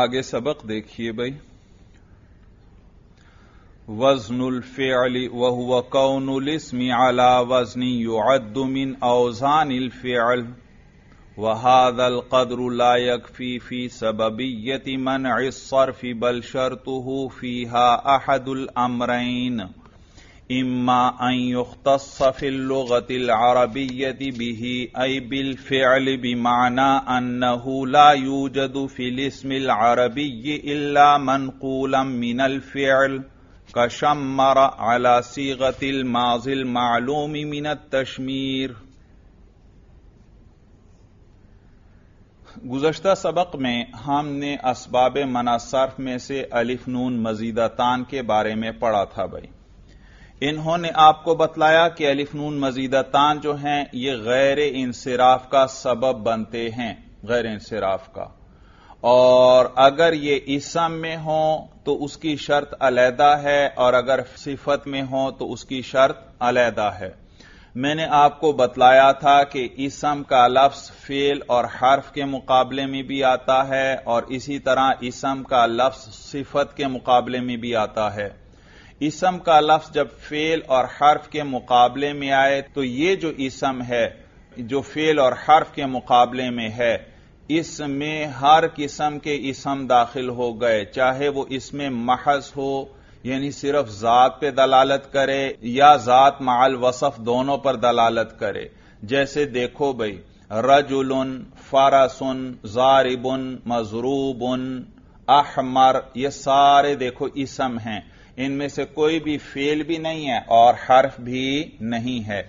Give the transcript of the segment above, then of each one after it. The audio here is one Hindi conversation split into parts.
आगे सबक देखिए भाई वजनुल फ़ेली वह कौनुलस्म अला वजनी युद्दमिन अवजानिल फ़ेल वहादल कदरुलायक फ़ी फ़ी सबबियति मन इसरफ़ी बल शर्तु फ़ीहा अहदुल अमरैन إما أن يختص في اللغة العربية به أي بالفعل بمعنى أنه لا يوجد في الاسم العربي إلا منقولا من الفعل كشمر على صيغة الماضي المعلوم من التشمير गुजश्ता सबक में हमने असबाब मनासर्फ में से अलिफ नून मजीदा तान के बारे में पढ़ा था भाई इन्होंने आपको बतलाया कि अलिफ नून मजीदतान जो हैं ये गैर इंसराफ का सबब बनते हैं गैर इंसराफ का और अगर ये इसम में हो तो उसकी शर्त अलहदा है और अगर सिफत में हो तो उसकी शर्त अलहदा है मैंने आपको बतलाया था कि इसम का लफ्ज फेल और हर्फ के मुकाबले में भी आता है और इसी तरह इसम का लफ्ज सिफत के मुकाबले में भी आता है इसम का लफ्ज जब फेल और हर्फ के मुकाबले में आए तो ये जो इसम है जो फेल और हर्फ के मुकाबले में है इसमें हर किस्म के इसम दाखिल हो गए चाहे वो इसमें महज हो यानी सिर्फ ज़ात पे दलालत करे या ज़ात माल वसफ दोनों पर दलालत करे जैसे देखो भाई रजुलन फरसन जारिबुन मजरूबन अहमर ये सारे देखो इसम हैं इनमें से कोई भी फेल भी नहीं है और हर्फ भी नहीं है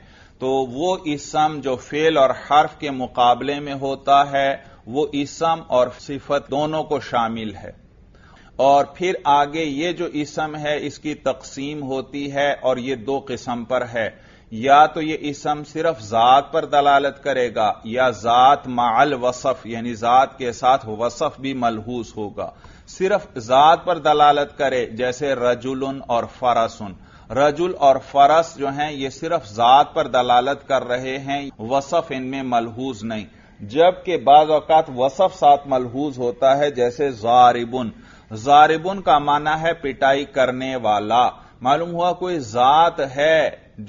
तो वो इसम जो फेल और हर्फ के मुकाबले में होता है वो इसम और सिफत दोनों को शामिल है और फिर आगे ये जो इसम है इसकी तकसीम होती है और ये दो किस्म पर है या तो ये इसम सिर्फ ज़ात पर दलालत करेगा या ज़ात माल वसफ यानी ज़ात के साथ वसफ भी मलहूस होगा सिर्फ जात पर दलालत करे जैसे रजुलन और फरसुन रजुल और फरस जो हैं ये सिर्फ जात पर दलालत कर रहे हैं वसफ इनमें मलहूज नहीं जबकि बाज अवकात वसफ साथ मलहूज होता है जैसे जारिबुन जारिबुन का माना है पिटाई करने वाला मालूम हुआ कोई जात है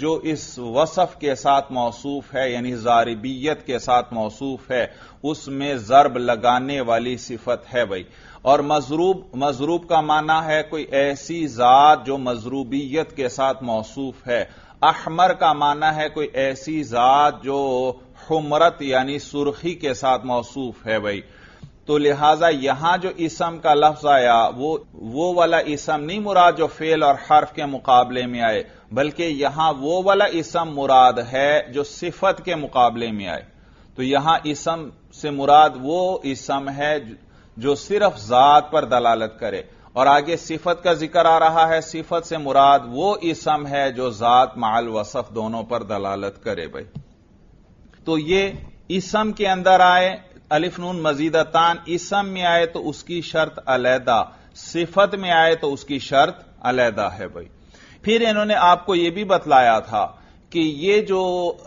जो इस वसफ के साथ मौसूफ है यानी जारिबियत के साथ मौसूफ है उसमें जरब लगाने वाली सिफत है भाई और मजरूब मजरूब का माना है कोई ऐसी जात जो मजरूबियत के साथ मौसूफ है अहमर का माना है कोई ऐसी जात जो हमरत यानी सुर्खी के साथ मौसूफ है भाई तो लिहाजा यहां जो इसम का लफ्ज आया वो वो वाला इसम नहीं मुराद जो फेल और हर्फ के मुकाबले में आए बल्कि यहां वो वाला इसम मुराद है जो सिफत के मुकाबले में आए तो यहां इसम से मुराद वो इसम है जो सिर्फ जात पर दलालत करे और आगे सिफत का जिक्र आ रहा है सिफत से मुराद वो इसम है जो जात माल वसफ दोनों पर दलालत करे भाई तो ये इसम के अंदर आए अलिफ नून मजीदतान इसम में आए तो उसकी शर्त अलहदा सिफत में आए तो उसकी शर्त अलहदा है भाई फिर इन्होंने आपको यह भी बतलाया था कि ये जो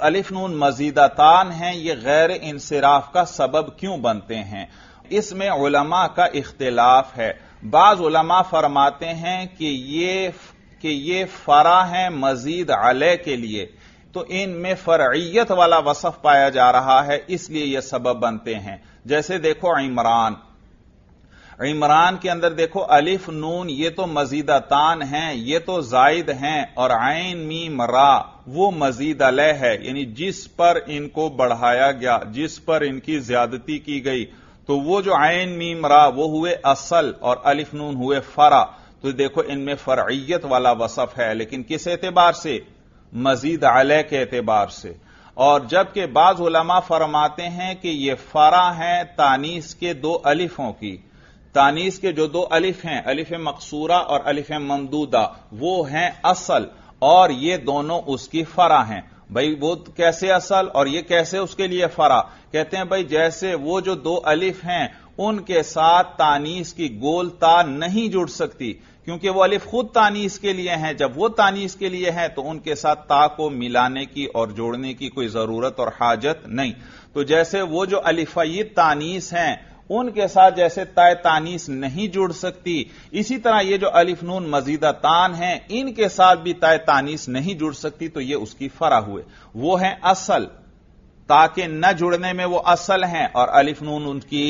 अलिफ नून मजीदतान हैं ये गैर इंसराफ का सबब क्यों बनते हैं इसमें उलमा का इख्तलाफ है बाज उलमा फरमाते हैं कि ये कि ये फरा है मजीद अलह के लिए तो इनमें फरैत वाला वसफ पाया जा रहा है इसलिए यह सबब बनते हैं जैसे देखो इमरान इमरान के अंदर देखो अलिफ नून ये तो मजीदा तान है ये तो जायद हैं और आयन मी मरा वो मजीद अलह है यानी जिस पर इनको बढ़ाया गया जिस पर इनकी ज्यादती की गई तो वो जो आयन मीम रा वो हुए असल और अलिफ नून हुए फरा तो देखो इनमें फरइयत वाला वसफ है लेकिन किस एतबार से मजीद आलय के एतबार से और जबकि बाज उलमा फरमाते हैं कि ये फरा है तानीस के दो अलिफों की तानीस के जो दो अलिफ हैं अलिफ मकसूरा और अलिफ ममदूदा वो हैं असल और ये दोनों उसकी फरा हैं भाई वो कैसे असल और ये कैसे उसके लिए फरा कहते हैं भाई जैसे वो जो दो अलिफ हैं उनके साथ तानीस की गोल ता नहीं जुड़ सकती क्योंकि वो अलिफ खुद तानीस के लिए हैं जब वो तानीस के लिए हैं तो उनके साथ ता को मिलाने की और जोड़ने की कोई जरूरत और हाजत नहीं तो जैसे वो जो अलिफाई तानीस हैं उनके साथ जैसे ताय तानीस नहीं जुड़ सकती इसी तरह ये जो अलिफ नून मजीदा तान है इनके साथ भी ताय तानीस नहीं जुड़ सकती तो ये उसकी फरा हुए वो है असल ताकि न जुड़ने में वो असल हैं और अलिफ नून उनकी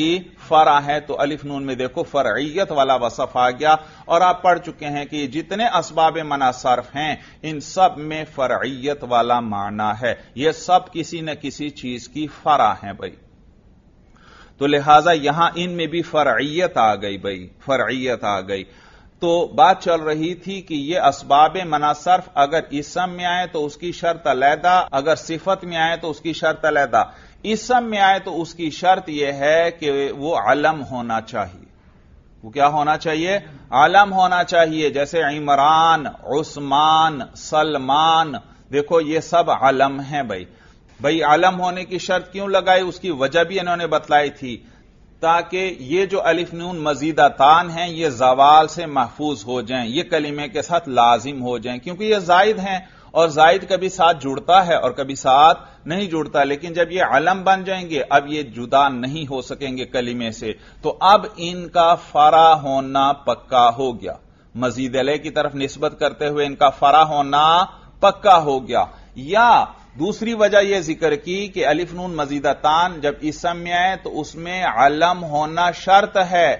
फरा है तो अलिफ नून में देखो फरइयत वाला वसफ आ गया और आप पढ़ चुके हैं कि जितने असबाब मनासर्फ हैं इन सब में फरैत वाला माना है यह सब किसी न किसी चीज की फरा है भाई तो लिहाजा यहां इनमें भी फरइयत आ गई भाई फरइयत आ गई तो बात चल रही थी कि ये इसबाब मनासर्फ अगर इसम में आए तो उसकी शर्त अलहदा अगर सिफत में आए तो उसकी शर्त अलहदा इसम में आए तो उसकी शर्त यह है कि वो अलम होना चाहिए वो क्या होना चाहिए आलम होना चाहिए जैसे इमरान उस्मान सलमान देखो ये सब आलम हैं भाई भाई आलम होने की शर्त क्यों लगाई उसकी वजह भी इन्होंने बतलाई थी ताकि ये जो अलिफ नून मजीदा तान है ये जवाल से महफूज हो जाए ये कलीमे के साथ लाजिम हो जाए क्योंकि ये जायद हैं और जायद कभी साथ जुड़ता है और कभी साथ नहीं जुड़ता लेकिन जब ये आलम बन जाएंगे अब ये जुदा नहीं हो सकेंगे कलीमे से तो अब इनका फरा होना पक्का हो गया मजीद अलह की तरफ निस्बत करते हुए इनका फरा होना पक्का हो गया या दूसरी वजह यह जिक्र की कि अलिफ नून मजीदा तान जब इसम में आए तो उसमें आलम होना शर्त है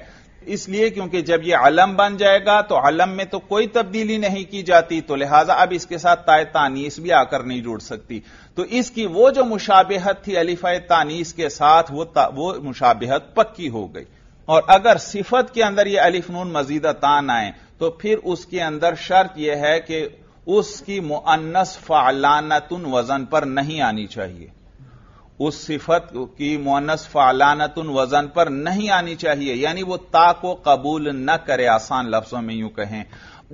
इसलिए क्योंकि जब यह आलम बन जाएगा तो आलम में तो कोई तब्दीली नहीं की जाती तो लिहाजा अब इसके साथ ताय तानीस भी आकर नहीं जुड़ सकती तो इसकी वो जो मुशाबहत थी अलिफा तानीस के साथ वो वो मुशाबहत पक्की हो गई और अगर सिफत के अंदर यह अलिफ नून मजीदा तान आए तो फिर उसके अंदर शर्त यह है कि उसकी मुअन्नस फालानतुन वजन पर नहीं आनी चाहिए उस सिफत की मुअन्नस फालानतुन वजन पर नहीं आनी चाहिए यानी वो ता को कबूल न करे आसान लफ्जों में यूं कहें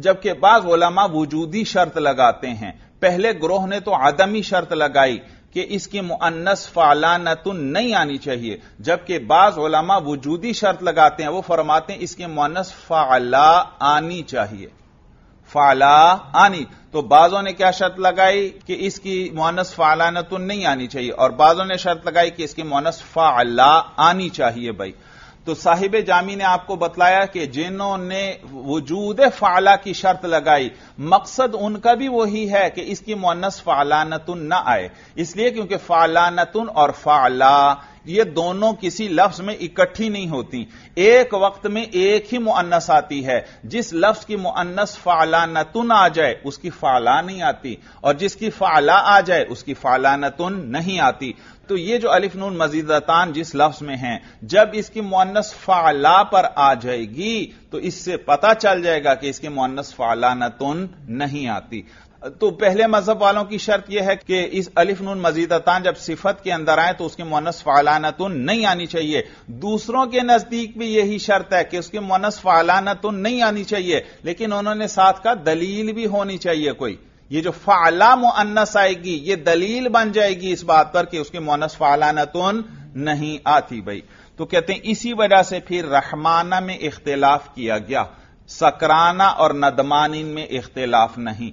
जबकि बाज ओलमा वजूदी शर्त लगाते हैं पहले ग्रोह ने तो आदमी शर्त लगाई कि इसकी मुअन्नस फालानतुन नहीं आनी चाहिए जबकि बाज ओलमा वजूदी शर्त लगाते हैं वो फरमाते हैं इसकी मुअन्नस फाला आनी चाहिए फाला आनी तो बाजों ने क्या शर्त लगाई कि इसकी मोनस तो नहीं आनी चाहिए और बाजों ने शर्त लगाई कि इसकी मोनस फाला आनी चाहिए भाई तो साहिब जामी ने आपको बतलाया कि जिन्होंने वजूद फाला की शर्त लगाई मकसद उनका भी वही है कि इसकी मोनस फालानतुन ना आए इसलिए क्योंकि फालानतुन और फाला ये दोनों किसी लफ्ज में इकट्ठी नहीं होती एक वक्त में एक ही मुअन्नस आती है जिस लफ्ज की मुअन्नस फालानतुन आ जाए उसकी फाला नहीं आती और जिसकी फाला आ जाए उसकी फालानतुन नहीं आती तो ये जो अलिफ नून मजीदतान जिस लफ्ज में है जब इसकी मुअन्नस फाला पर आ जाएगी तो इससे पता चल जाएगा कि इसकी मुअन्नस फालानतुन नहीं आती तो पहले मजहब वालों की शर्त यह है कि इस अलिफ नून मजीदतान जब सिफत के अंदर आए तो उसके मोनस तो नहीं आनी चाहिए दूसरों के नजदीक भी यही शर्त है कि उसके मोनस तो नहीं आनी चाहिए लेकिन उन्होंने साथ का दलील भी होनी चाहिए कोई ये जो फाला मुअन्नस आएगी ये दलील बन जाएगी इस बात पर कि उसके मोनस तो नहीं आती भाई तो कहते हैं इसी वजह से फिर रहमाना में इख्तलाफ किया गया सकराना और नदमानिन में इख्तलाफ नहीं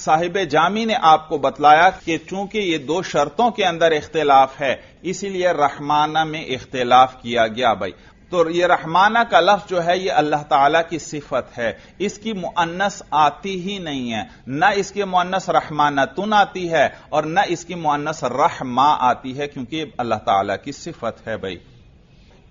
साहिब जामी ने आपको बतलाया कि चूंकि ये दो शर्तों के अंदर इख्तलाफ है इसीलिए रहमाना में इख्तलाफ किया गया भाई तो ये रहमाना का लफ्ज जो है ये अल्लाह ताला की सिफत है इसकी मुअन्नस आती ही नहीं है न इसकी मुअन्नस तुन आती है और न इसकी मुअन्नस रहमा आती है क्योंकि अल्लाह ताला की सिफत है भाई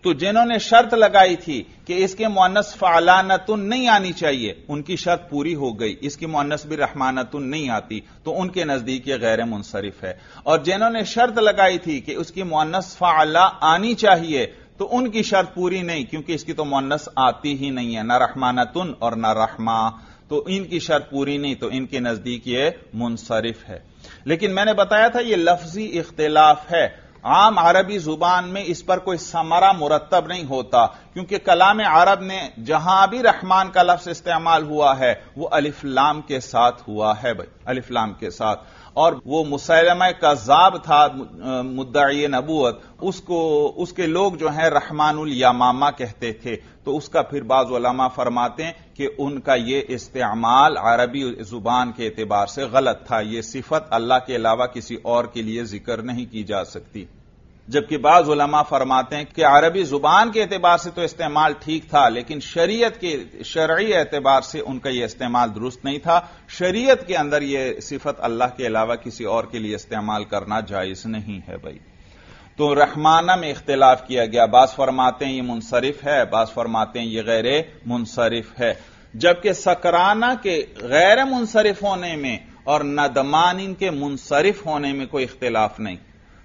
तो जिन्होंने शर्त लगाई थी कि इसके मुअन्नस फालानतुन नहीं आनी चाहिए उनकी शर्त पूरी हो गई इसकी मुअन्नस भी रहमानतुन नहीं आती तो उनके नजदीक यह गैर मुनसरफ है और जिन्होंने शर्त लगाई थी कि उसकी मुअन्नस फाला आनी चाहिए तो उनकी शर्त पूरी नहीं क्योंकि इसकी तो मुअन्नस आती ही नहीं है ना रहमानतुन और ना रहमा तो इनकी शर्त पूरी नहीं तो इनके नजदीक यह मुनसरिफ है लेकिन मैंने बताया था यह लफ्जी इख्तलाफ है आम अरबी जुबान में इस पर कोई समरा मुरतब नहीं होता क्योंकि कलाम अरब ने जहां भी रहमान का लफ्ज इस्तेमाल हुआ है वह अलिफ्लाम के साथ हुआ है भाई अलिफ्लाम के साथ और वो मुसलम कजाब था मुद्दा नबूत उसको उसके लोग जो हैं रहमानुल यामामा कहते थे तो उसका फिर बाज़ा फरमाते हैं कि उनका ये इस्तेमाल अरबी जुबान के एतबार से गलत था ये सिफत अल्लाह के अलावा किसी और के लिए जिक्र नहीं की जा सकती जबकि बाज उलमा फरमाते हैं कि अरबी जुबान के एतबार से तो इस्तेमाल ठीक था लेकिन शरीयत के शर्य एतबार से उनका यह इस्तेमाल दुरुस्त नहीं था शरीयत के अंदर यह सिफत अल्लाह के अलावा किसी और के लिए इस्तेमाल करना जायज नहीं है भाई तो रहमाना में इख्तलाफ किया गया बास फरमाते हैं ये मुनसरफ है बास फरमाते हैं ये गैर मुनसरफ है जबकि सकराना के गैर मुनसरफ होने में और नदमान इनके मुनसरफ होने में कोई इख्तलाफ नहीं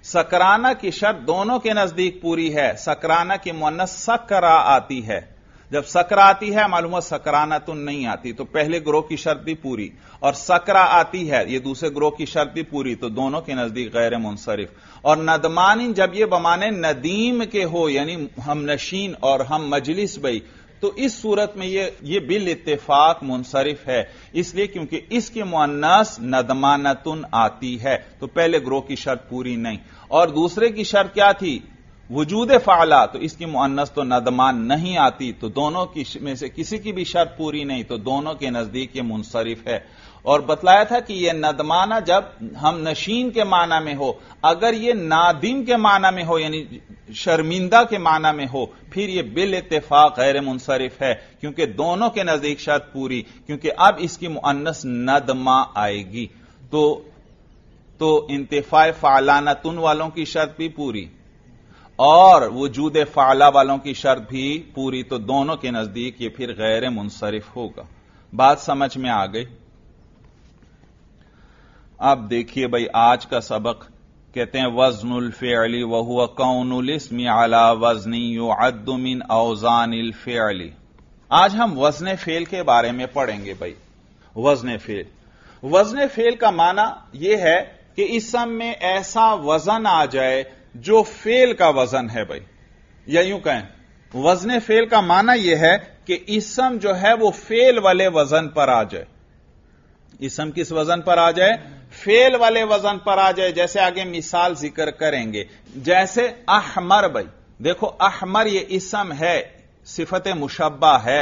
सकराना की शर्त दोनों के नजदीक पूरी है सकराना की मुन्नत सकरा आती है जब सकरा आती है मालूम सकराना तो नहीं आती तो पहले ग्रोह की शर्त भी पूरी और सकरा आती है ये दूसरे ग्रोह की शर्त भी पूरी तो दोनों के नजदीक गैर मुंसरिफ और नदमानिन जब ये बमाने नदीम के हो यानी हम नशीन और हम मजलिस बई तो इस सूरत में ये ये बिल इतफाक मुनसरिफ है इसलिए क्योंकि इसकी मुन्नस नदमानतुन आती है तो पहले ग्रोह की शर्त पूरी नहीं और दूसरे की शर्त क्या थी वजूद फाला तो इसकी मुन्नस तो नदमान नहीं आती तो दोनों की में से किसी की भी शर्त पूरी नहीं तो दोनों के नजदीक ये मुनसरिफ है और बतलाया था कि यह नदमाना जब हम नशीन के माना में हो अगर यह नादिम के माना में हो यानी शर्मिंदा के माना में हो फिर यह बिल इतफाक गैर मुनसरिफ है क्योंकि दोनों के नजदीक शर्त पूरी क्योंकि अब इसकी मुअन्नस नदमा आएगी तो तो इंतफा फालाना तुन वालों की शर्त भी पूरी और वजूद फाला वालों की शर्त भी पूरी तो दोनों के नजदीक ये फिर गैर मुनसरिफ होगा बात समझ में आ गई अब देखिए भाई आज का सबक कहते हैं वजन अली वह कौनस्म आला वजनी यू अद्दुमिन अवजान अली आज हम वजन फेल के बारे में पढ़ेंगे भाई वजन फेल वजन फेल का माना यह है कि इसम में ऐसा वजन आ जाए जो फेल का वजन है भाई या यूं कहें वजन फेल का माना यह है कि इसम जो है वो फेल वाले वजन पर आ जाए इसम किस वजन पर आ जाए फेल वाले वजन पर आ जाए जैसे आगे मिसाल जिक्र करेंगे जैसे अहमर भाई देखो अहमर ये इसम है सिफत मुशबा है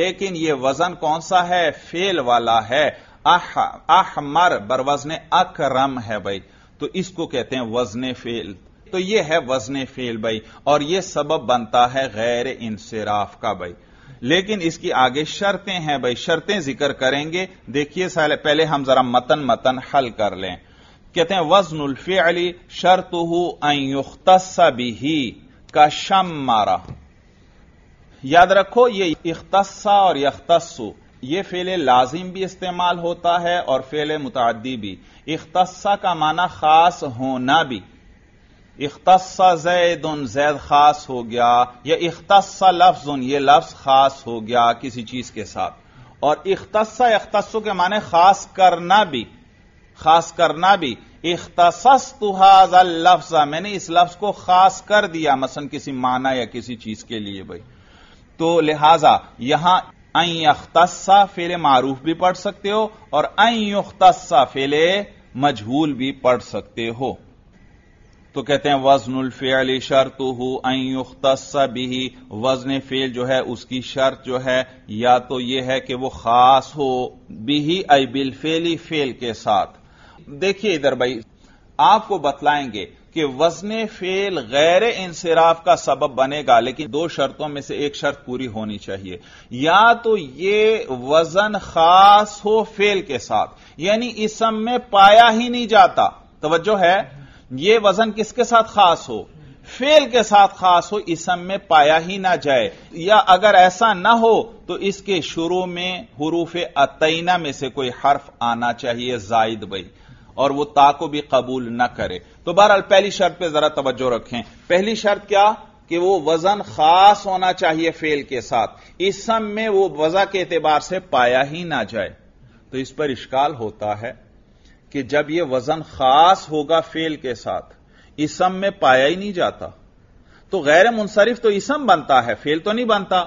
लेकिन यह वजन कौन सा है फेल वाला है अह अहमर बरवजन अकरम है भाई तो इसको कहते हैं वजन फेल तो यह है वजन फेल भाई और यह सबब बनता है गैर इंसराफ का भाई लेकिन इसकी आगे शर्तें हैं भाई शर्तें जिक्र करेंगे देखिए पहले हम जरा मतन मतन हल कर लें कहते हैं वजन उल्फे अली शर्त भी का शम मारा याद रखो ये इख्तस्सा और यख्तस्सु ये फेले लाजिम भी इस्तेमाल होता है और फेले मुतदी भी इख्तस्सा का माना खास होना भी इख्तस्सा जैद उन जैद खास हो गया या इख्तस्सा लफ्ज उन ये लफ्ज खास हो गया किसी चीज के साथ और इख्तस्सा इख्तस्सु के माने खास करना भी खास करना भी इख्तस तुहाज लफ्जा मैंने इस लफ्ज को खास कर दिया मसन किसी माना या किसी चीज के लिए भाई तो लिहाजा यहां अं अख्तस्सा फेले मारूफ भी पढ़ सकते हो और अं युख्तस्सा फेले मजहूल भी पढ़ सकते हो तो कहते हैं वजन फेल शर्त भी वजन फेल जो है उसकी शर्त जो है या तो यह है कि वो खास हो बिही आई बिल फेली फेल के साथ देखिए इधर भाई आपको बतलाएंगे कि वजन फेल गैर इंसराफ का सबब बनेगा लेकिन दो शर्तों में से एक शर्त पूरी होनी चाहिए या तो ये वजन खास हो फेल के साथ यानी इसम में पाया ही नहीं जाता तोज्जो है ये वजन किसके साथ खास हो फेल के साथ खास हो इसम में पाया ही ना जाए या अगर ऐसा ना हो तो इसके शुरू में हरूफ अतैना में से कोई हर्फ आना चाहिए जायद बई और वो ता को भी कबूल ना करे तो बहरहाल पहली शर्त पर जरा तवज्जो रखें पहली शर्त क्या कि वो वजन खास होना चाहिए फेल के साथ इसम में वो वजह के एतबार से पाया ही ना जाए तो इस पर इश्काल होता है कि जब यह वजन खास होगा फेल के साथ इसम में पाया ही नहीं जाता तो गैर मुनसरिफ तो इसम बनता है फेल तो नहीं बनता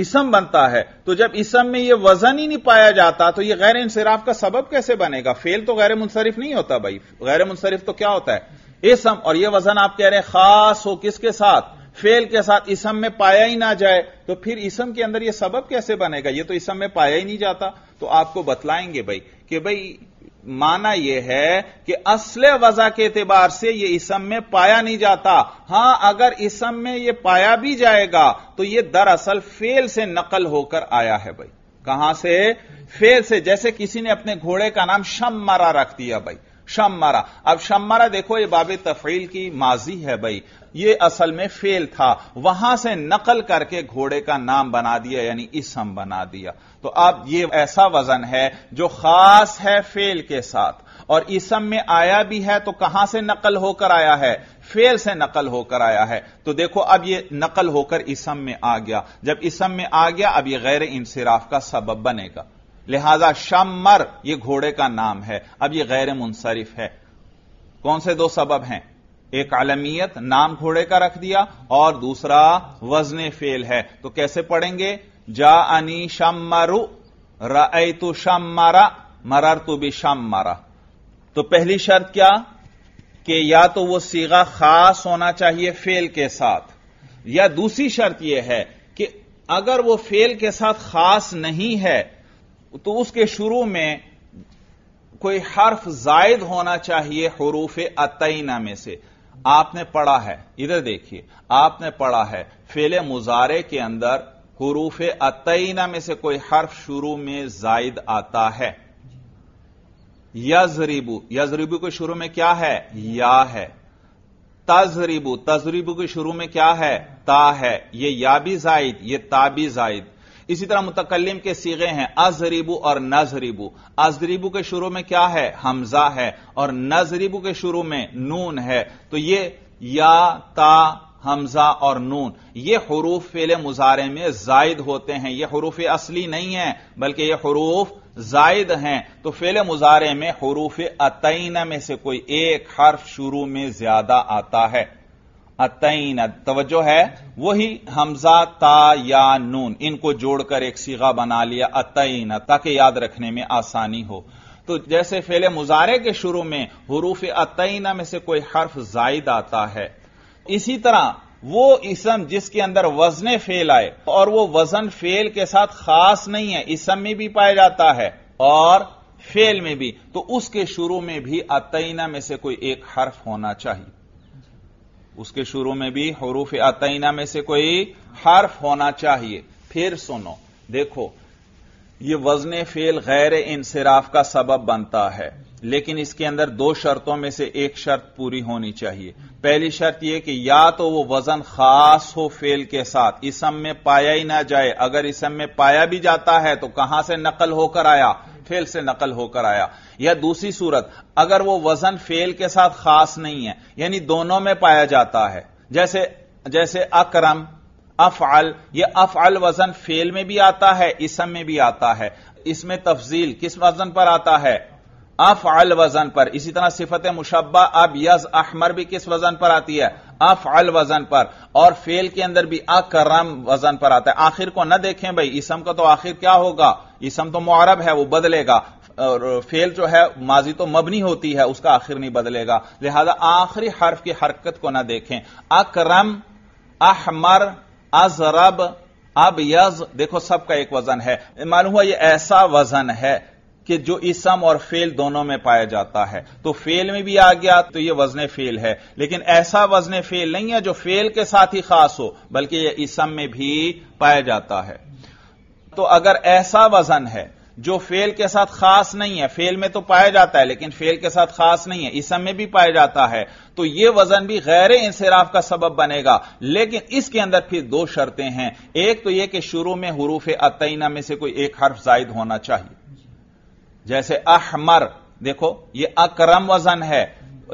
इसम बनता है तो जब इसम में यह वजन ही नहीं पाया जाता तो यह गैर इंसराफ का सबब कैसे बनेगा फेल तो गैर मुनसरिफ नहीं होता भाई गैर मुनसरिफ तो क्या होता है इसम और यह वजन आप कह रहे हैं खास हो किसके साथ फेल के साथ इसम में पाया ही ना जाए तो फिर इसम के अंदर यह सबब कैसे बनेगा यह तो इसम में पाया ही नहीं जाता तो आपको बतलाएंगे भाई कि भाई माना यह है कि असले वजह के एतबार से यह इसम में पाया नहीं जाता हां अगर इसम में यह पाया भी जाएगा तो यह दरअसल फेल से नकल होकर आया है भाई कहां से फेल से जैसे किसी ने अपने घोड़े का नाम शम मरा रख दिया भाई शम्मरा अब शम्मरा देखो ये बाब तफील की माजी है भाई ये असल में फेल था वहां से नकल करके घोड़े का नाम बना दिया यानी इसम बना दिया तो अब ये ऐसा वजन है जो खास है फेल के साथ और इसम में आया भी है तो कहां से नकल होकर आया है फेल से नकल होकर आया है तो देखो अब ये नकल होकर इसम में आ गया जब इसम में आ गया अब ये गैर इंसराफ का सबब बनेगा लिहाजा शमर यह घोड़े का नाम है अब यह गैर मुंसरिफ है कौन से दो सबब हैं एक आलमियत नाम घोड़े का रख दिया और दूसरा वजन फेल है तो कैसे पढ़ेंगे जा अनी शमरु रई तु शमरा मरर तु भी शमरा तो पहली शर्त क्या कि या तो वो सीगा खास होना चाहिए फेल के साथ या दूसरी शर्त यह है कि अगर वो फेल के साथ खास नहीं है तो उसके शुरू में कोई हर्फ जायद होना चाहिए हरूफ अतना में से आपने पढ़ा है इधर देखिए आपने पढ़ा है फेले मुजारे के अंदर हरूफ अतना में से कोई हर्फ शुरू में जायद आता है यजरीबू यजरीबू के शुरू में क्या है या है तजरीबू तजरीबू के शुरू में क्या है ता है ये या भी जायद ये ता भी जायद इसी तरह मुतकलम के सीगे हैं अजरीबू और नजरीबू अजरीबू के शुरू में क्या है हमजा है और नजरीबू के शुरू में नून है तो ये या ता हमजा और नून ये हरूफ फेल मुजारे में जायद होते हैं ये हरूफ असली नहीं है बल्कि ये हरूफ जायद हैं तो फेल मुजारे में हरूफ अतैना में से कोई एक हर्फ शुरू में ज्यादा आता है अतैन तवज्जो है वही हमजा ता या नून इनको जोड़कर एक सीगा बना लिया अतैन ताकि याद रखने में आसानी हो तो जैसे फेले मुजारे के शुरू में हरूफ अतैना में से कोई हर्फ जायद आता है इसी तरह वो इसम जिसके अंदर वजन फेल आए और वो वजन फेल के साथ खास नहीं है इसम में भी पाया जाता है और फेल में भी तो उसके शुरू में भी अतैना में से कोई एक हर्फ होना चाहिए उसके शुरू में भी हरूफ अतना में से कोई हर्फ होना चाहिए फिर सुनो देखो ये वजन फेल गैर इंसराफ का सबब बनता है लेकिन इसके अंदर दो शर्तों में से एक शर्त पूरी होनी चाहिए पहली शर्त यह कि या तो वो वजन खास हो फेल के साथ इसम में पाया ही ना जाए अगर इसम में पाया भी जाता है तो कहां से नकल होकर आया फेल से नकल होकर आया या दूसरी सूरत अगर वो वजन फेल के साथ खास नहीं है यानी दोनों में पाया जाता है जैसे जैसे अक्रम अफअल यह अफअल वजन फेल में भी आता है इसम में भी आता है इसमें तफजील किस वजन पर आता है अफअल वजन पर इसी तरह सिफत मुशब्बा अब यज अहमर भी किस वजन पर आती है अफअल वजन पर और फेल के अंदर भी अकरम वजन पर आता है आखिर को ना देखें भाई इसम का तो आखिर क्या होगा इसम तो मुआरब है वो बदलेगा और फेल जो है माजी तो मबनी होती है उसका आखिर नहीं बदलेगा लिहाजा आखिरी हर्फ की हरकत को ना देखें अकरम अहमर अजरब अब यज देखो सबका एक वजन है मालूम हुआ यह ऐसा वजन है कि जो इसम और फेल दोनों में पाया जाता है तो फेल में भी आ गया तो यह वजन फेल है लेकिन ऐसा वजन फेल नहीं है जो फेल के साथ ही खास हो बल्कि यह इसम में भी पाया जाता है तो अगर ऐसा वजन है जो फेल के साथ खास नहीं है फेल में तो पाया जाता है लेकिन फेल के साथ खास नहीं है इसम में भी पाया जाता है तो यह वजन भी गैर इंसराफ का सबब बनेगा लेकिन इसके अंदर फिर दो शर्तें हैं एक तो यह कि शुरू में हरूफ अतईना में से कोई एक हर्फ जायद होना चाहिए जैसे अहमर देखो ये अकरम वजन है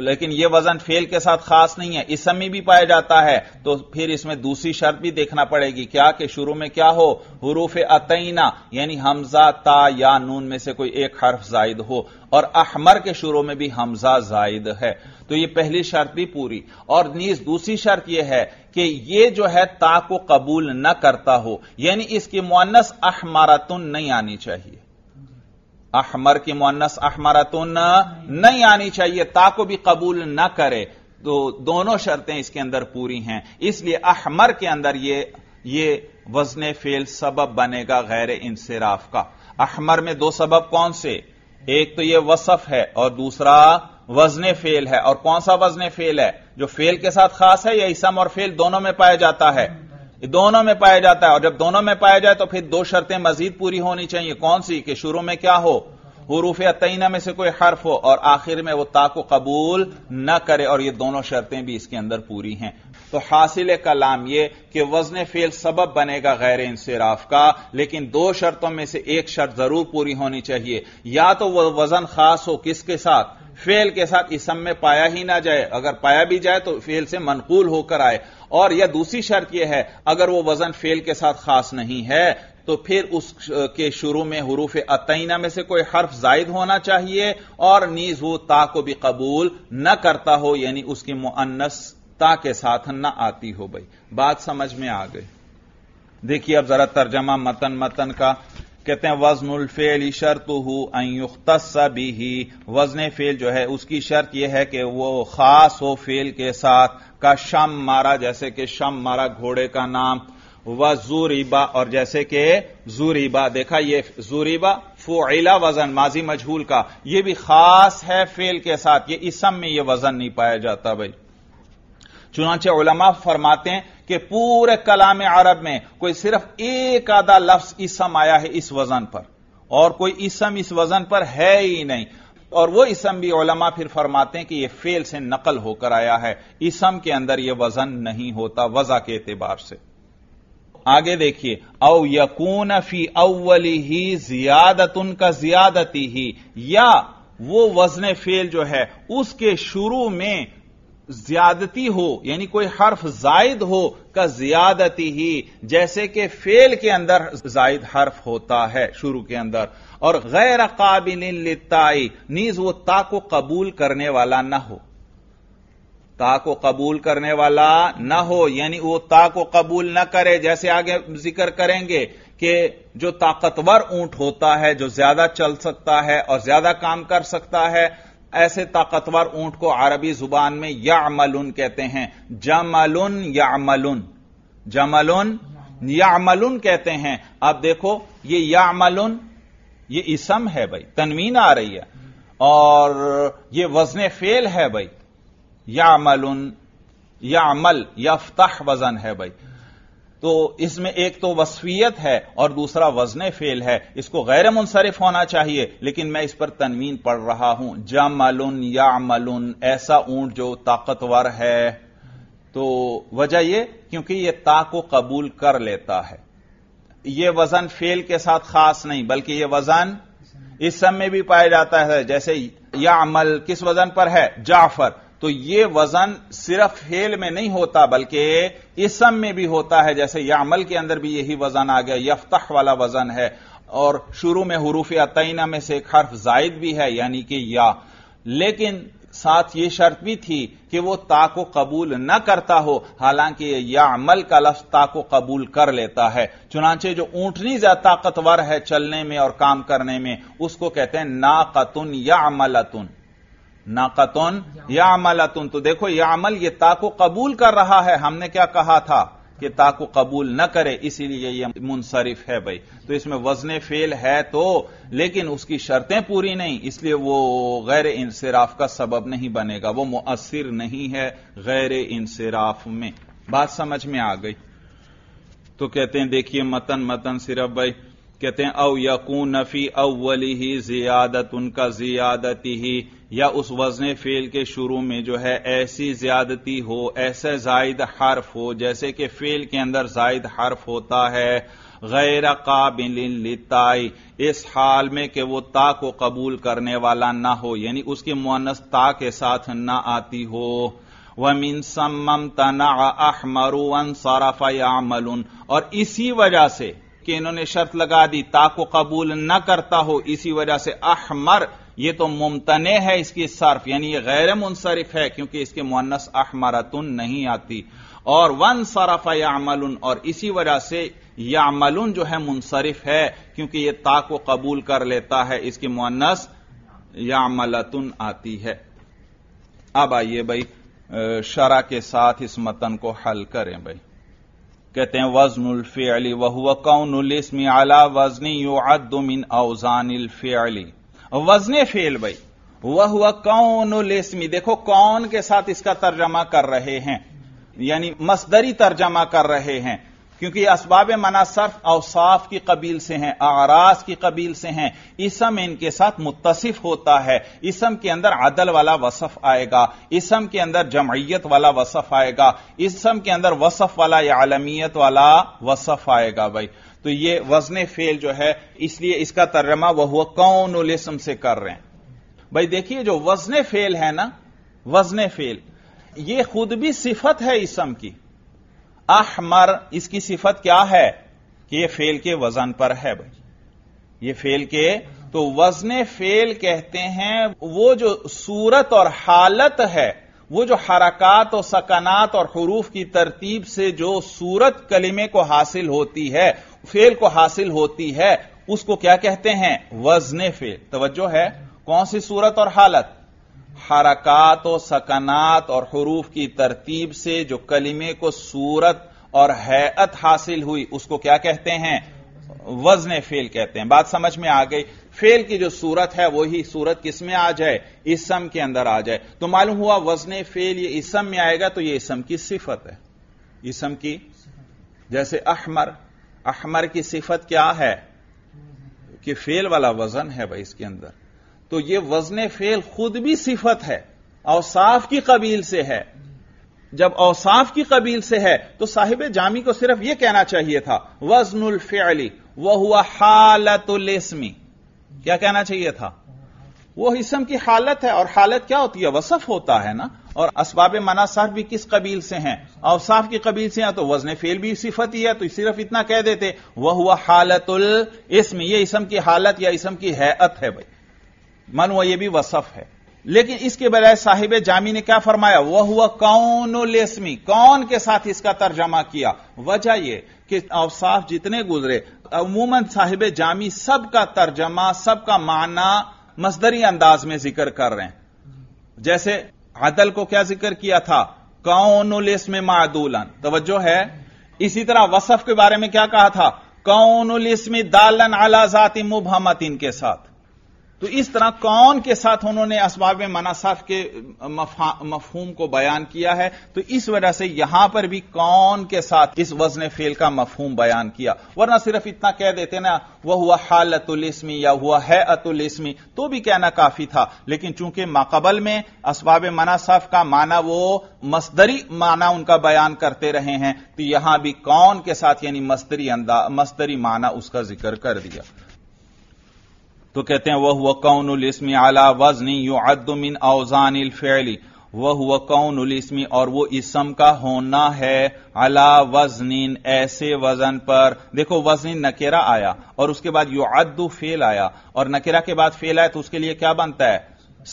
लेकिन यह वजन फेल के साथ खास नहीं है इसम में भी पाया जाता है तो फिर इसमें दूसरी शर्त भी देखना पड़ेगी क्या कि शुरू में क्या हो हरूफ अतईना यानी हमजा ता या नून में से कोई एक हर्फ जायद हो और अहमर के शुरू में भी हमजा जायद है तो यह पहली शर्त भी पूरी और नीज दूसरी शर्त यह है कि यह जो है ता को कबूल न करता हो यानी इसकी मुआनस अहमारातुन नहीं आनी चाहिए अहमर की मुन्नस अहमरतुन नहीं आनी चाहिए ताको भी कबूल न करे तो दोनों शर्तें इसके अंदर पूरी हैं इसलिए अहमर के अंदर ये ये वजन फेल सबब बनेगा गैर इंसराफ का अहमर में दो सबब कौन से एक तो यह वसफ है और दूसरा वजन फेल है और कौन सा वजन फेल है जो फेल के साथ खास है या इसम और फेल दोनों में पाया जाता है दोनों में पाया जाता है और जब दोनों में पाया जाए तो फिर दो शर्तें मजीद पूरी होनी चाहिए कौन सी कि शुरू में क्या हो हरूफ तयना में से कोई हर्फ हो और आखिर में वो ताको कबूल न करे और ये दोनों शर्तें भी इसके अंदर पूरी हैं तो हासिल कलाम यह कि वजन फेल सबब बनेगा गैर इंसराफ का लेकिन दो शर्तों में से एक शर्त जरूर पूरी होनी चाहिए या तो वह वजन खास हो किसके साथ फेल के साथ इसम में पाया ही ना जाए अगर पाया भी जाए तो फेल से मनकूल होकर आए और यह दूसरी शर्त यह है अगर वो वजन फेल के साथ खास नहीं है तो फिर उसके शुरू में हरूफ अतना में से कोई हर्फ जायद होना चाहिए और नीज वो ता को भी कबूल न करता हो यानी उसकी मुअन्नस ता के साथ न आती हो भाई बात समझ में आ गई देखिए अब जरा तर्जमा मतन मतन का कहते हैं वजन उल्फेल शर्त हुख्तसा भी ही वजन फेल जो है उसकी शर्त यह है कि वो खास हो फेल के साथ का शम मारा जैसे कि शम मारा घोड़े का नाम वजूरीबा और जैसे कि जूरीबा देखा ये जूरीबा फोला वजन माजी मजहूल का यह भी खास है फेल के साथ ये इसम में यह वजन नहीं पाया जाता भाई चुनाचे उलमा फरमाते हैं कि पूरे कलाम अरब में कोई सिर्फ एक आधा लफ्स इसम आया है इस वजन पर और कोई इसम इस वजन पर है ही नहीं और वो इसम भी ओलमा फिर फरमाते हैं कि यह फेल से नकल होकर आया है इसम के अंदर यह वजन नहीं होता वजह के एतबार से आगे देखिए औ यकून फी अव्वली ही जियादत उनका जियादती ही या वो वजन फेल जो है उसके शुरू में ज्यादती हो यानी कोई हर्फ जायद हो का ज्यादती ही जैसे कि फेल के अंदर जायद हर्फ होता है शुरू के अंदर और गैर काबिल लिताई नीज वो ताको को कबूल करने वाला ना हो ता को कबूल करने वाला न हो यानी वो ता को कबूल न करे जैसे आगे जिक्र करेंगे कि जो ताकतवर ऊंट होता है जो ज्यादा चल सकता है और ज्यादा काम कर सकता है ऐसे ताकतवर ऊंट को अरबी जुबान में यामलुन कहते हैं जमलुन यामलुन जमलुन यामलुन कहते हैं अब देखो ये यामलुन ये इसम है भाई तनवीन आ रही है और ये वजन फेल है भाई यामल यामल यफ्ताह वजन है भाई तो इसमें एक तो वसफियत है और दूसरा वजन फेल है इसको गैर मुनसरिफ होना चाहिए लेकिन मैं इस पर तनवीन पढ़ रहा हूं जमलुन उन ऐसा ऊंट जो ताकतवर है तो वजह यह क्योंकि यह ता को कबूल कर लेता है यह वजन फेल के साथ खास नहीं बल्कि यह वजन इस सब में भी पाया जाता है जैसे या अमल किस वजन पर है जाफर तो यह वजन सिर्फ फेल में नहीं होता बल्कि इसम में भी होता है जैसे यामल के अंदर भी यही वजन आ गया यफ्तह वाला वजन है और शुरू में हरूफ तैना में से एक हर्फ जायद भी है यानी कि या लेकिन साथ ये शर्त भी थी कि वो ताको कबूल न करता हो हालांकि या अमल का लफ्ज ताको कबूल कर लेता है चुनाचे जो ऊंटनी ज्यादा ताकतवर है चलने में और काम करने में उसको कहते हैं नाकतुन या अमलतुन नाकतन या अतुन तो देखो यह अमल ये ताको कबूल कर रहा है हमने क्या कहा था कि ताको कबूल न करे इसीलिए यह मुनसरिफ है भाई तो इसमें वजन फेल है तो लेकिन उसकी शर्तें पूरी नहीं इसलिए वो गैर इंसराफ का सबब नहीं बनेगा वो मुअसर नहीं है गैर इंसराफ में बात समझ में आ गई तो कहते हैं देखिए मतन मतन सिर्फ भाई कहते हैं औ यकू नफी अवली ही जियादत उनका जियादती ही या उस वजन फेल के शुरू में जो है ऐसी ज्यादती हो ऐसे जायद हर्फ हो जैसे कि फेल के अंदर जायद हर्फ होता है गैर काबिल लिताई इस हाल में कि वो ता को कबूल करने वाला ना हो यानी उसकी मुअनस ता के साथ ना आती हो मिन सम्मम तना अहमरुअन सराफा यामलुन और इसी वजह से कि इन्होंने शर्त लगा दी ता को कबूल न करता हो इसी वजह से अहमर यह तो मुमतने है इसकी सर्फ यानी यह गैर मुनसरफ है क्योंकि इसके मुन्नस अहमरतुन नहीं आती और वन सरफ यामलुन और इसी वजह से यामलुन जो है मुनसरफ है क्योंकि यह ता को कबूल कर लेता है इसकी मुन्नस यामलतुन आती है अब आइए भाई शरा के साथ इस मतन को हल करें भाई कहते हैं वजन उल्फे अली वह कौन उलिसमी आला वजनी यो अदमिन अवजान अली वजने फेल भाई वह हुआ कौन लेसमी देखो कौन के साथ इसका तर्जमा कर रहे हैं यानी मसदरी तर्जमा कर रहे हैं क्योंकि इसबाब मना सर्फ अवसाफ की कबील से हैं आराज की कबील से हैं इसम इनके साथ मुतसिफ होता है इसम के अंदर अदल वाला वसफ आएगा इसम के अंदर जमयत वाला वसफ आएगा इसम के अंदर वसफ वाला या आलमियत वाला वसफ आएगा भाई तो ये वजन फेल जो है इसलिए इसका तर्रमा वह हुआ कौन इसम से कर रहे हैं भाई देखिए जो वजन फेल है ना वजन फेल ये खुद भी सिफत है इसम की आहमर इसकी सिफत क्या है कि ये फेल के वजन पर है भाई ये फेल के तो वजन फेल कहते हैं वो जो सूरत और हालत है वो जो हरकत और सकनात और हरूफ की तरतीब से जो सूरत कलिमे को हासिल होती है फेल को हासिल होती है उसको क्या कहते हैं वजन फेल तवज्जो है कौन सी सूरत और हालत हरकत और सकनात और हरूफ की तरतीब से जो कलिमे को सूरत और हैत हासिल हुई उसको क्या कहते हैं वजन फेल कहते हैं बात समझ में आ गई फेल की जो सूरत है वही सूरत किस में आ जाए इसम के अंदर आ जाए तो मालूम हुआ वजन फेल ये इसम में आएगा तो ये इसम की सिफत है इसम की जैसे अहमर अहमर की सिफत क्या है कि फेल वाला वजन है भाई इसके अंदर तो ये वजन फेल खुद भी सिफत है औसाफ की कबील से है जब औसाफ की कबील से है तो साहिब जामी को सिर्फ यह कहना चाहिए था वजनुल फेली वह हुआ हालतुलस्मी क्या कहना चाहिए था वह इसम की हालत है और हालत क्या होती है वसफ होता है ना और इसबाब मनासाफ भी किस कबील से हैं अवसाफ की कबील से हैं तो वजन फेल भी सिफत ही है तो सिर्फ इतना कह देते वह हुआ हालतुल इसम यह इसम की हालत या इसम की हैत है भाई मन हुआ यह भी वसफ है लेकिन इसके बजाय साहिब जामी ने क्या फरमाया वह हुआ कौन उलेसमी कौन के साथ इसका तर्जमा किया वजह यह कि अवसाफ जितने गुजरे अमूमन साहिब जामी सबका तर्जमा सबका माना मजदरी अंदाज में जिक्र कर रहे हैं जैसे अदल को क्या जिक्र किया था कौन इसमें मादूलन तवज्जो है इसी तरह वसफ के बारे में क्या कहा था कौन इसमें दालन आला जाति मुबहमतिन के साथ तो इस तरह कौन के साथ उन्होंने असबाब मनासाफ के मफहूम को बयान किया है तो इस वजह से यहां पर भी कौन के साथ इस वजन फेल का मफहूम बयान किया वरना सिर्फ इतना कह देते ना वह हुआ हाल अतुलस्मी या हुआ है अतुलस्मी तो भी कहना काफी था लेकिन चूंकि माकबल में असबाब मनासाफ का माना वो मस्तरी माना उनका बयान करते रहे हैं तो यहां भी कौन के साथ यानी मस्तरी अंदा मस्तरी माना उसका जिक्र कर दिया तो कहते हैं वह हुआ कौन इसमी आला वजनी यू अदमिन औजान फैली वह हुआ कौन इसमी और वो इसम का होना है अला वजनिन ऐसे वजन पर देखो वजनिन नकेरा आया और उसके बाद यू अद्दू फेल आया और नकेरा के बाद फेल आया तो उसके लिए क्या बनता है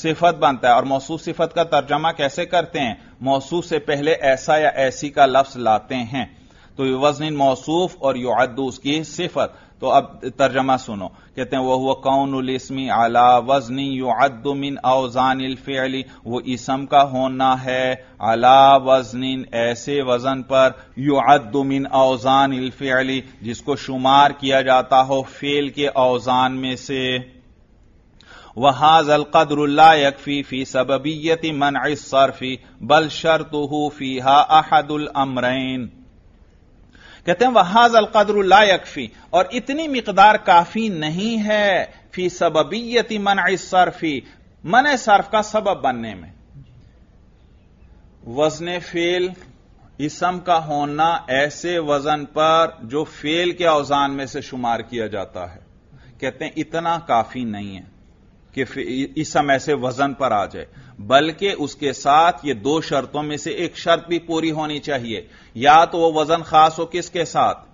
सिफत बनता है और मौसूस सिफत का तर्जमा कैसे करते हैं मौसू से पहले ऐसा या ऐसी का लफ्ज लाते हैं तो वजनिन मौसूफ और युद्दू उसकी सिफत तो अब तर्जमा सुनो कहते हैं वह हुआ कौन इसमी अला वजनी युद्दमिन औजान अवजान वो इसम का होना है अला वजनिन ऐसे वजन पर यु औजान अवजान जिसको शुमार किया जाता हो फेल के औजान में से वहाजल कदरुल्ला यकफी फी सबबीयती मन सरफी बल फी हा अहदुल अमरैन कहते हैं वहाज अलकदर लायक फी और इतनी मकदार काफी नहीं है फी सबबीयती मन सर्फी मन सर्फ का सबब बनने में वजन फेल इसम का होना ऐसे वजन पर जो फेल के अवजान में से शुमार किया जाता है कहते हैं इतना काफी नहीं है कि इस समय से वजन पर आ जाए बल्कि उसके साथ ये दो शर्तों में से एक शर्त भी पूरी होनी चाहिए या तो वो वजन खास हो किसके साथ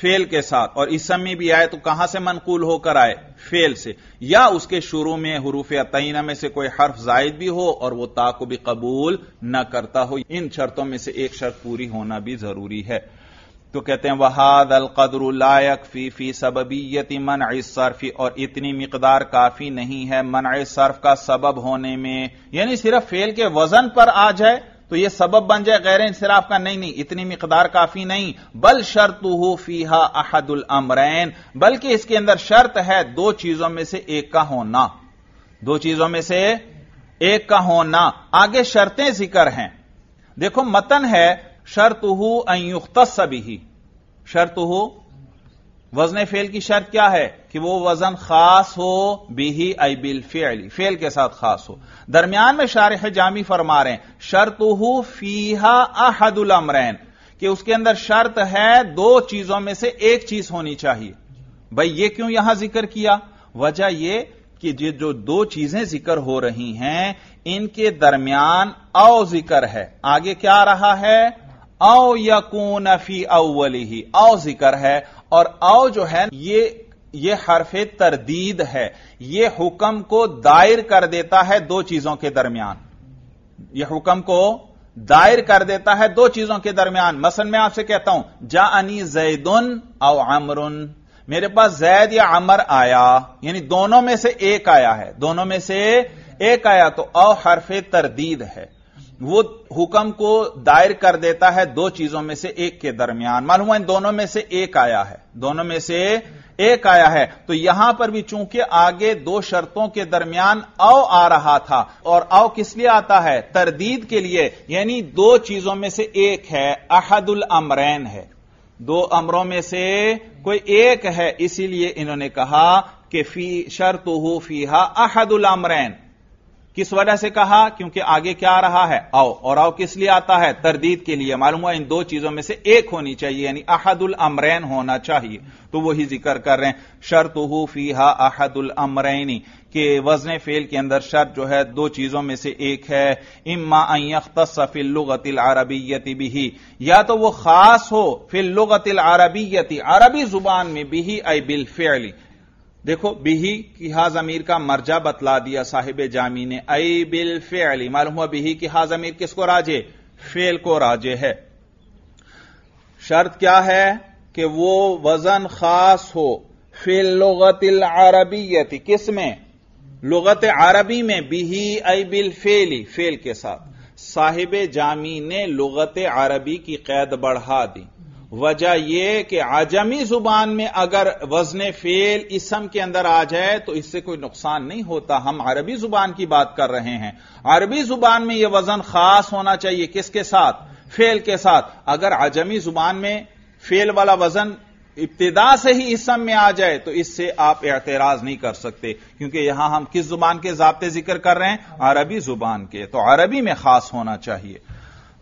फेल के साथ और इस समय भी आए तो कहां से मनकूल होकर आए फेल से या उसके शुरू में हरूफ या तयना में से कोई हर्फ जायद भी हो और वो ताको भी कबूल न करता हो इन शर्तों में से एक शर्त पूरी होना भी जरूरी है तो कहते हैं वहाद कदर लायक फी फी सबबीयती मन सर्फी और इतनी मकदार काफी नहीं है मन सर्फ का सबब होने में यानी सिर्फ फेल के वजन पर आ जाए तो यह सबब बन जाए गैर इंसराफ का नहीं नहीं इतनी मकदार काफी नहीं बल शर्त हो फीहा अहदुल अमरैन बल्कि इसके अंदर शर्त है दो चीजों में से एक का होना दो चीजों में से एक का होना आगे शर्तें जिक्र हैं देखो मतन है शर्त हो अयुख्तसबी शर्त हो वजन फेल की शर्त क्या है कि वो वजन खास हो बिही आई बिल फेली फेल के साथ खास हो दरमियान में शारख जामी फरमा रहे हैं शर्त हो फीहा अहदुल अमरैन कि उसके अंदर शर्त है दो चीजों में से एक चीज होनी चाहिए भाई ये क्यों यहां जिक्र किया वजह यह कि ये जो दो चीजें जिक्र हो रही हैं इनके दरमियान औ जिक्र है आगे क्या आ रहा है औ यकून फी अव्वली ही औ जिक्र है और औ जो है ये ये हरफ तरदीद है ये हुक्म को दायर कर देता है दो चीजों के दरमियान यह हुक्म को दायर कर देता है दो चीजों के दरमियान मसल मैं आपसे कहता हूं जा अनी जैदुन औ अमरुन मेरे पास जैद या अमर आया यानी दोनों में से एक आया है दोनों में से एक आया तो औ हरफ तरदीद है वो हुक्म को दायर कर देता है दो चीजों में से एक के दरमियान मालूम इन दोनों में से एक आया है दोनों में से एक आया है तो यहां पर भी चूंकि आगे दो शर्तों के दरमियान अव आ रहा था और अव किस लिए आता है तरदीद के लिए यानी दो चीजों में से एक है अहदुल अमरैन है दो अमरों में से कोई एक है इसीलिए इन्होंने कहा कि फी शर्त हो फीहा अहदुल अमरैन किस वजह से कहा क्योंकि आगे क्या आ रहा है आओ और आओ किस लिए आता है तरदीद के लिए मालूम हुआ इन दो चीजों में से एक होनी चाहिए यानी अहदुल अमरैन होना चाहिए तो वही जिक्र कर रहे हैं शर्त हु फीहा अहदुल अमरैनी के वजन फेल के अंदर शर्त जो है दो चीजों में से एक है इम्मा फिल्लुगतिल अरबियति बिही या तो वो खास हो फिल्लुगतिल अरबियति अरबी जुबान में बिही आई बिल फेली देखो बिही की हाज अमीर का मर्जा बतला दिया साहिब जामी ने आई बिल फेली मालूम हुआ बिही की हाज अमीर किसको राजे फेल को राजे है शर्त क्या है कि वो वजन खास हो फिल लुगतिल अरबियत किस में लुगत अरबी में बिही आई बिल फेली फेल के साथ साहिब जामी ने लुगत अरबी की कैद बढ़ा दी वजह यह कि आजमी जुबान में अगर वजन फेल इसम के अंदर आ जाए तो इससे कोई नुकसान नहीं होता हम अरबी जुबान की बात कर रहे हैं अरबी जुबान में यह वजन खास होना चाहिए किसके साथ फेल के साथ अगर आजमी जुबान में फेल वाला वजन इब्तदा से ही इसम में आ जाए तो इससे आप एतराज नहीं कर सकते क्योंकि यहां हम किस जुबान के जबते जिक्र कर रहे हैं अरबी जुबान के तो अरबी में खास होना चाहिए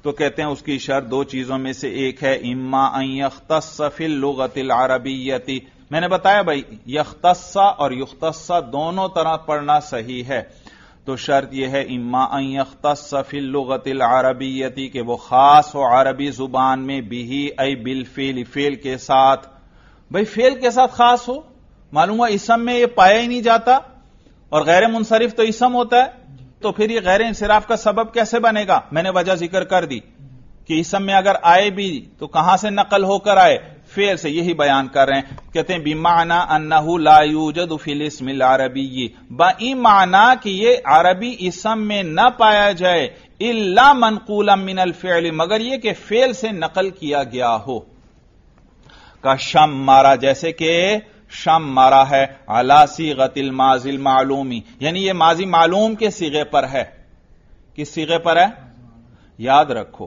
तो कहते हैं उसकी शर्त दो चीजों में से एक है इम्मा अख्तफिल लुगतिल अरबियती मैंने बताया भाई यख्तस्सा और युख्तस्सा दोनों तरह पढ़ना सही है तो शर्त यह है इम्मा अख्तफिल लुगतिल अरबियती के वो खास हो अरबी जुबान में बिही अई बिल फेल फेल के साथ भाई फेल के साथ खास हो मालूम हुआ इसम में यह पाया ही नहीं जाता और गैर मुनसरिफ तो इसम होता है तो फिर ये गैर इंसराफ का सबब कैसे बनेगा मैंने वजह जिक्र कर दी कि इस समय अगर आए भी तो कहां से नकल होकर आए फेर से यही बयान कर रहे हैं कहते हैं बीमाना अन्नाहू लायूजद फिलिसमिल अरबी ये माना कि ये अरबी इसम में न पाया जाए इल्ला मनकूल मिनल फेल मगर यह कि फेल से नकल किया गया हो का शम मारा जैसे कि शम मारा है अला गतिल माजिल मालूमी यानी यह माजी मालूम के सिगे पर है किस सिगे पर है याद रखो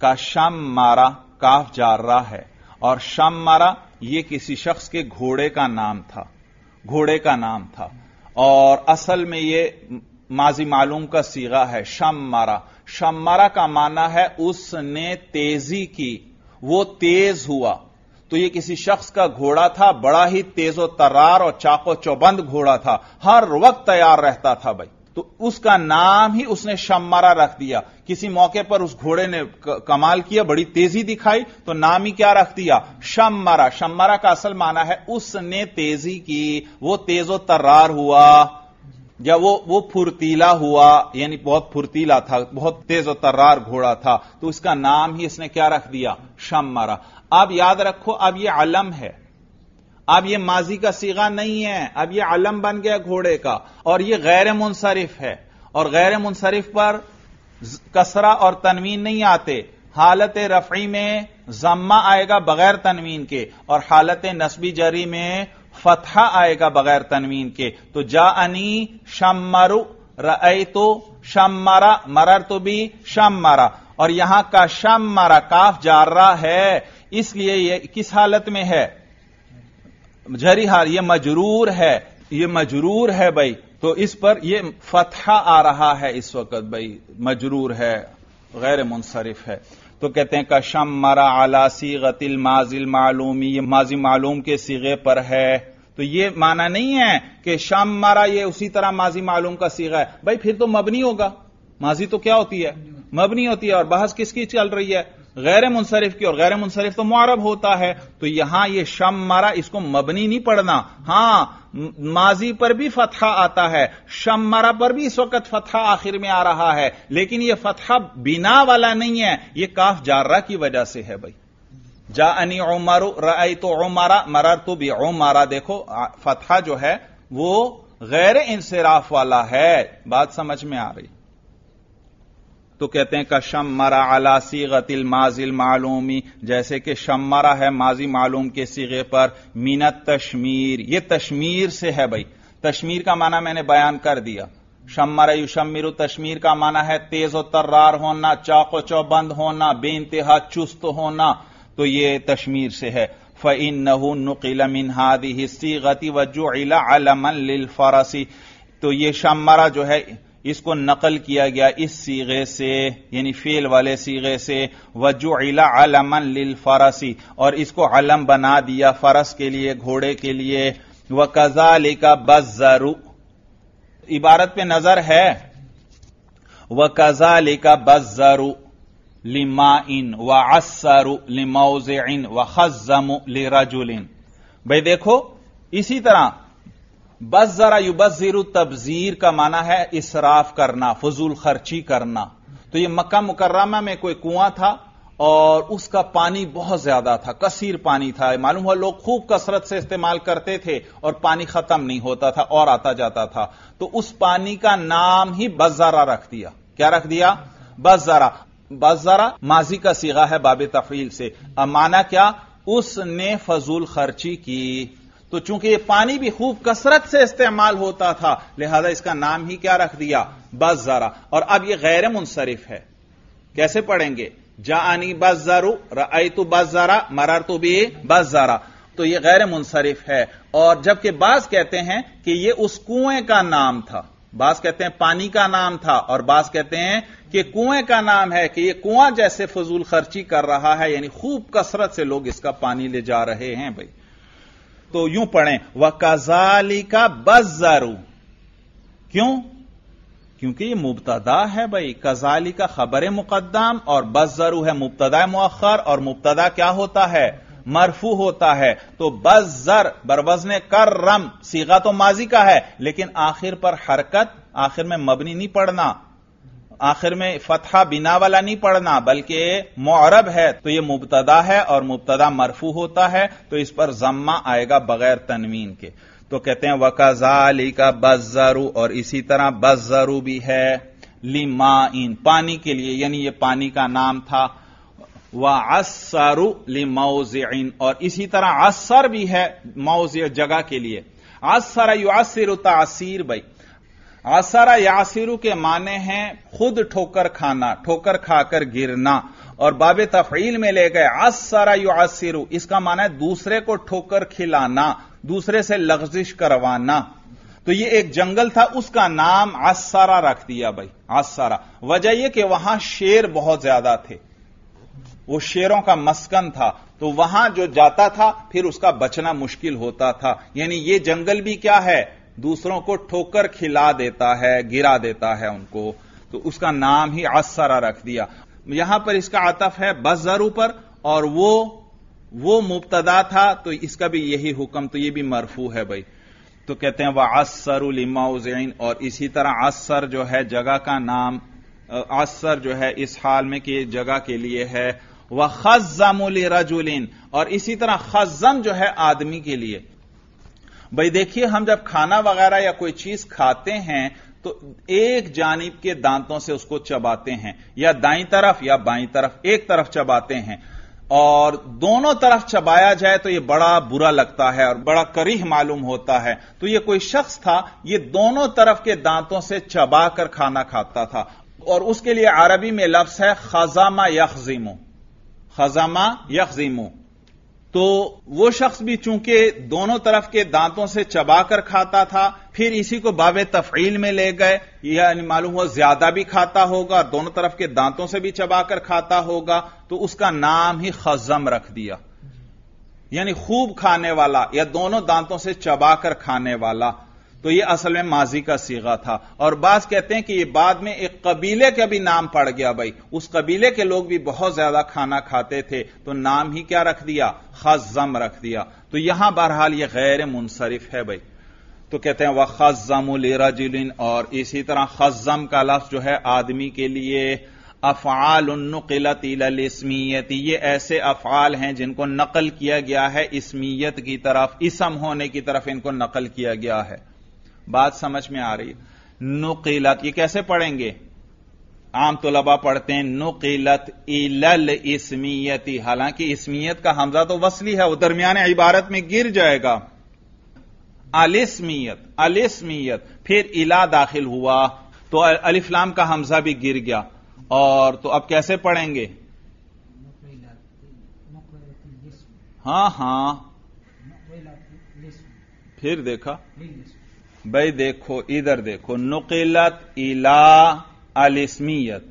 का शम मारा काफ रहा है और शम मारा यह किसी शख्स के घोड़े का नाम था घोड़े का नाम था और असल में यह माजी मालूम का सीगा है शम मारा शम मारा का माना है उसने तेजी की वो तेज हुआ तो ये किसी शख्स का घोड़ा था बड़ा ही तेजो तर्रार और चाको चौबंद घोड़ा था हर वक्त तैयार रहता था भाई तो उसका नाम ही उसने शमारा रख दिया किसी मौके पर उस घोड़े ने कमाल किया बड़ी तेजी दिखाई तो नाम ही क्या रख दिया शमारा शमारा का असल माना है उसने तेजी की वो तेजो तर्रार हुआ या वो वो फुर्तीला हुआ यानी बहुत फुर्तीला था बहुत तेज और तर्रार घोड़ा था तो उसका नाम ही इसने क्या रख दिया शम मारा आप याद रखो अब यह अलम है अब यह माजी का सीगा नहीं है अब यह अलम बन गया घोड़े का और यह गैर मुनसरिफ है और गैर मुनसरिफ पर कसरा और तनवीन नहीं आते हालत रफी में जम्मा आएगा बगैर तनवीन के और हालत नस्बी जरी में फतहा आएगा बगैर तनवीन के तो जा अनी शमरु रई तो शम मरा मरर तो भी शम मरा और यहां का शम मरा काफ जा रहा है इसलिए यह किस हालत में है हार यह मजरूर है यह मजरूर है भाई तो इस पर यह फतहा आ रहा है इस वक्त भाई मजरूर है गैर मुनसरिफ है तो कहते हैं कशम मरा आला गतिल माजिल मालूमी ये माजी मालूम के सीगे पर है तो ये माना नहीं है कि शम मरा ये उसी तरह माजी मालूम का सीगा है भाई फिर तो मबनी होगा माजी तो क्या होती है मबनी होती है और बहस किसकी चल रही है गैर मुनसरफ की और गैर मुनसरफ तो मुआरब होता है तो यहां यह शम मारा इसको मबनी नहीं पढ़ना हां माजी पर भी फतहा आता है शम मारा पर भी इस वक्त फतहा आखिर में आ रहा है लेकिन यह फतहा बिना वाला नहीं है यह काफ जारा की वजह से है भाई जा अनी ओमारू रई तो ओमारा मरर तो भी ओमारा देखो फतहा जो है वो गैर इंसराफ वाला है बात समझ में आ रही तो कहते हैं कशम मरा अला सीगतिल माजिल मालूमी जैसे कि शमरा है माजी मालूम के सीगे पर मीनत तश्मीर यह तश्मीर से है भाई तश्मीर का माना मैंने बयान कर दिया शमर युशमिर तश्मीर का माना है तेज और तर्रार होना चाको चौबंद होना बे इंतहा चुस्त होना तो ये तश्मीर से है इन नहू नुकिल मिन हादी हिस्सी गति वजू अलमन लिल तो ये शमरा जो है इसको नकल किया गया इस सीगे से यानी फेल वाले सीगे से वजू अलमन लिल फरसी और इसको अलम बना दिया फरस के लिए घोड़े के लिए व कजा का बजरू इबारत पे नजर है व कजाली का बजरू लिमा इन व असरू लिमाउज इन व खजमु लिराजुलिन भाई देखो इसी तरह बस जरा युबजीर तबजीर का माना है इसराफ करना फजूल खर्ची करना तो यह मक्का मुकर्रमा में कोई कुआं था और उसका पानी बहुत ज्यादा था कसीर पानी था मालूम हुआ लोग खूब कसरत से इस्तेमाल करते थे और पानी खत्म नहीं होता था और आता जाता था तो उस पानी का नाम ही बजरा रख दिया क्या रख दिया बजरा बजरा माजी का सीगा है बाब तफील से अब माना क्या उसने फजूल खर्ची की तो चूंकि यह पानी भी खूब कसरत से इस्तेमाल होता था लिहाजा इसका नाम ही क्या रख दिया बस जरा और अब यह गैर मुंसरिफ है कैसे पढ़ेंगे जानी बस जरू रई तो बस जरा मरार तो भी बस जरा तो यह गैर मुनसरफ है और जबकि बास कहते हैं कि यह उस कुएं का नाम था बास कहते हैं पानी का नाम था और बास कहते हैं कि कुएं का नाम है कि यह कुआं जैसे फजूल खर्ची कर रहा है यानी खूब कसरत से लोग इसका पानी ले जा रहे हैं भाई तो यूं पढ़ें व कजाली का बजारू क्यों क्योंकि ये मुबतदा है भाई कजाली का खबर मुकदम और बजरू है मुबतदा मौखर और मुबतदा क्या होता है मरफू होता है तो बजर बरवजन कर रम सीगा तो माजी का है लेकिन आखिर पर हरकत आखिर में मबनी नहीं पड़ना आखिर में फतहा बिना वाला नहीं पढ़ना बल्कि मौरब है तो यह मुबतदा है और मुबतदा मरफू होता है तो इस पर जम्मा आएगा बगैर तनवीन के तो कहते हैं वकाजाली का बजरू और इसी तरह बजरू भी है लिमा इन पानी के लिए यानी यह पानी का नाम था वह असरु इन और इसी तरह असर भी है मौज जगह के लिए असर यु असर तासीर भाई आसारा यासिरू के माने हैं खुद ठोकर खाना ठोकर खाकर गिरना और बाब तफील में ले गए आसारा यु आसिरू इसका माना है दूसरे को ठोकर खिलाना दूसरे से लफ्जिश करवाना तो ये एक जंगल था उसका नाम आसारा रख दिया भाई आसारा वजह यह कि वहां शेर बहुत ज्यादा थे वो शेरों का मस्कन था तो वहां जो जाता था फिर उसका बचना मुश्किल होता था यानी ये जंगल भी क्या है दूसरों को ठोकर खिला देता है गिरा देता है उनको तो उसका नाम ही असरा रख दिया यहां पर इसका आतफ है बजरू पर और वो वो मुबतदा था तो इसका भी यही हुक्म तो ये भी मरफू है भाई तो कहते हैं वह असर उलिमाउजैन और इसी तरह असर जो है जगह का नाम असर जो है इस हाल में कि जगह के लिए है वह खजमुल रजुलिन और इसी तरह खजम जो है आदमी के लिए भाई देखिए हम जब खाना वगैरह या कोई चीज खाते हैं तो एक जानिब के दांतों से उसको चबाते हैं या दाई तरफ या बाई तरफ एक तरफ चबाते हैं और दोनों तरफ चबाया जाए तो यह बड़ा बुरा लगता है और बड़ा करीह मालूम होता है तो यह कोई शख्स था यह दोनों तरफ के दांतों से चबा कर खाना खाता था और उसके लिए अरबी में लफ्स है खजामा यखजीमो खजामा यखजीमो तो वो शख्स भी चूंकि दोनों तरफ के दांतों से चबाकर खाता था फिर इसी को बाब तफील में ले गए यानी मालूम हो ज्यादा भी खाता होगा दोनों तरफ के दांतों से भी चबाकर खाता होगा तो उसका नाम ही खजम रख दिया यानी खूब खाने वाला या दोनों दांतों से चबाकर खाने वाला तो यह असल में माजी का सीगा था और बाज कहते हैं कि यह बाद में एक कबीले का भी नाम पड़ गया भाई उस कबीले के लोग भी बहुत ज्यादा खाना खाते थे तो नाम ही क्या रख दिया खजम रख दिया तो यहां बहरहाल यह गैर मुनसरिफ है भाई तो कहते हैं वह खजमुलराजुलिन और इसी तरह खजम का लफ्ज जो है आदमी के लिए अफ़ाल नक़लत ये ऐसे अफ़ाल हैं जिनको नकल किया गया है इसमियत की तरफ इसम होने की तरफ इनको नकल किया गया है बात समझ में आ रही है नुकीलत ये कैसे पढ़ेंगे आम तलबा पढ़ते हैं नुकीलत इलल इसमियती हालांकि इसमियत का हमजा तो वसली है वो दरमियान इबारत में गिर जाएगा अलिस्मियत अलिस्मियत फिर इला दाखिल हुआ तो अलिफ्लाम का हमजा भी गिर गया और तो अब कैसे पढ़ेंगे हां हां फिर देखा भाई देखो इधर देखो नुकिलत इला अलस्मियत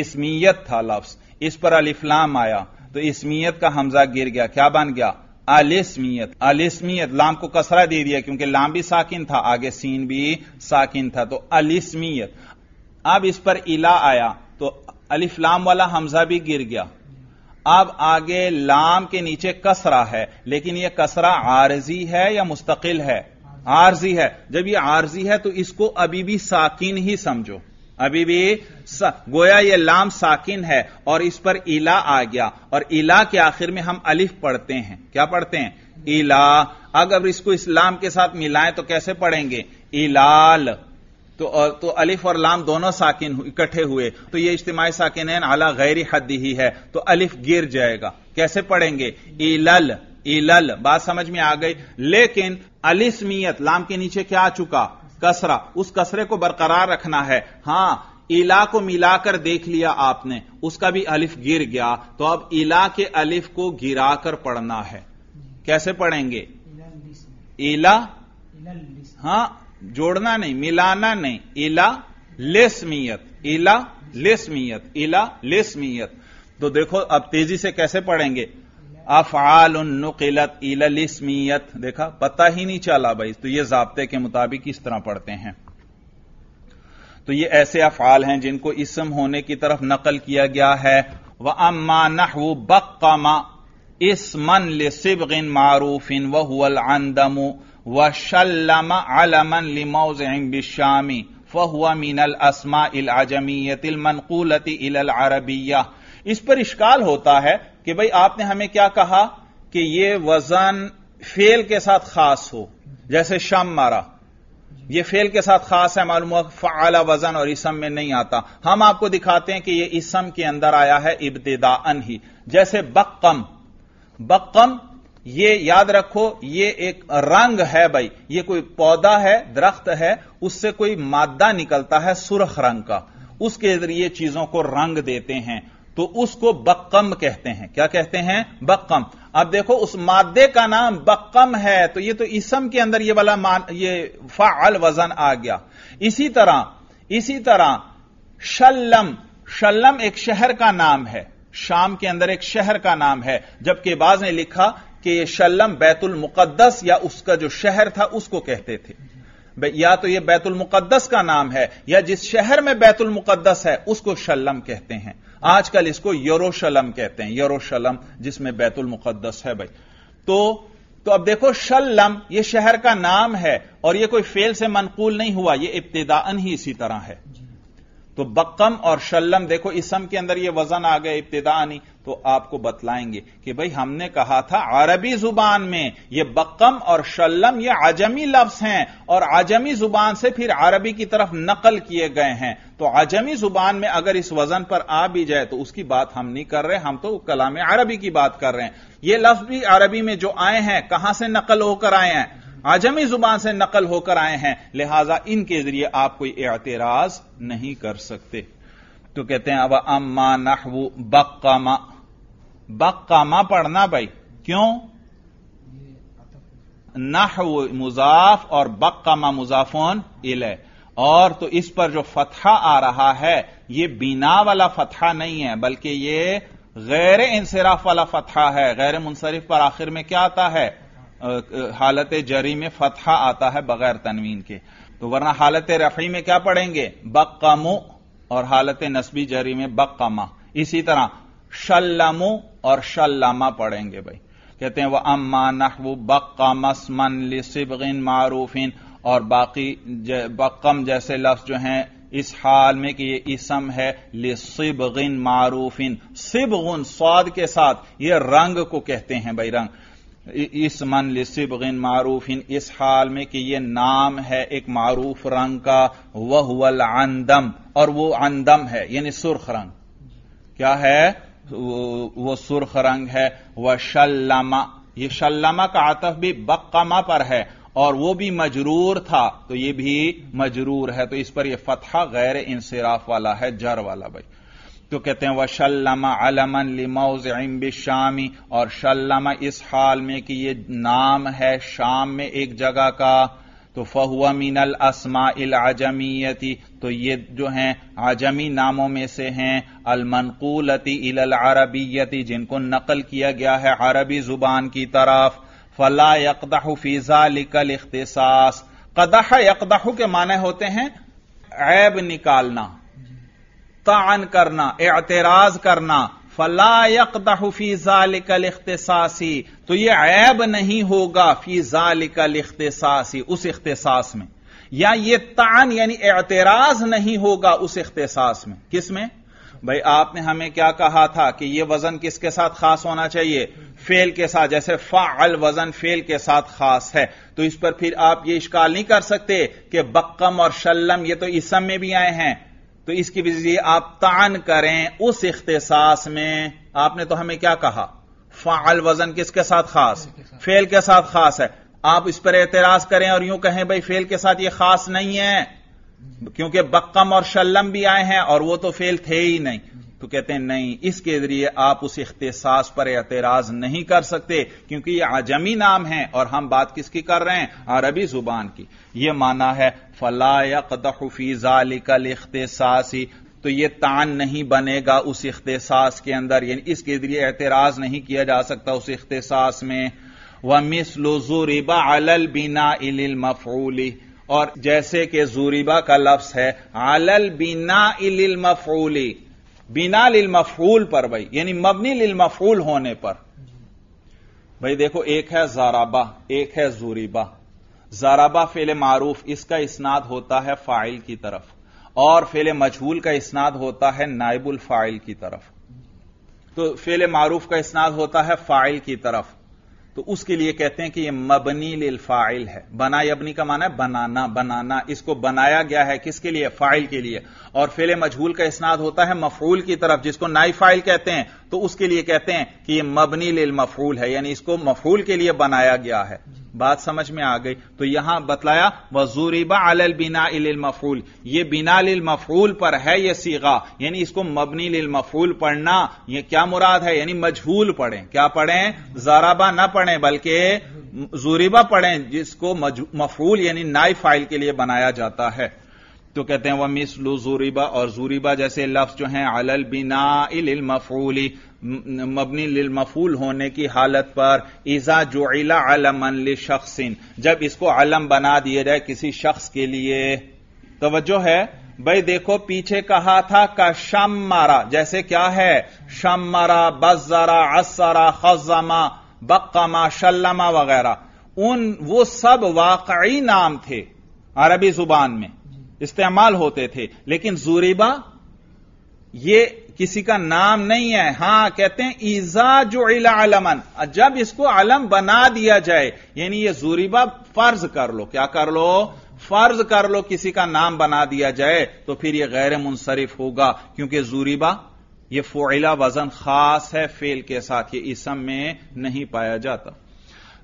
इसमियत था लफ्स इस पर अलिफ्लाम आया तो इसमियत का हमजा गिर गया क्या बन गया अलिस्मियत अलिस्मियत लाम को कसरा दे दिया क्योंकि लाम भी साकिन था आगे सीन भी साकिन था तो अलिस्मियत अब इस पर इला आया तो अलिफ लाम वाला हमजा भी गिर गया अब आगे लाम के नीचे कसरा है लेकिन यह कसरा आरजी है या मुस्तकिल है आरजी है जब ये आरजी है तो इसको अभी भी साकिन ही समझो अभी भी सा, गोया ये लाम साकिन है और इस पर इला आ गया और इला के आखिर में हम अलिफ पढ़ते हैं क्या पढ़ते हैं इला अगर इसको इस्लाम के साथ मिलाएं तो कैसे पढ़ेंगे इलाल तो तो अलिफ और लाम दोनों साकिन इकट्ठे हुए तो ये इज्तिमाही साकिन है आला गैरी हद ही है तो अलिफ गिर जाएगा कैसे पढ़ेंगे इलल इलल बात समझ में आ गई लेकिन अलिस्मियत लाम के नीचे क्या आ चुका कसरा उस कसरे को बरकरार रखना है हां इला को मिलाकर देख लिया आपने उसका भी अलिफ गिर गया तो अब इला के अलिफ को गिराकर पढ़ना है कैसे पढ़ेंगे इला हां जोड़ना नहीं मिलाना नहीं इला लेस्मियत इला लेस्मियत इला लेस्मियत तो देखो अब तेजी से कैसे पढ़ेंगे अफआल नुकिलत इलस्मियत देखा पता ही नहीं चला भाई तो ये जबते के मुताबिक इस तरह पढ़ते हैं तो ये ऐसे अफाल हैं जिनको इसम होने की तरफ नकल किया गया है वह अम्मा नहु बक्मा इसमन लिसबिन मारूफिन वहुअल आंदमु व शल्लमा अलमन लिमोज बिशामी फहुआ मिनल असमा इल आजमीयत इल मनकूलती इल अरबिया इस पर इश्काल होता है कि भाई आपने हमें क्या कहा कि यह वजन फेल के साथ खास हो जैसे शम मारा यह फेल के साथ खास है मालूम हुआ फाला वजन और इसम में नहीं आता हम आपको दिखाते हैं कि यह इसम के अंदर आया है अन ही जैसे बक्कम बक्कम ये याद रखो ये एक रंग है भाई ये कोई पौधा है दरख्त है उससे कोई मादा निकलता है सुरख रंग का उसके जरिए चीजों को रंग देते हैं तो उसको बक्कम कहते हैं क्या कहते हैं बक्कम अब देखो उस मादे का नाम बक्कम है तो ये तो इसम के अंदर ये वाला मान ये फाल वजन आ गया इसी तरह इसी तरह शल्लम शल्लम एक शहर का नाम है शाम के अंदर एक शहर का नाम है जबकि बाज ने लिखा कि ये शल्लम बैतुल मुकद्दस या उसका जो शहर था उसको कहते थे या तो ये बैतुल मुकद्दस का नाम है या जिस शहर में बैतुल मुकद्दस है उसको शल्लम कहते हैं आजकल इसको यरोशलम कहते हैं यरोशलम जिसमें बैतुल मुकद्दस है भाई तो तो अब देखो शल्लम ये शहर का नाम है और ये कोई फेल से मनकूल नहीं हुआ ये इब्तदा ही इसी तरह है तो बक्कम और शल्लम देखो इसम के अंदर ये वजन आ गए इब्तदानी तो आपको बतलाएंगे कि भाई हमने कहा था अरबी जुबान में ये बक्कम और शल्लम ये आजमी लफ्ज हैं और आजमी जुबान से फिर अरबी की तरफ नकल किए गए हैं तो आजमी जुबान में अगर इस वजन पर आ भी जाए तो उसकी बात हम नहीं कर रहे हम तो कलाम अरबी की बात कर रहे हैं ये लफ्ज भी अरबी में जो आए हैं कहां से नकल होकर आए हैं आजमी जुबान से नकल होकर आए हैं लिहाजा इनके जरिए आप कोई एतराज नहीं कर सकते तो कहते हैं अब अम्मा बक बक्कामा बक्कामा पढ़ना भाई क्यों नहव मुजाफ और बक्कामा मुजाफोन इले और तो इस पर जो फतहा आ रहा है यह बीना वाला फतहा नहीं है बल्कि यह गैर इंसराफ वाला फतहा है गैर मुंसरिफ पर आखिर में क्या आता है हालत जरी में फतहा आता है बगैर तनवीन के तो वरना हालत रफी में क्या पढ़ेंगे बक्कामो और हालत नस्बी जरी में बक्कामा इसी तरह शल्लमो और शल्लामा पढ़ेंगे भाई कहते हैं वह अम्मा नहबू का मसमन लिसबिन मारूफिन और बाकी बक्कम जैसे लफ्ज जो हैं इस हाल में कि ये इसम है लिसबिन मारूफिन सिबगुन स्वाद के साथ ये रंग को कहते हैं भाई रंग इस मन गिन मारूफ इन इस हाल में कि यह नाम है एक मारूफ रंग का वह वल आंदम और वो आंदम है यानी सुर्ख रंग क्या है वो सुर्ख रंग है वह शल्लमा ये शल्लमा का आतफ भी बक्कमा पर है और वो भी मजरूर था तो ये भी मजरूर है तो इस पर यह फतहा गैर इंसराफ वाला है जर वाला भाई तो कहते हैं वशल्लमा अलमन लिमौज बिशामी और शल्लमा इस हाल में कि ये नाम है शाम में एक जगह का तो फहुआ मिनल असमा इल आजमीयती तो ये जो हैं आजमी नामों में से हैं अलमनकूलती इल अरबीयती जिनको नकल किया गया है अरबी जुबान की तरफ फला यकदह फीजा लिकल इख्तिसास कदह यकदह के माने होते हैं ऐब निकालना तान करना एतराज करना फलायकदफी जालिकल इख्तसासी तो यह ऐब नहीं होगा फी जालिकल इख्तसासी उस इख्तसास में या ये तान यानी एतराज नहीं होगा उस इख्तसास में किस में भाई आपने हमें क्या कहा था कि यह वजन किसके साथ खास होना चाहिए फेल के साथ जैसे फाल वजन फेल के साथ खास है तो इस पर फिर आप ये इश्काल नहीं कर सकते कि बक्कम और शल्लम ये तो इसम में भी आए हैं तो इसकी वजह से आप तान करें उस इख्तिसास में आपने तो हमें क्या कहा फाल वजन किसके साथ खास फेल के साथ खास है आप इस पर एतराज करें और यूं कहें भाई फेल के साथ ये खास नहीं है क्योंकि बक्कम और शल्लम भी आए हैं और वो तो फेल थे ही नहीं तो कहते हैं नहीं इसके जरिए आप उस इख्तिसास पर एतराज नहीं कर सकते क्योंकि यह आजमी नाम है और हम बात किसकी कर रहे हैं अरबी जुबान की यह माना है फलायकदीजालिकल इख्तिसासी तो यह तान नहीं बनेगा उस इख्तिसास के अंदर यानी इसके जरिए एतराज नहीं किया जा सकता उस इख्तिसास में वह मिसलोजूरिबा अलल बिना इल मफूली और जैसे कि जूरिबा का लफ्स है अलल बिना इल मफूली बिना लिल मफूल पर भाई यानी मबनी लिल मफूल होने पर भाई देखो एक है जाराबा एक है जूरीबा जाराबा फेल मारूफ इसका इसनाद होता है फाइल की तरफ और फेल मजहूल का इसनाद होता है नायबुल फाइल की तरफ तो फेल मारूफ का इसनाद होता है फाइल की तरफ तो उसके लिए कहते हैं कि यह मबनी लिल फाइल है बना यबनी का माना है बनाना बनाना इसको बनाया गया है किसके लिए फाइल के लिए और फेले मजहूल का इसनाद होता है मफूल की तरफ जिसको नाई फाइल कहते हैं तो उसके लिए कहते हैं कि यह मबनी लिल मफूल है यानी इसको मफूल के लिए बनाया गया है बात समझ में आ गई तो यहां बतलाया वजूरीबा अल बिना इल मफूल ये बिना लिल मफूल पर है यह सीगा यानी इसको मबनी लिल मफूल पढ़ना यह क्या मुराद है यानी मजहूल पढ़ें क्या पढ़ें जराबा ना पढ़ें बल्कि जूरीबा पढ़ें जिसको मफूल यानी नाई फाइल के लिए बनाया जाता है तो कहते हैं वह मिसलू जूरीबा और जूरीबा जैसे लफ्ज जो हैं अलल बिना मफूली मबनी लिल मफूल होने की हालत पर इजा जो आलम लि शख्सिन जब इसको अलम बना दिया जाए किसी शख्स के लिए तोज्जो है भाई देखो पीछे कहा था का शम मारा जैसे क्या है शम मारा बजरा असरा खजमा बक्कामा शल्लमा वगैरह उन वो सब वाकई नाम थे अरबी जुबान में इस्तेमाल होते थे लेकिन जुरीबा ये किसी का नाम नहीं है हां कहते हैं ईजा जो आलमन जब इसको अलम बना दिया जाए यानी ये जूरीबा फर्ज कर लो क्या कर लो फर्ज कर लो किसी का नाम बना दिया जाए तो फिर यह गैर मुंसरिफ होगा क्योंकि जूरीबा यह फोला वजन खास है फेल के साथ ये इसम में नहीं पाया जाता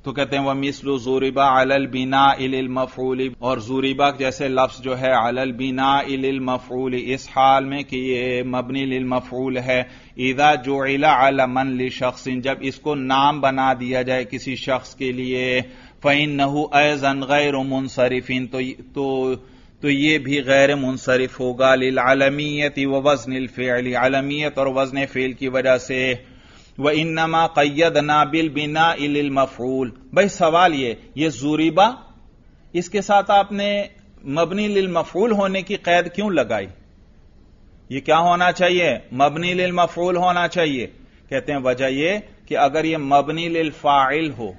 तो कहते हैं वह मिसलू जूरीबा अलल बिना इल मफूली और जूरीबा जैसे लफ्स जो है अलल बिना इल मफूली इस हाल में कि ये मबनी लिल मफूल है ईदा जो अलमन ली शख्स जब इसको नाम बना दिया जाए किसी शख्स के लिए फ़ैन नहू अजन गैर मुनसरिफिन तो, तो तो ये भी गैर मुनसरिफ होगा लिल आलमियत व वजन फ़ेल आलमियत और वजन फ़ेल की वजह से व इनमा कैद नाबिल बिना इल मफूल भाई सवाल ये ये जूरीबा इसके साथ आपने मबनी लिल मफूल होने की कैद क्यों लगाई ये क्या होना चाहिए मबनी लिल मफूल होना चाहिए कहते हैं वजह यह कि अगर यह मबनी लिल फाइल हो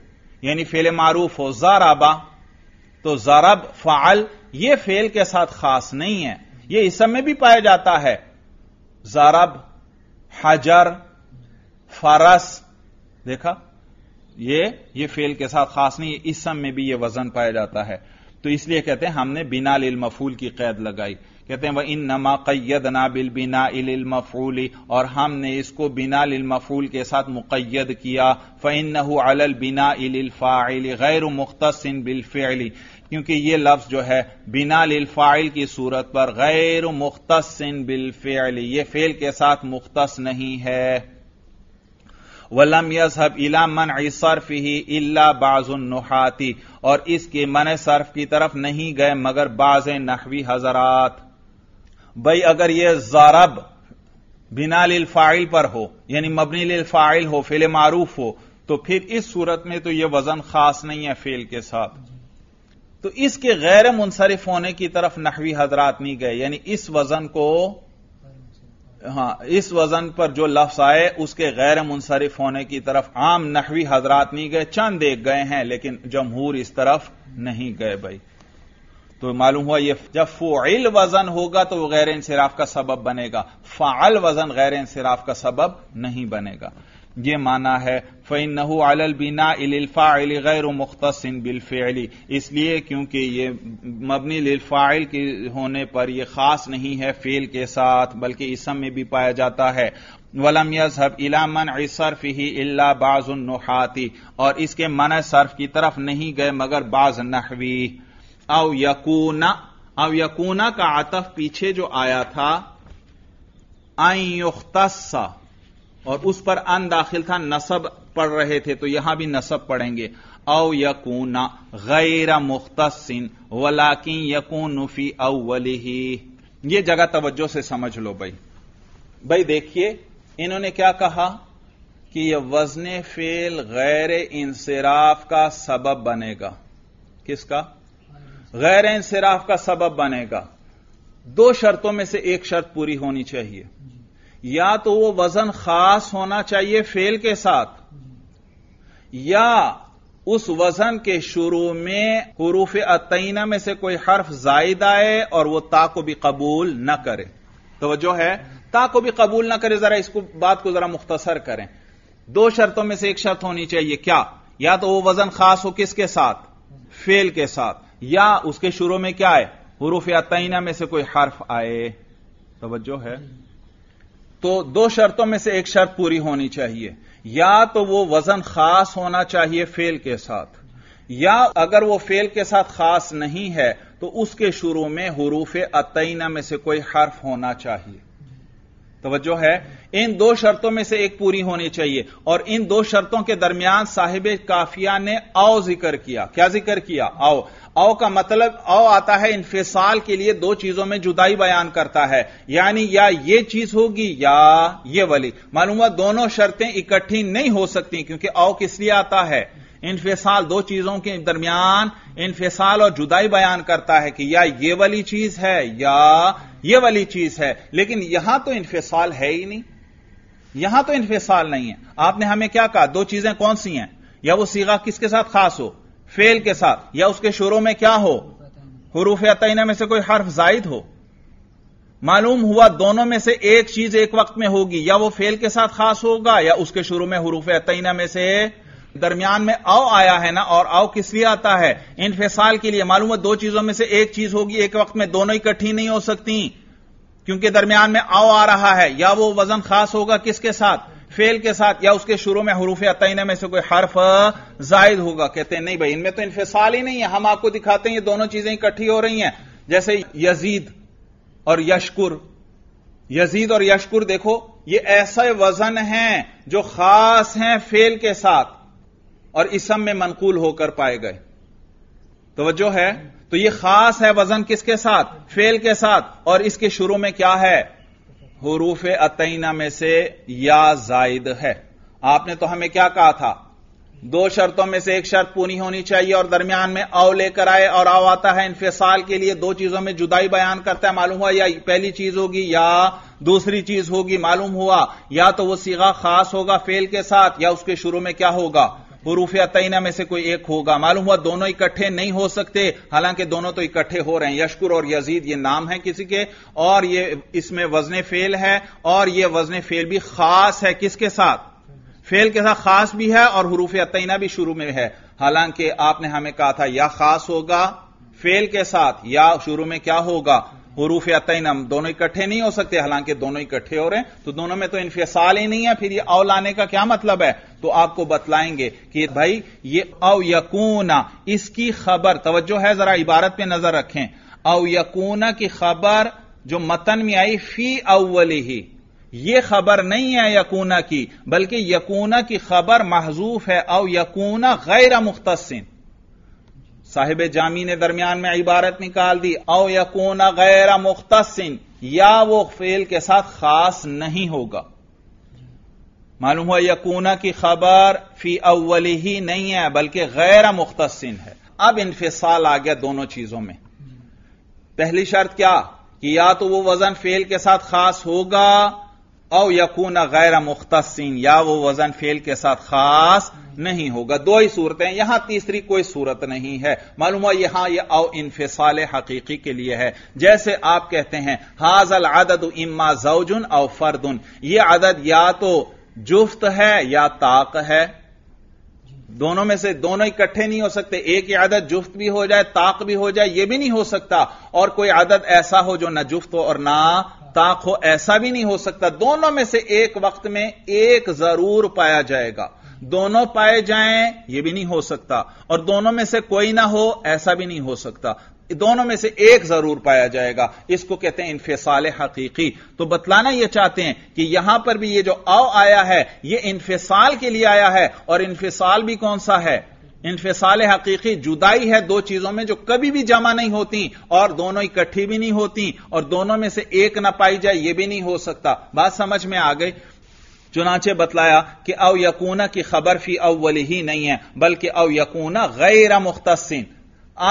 यानी फेल मारूफ हो जाराबा तो जरब फाल यह फेल के साथ खास नहीं है यह इसम में भी पाया जाता है जरब हजर फरस देखा ये ये फेल के साथ खास नहीं इस सम में भी ये वजन पाया जाता है तो इसलिए कहते हैं हमने बिना लिल मफूल की कैद लगाई कहते हैं वह इन नमा कैद ना बिल बिना इल मफूली और हमने इसको बिना लिल मफूल के साथ मुकैद किया फ़ैन नहू अल बिना इल फाइली गैर इन बिल फेली क्योंकि ये लफ्ज जो है बिना फाइल की सूरत पर गैर इन बिल फेली ये फेल के साथ मुख्तस नहीं है वलम यजहब इला मन सर्फ ही इल्ला बाजुलनुहाती और इसके मन सर्फ की तरफ नहीं गए मगर बाज नहवी हजरात भाई अगर यह जारब बिना लिलफाइल पर हो यानी मबनी लिलफाइल हो फेल मारूफ हो तो फिर इस सूरत में तो यह वजन खास नहीं है फेल के साथ तो इसके गैर मुनसरफ होने की तरफ नहवी हजरात नहीं गए यानी इस वजन को हाँ इस वजन पर जो लफ्स आए उसके गैर मुंसरिफ होने की तरफ आम नहवी हजरात नहीं गए चंद एक गए हैं लेकिन जमहूर इस तरफ नहीं गए भाई तो मालूम हुआ ये जब फोइल वजन होगा तो वह गैर इंसराफ का सबब बनेगा फाल वजन गैर इंसराफ का सबब नहीं बनेगा ये माना है फ़ैन नहू अल बिना इलफ़ाइल गैर मुख्तसिन बिलफ़ेली इसलिए क्योंकि ये मबनी लिलफ़ाइल के होने पर यह खास नहीं है फेल के साथ बल्कि इसम में भी पाया जाता है वलम यजहब इलामन सर्फ ही अल्ला नुहाती और इसके मन सर्फ की तरफ नहीं गए मगर बाज नहवी अव यकूना अव यकूना का आतफ पीछे जो आया था आई युख्तस्सा और उस पर अन दाखिल था नसब पढ़ रहे थे तो यहां भी नसब पढ़ेंगे औ यकूना गैर मुख्तसिन वलाकिन यकून फी अवली ही ये जगह तवज्जो से समझ लो भाई भाई देखिए इन्होंने क्या कहा कि यह वजन फेल गैर इंसराफ का सबब बनेगा किसका गैर इंसराफ का सबब बनेगा दो शर्तों में से एक शर्त पूरी होनी चाहिए या तो वो वजन खास होना चाहिए फेल के साथ या उस वजन के शुरू में हरूफ अतना में से कोई हर्फ जायद आए और वह ता को भी कबूल न करे तो है ता को भी कबूल ना करे जरा इसको बात को जरा मुख्तसर करें दो शर्तों में से एक शर्त होनी चाहिए क्या या तो वो वजन खास हो किसके साथ फेल के साथ या उसके शुरू में क्या है हरूफ अतना में से कोई हर्फ आए जो है तो दो शर्तों में से एक शर्त पूरी होनी चाहिए या तो वो वजन खास होना चाहिए फेल के साथ या अगर वो फेल के साथ खास नहीं है तो उसके शुरू में हरूफ अतना में से कोई हर्फ होना चाहिए तोज्जो है इन दो शर्तों में से एक पूरी होनी चाहिए और इन दो शर्तों के दरमियान साहिब काफिया ने आओ जिक्र किया क्या जिक्र किया आओ आओ का मतलब आओ आता है इन्फिसाल के लिए दो चीजों में जुदाई बयान करता है यानी या ये चीज होगी या ये वाली मालूम दोनों शर्तें इकट्ठी नहीं हो सकती क्योंकि आओ किस लिए आता है इनफिसाल दो चीजों के दरमियान इनफिसाल और जुदाई बयान करता है कि या ये वाली चीज है या ये वाली चीज है लेकिन यहां तो इनफिसाल है ही नहीं यहां तो इनफिसाल नहीं है आपने हमें क्या कहा दो चीजें कौन सी हैं या वो सीगा किसके साथ खास हो फेल के साथ या उसके शुरू में क्या हो हरूफ तैना में से कोई हर्फ जायद हो मालूम हुआ दोनों में से एक चीज एक वक्त में होगी या वो फेल के साथ खास होगा या उसके शुरू में हरूफ तैना में से दरमियान में अव आया है ना और अव किस लिए आता है इनफेसाल के लिए मालूम है दो चीजों में से एक चीज होगी एक वक्त में दोनों इकट्ठी नहीं हो सकती क्योंकि दरमियान में अव आ रहा है या वो वजन खास होगा किसके साथ फेल के साथ या उसके शुरू में हरूफ अतना में से कोई हर्फ जायद होगा कहते हैं नहीं भाई इनमें तो इनफेसाल ही नहीं है हम आपको दिखाते हैं ये दोनों चीजें इकट्ठी हो रही हैं जैसे यजीद और यशकुर यजीद और यशकुर देखो ये ऐसे वजन हैं जो खास हैं फेल के साथ और इसम में मनकूल होकर पाए गए तोज्जो है तो यह खास है वजन किसके साथ फेल के साथ और इसके शुरू में क्या है हरूफ अतना में से या जायद है आपने तो हमें क्या कहा था दो शर्तों में से एक शर्त पूरी होनी चाहिए और दरमियान में आओ लेकर आए और आओ आता है इनफिसाल के लिए दो चीजों में जुदाई बयान करता है मालूम हुआ या पहली चीज होगी या दूसरी चीज होगी मालूम हुआ या तो वह सीगा खास होगा फेल के साथ या उसके शुरू में क्या होगा तैना में से कोई एक होगा मालूम हुआ दोनों इकट्ठे नहीं हो सकते हालांकि दोनों तो इकट्ठे हो रहे हैं यशकुर और यजीद ये नाम है किसी के और ये इसमें वजन फेल है और ये वजन फेल भी खास है किसके साथ फेल के साथ खास भी है और हरूफ तैना भी शुरू में है हालांकि आपने हमें कहा था या खास होगा फेल के साथ या शुरू में क्या होगा हुरूफ अतैन हम दोनों इकट्ठे नहीं हो सकते हालांकि दोनों इकट्ठे हो रहे हैं तो दोनों में तो इनफसाल ही नहीं है फिर ये अव लाने का क्या मतलब है तो आपको बतलाएंगे कि भाई ये अवयकूना इसकी खबर तवज्जो है जरा इबारत पर नजर रखें अवयकूना की खबर जो मतन में आई फी अवल ही यह खबर नहीं है यकूना की बल्कि यकूना की खबर महजूफ है अव यकूना गैर मुख्तसिन साहिब जामी ने दरमियान में इबारत निकाल दी औ यकून गैर मुख्तसिन या वो फेल के साथ खास नहीं होगा मालूम हुआ यकूना की खबर फी अव्वल ही नहीं है बल्कि गैर मुख्तसिन है अब इनफिसाल आ गया दोनों चीजों में पहली शर्त क्या कि या तो वो वजन फेल के साथ खास होगा औ यकून गैर मुख्तसिन या वो वजन फेल के साथ खास नहीं होगा दो ही सूरतें यहां तीसरी कोई सूरत नहीं है मालूम यहां यह औ इनफिसाल हकीकी के लिए है जैसे आप कहते हैं हाजल आदद इम्मा जौजुन औ फर्दुन यह आदद या तो जुफ्त है या ताक है दोनों में से दोनों इकट्ठे नहीं हो सकते एक ही आदत जुफ्त भी हो जाए ताक भी हो जाए यह भी नहीं हो सकता और कोई आदत ऐसा हो जो ना जुफ्त हो और ना ताक हो ऐसा भी नहीं हो सकता दोनों में से एक वक्त में एक जरूर पाया जाएगा दोनों पाए जाएं यह भी नहीं हो सकता और दोनों में से कोई ना हो ऐसा भी नहीं हो सकता दोनों में से एक जरूर पाया जाएगा इसको कहते हैं इन्फिसाल हकीकी तो बतलाना यह चाहते हैं कि यहां पर भी यह जो अव आया है यह इन्फिसाल के लिए आया है और इन्फिसाल भी कौन सा है इनफिसाल हकीकी जुदाई है दो चीजों में जो कभी भी जमा नहीं होती और दोनों इकट्ठी भी नहीं होती और दोनों में से एक ना पाई जाए यह भी नहीं हो सकता बात समझ में आ गई चुनाचे बतलाया कि अव यकूना की खबर फी अव्वली ही नहीं है बल्कि अव यकूना गैर मुख्तसिन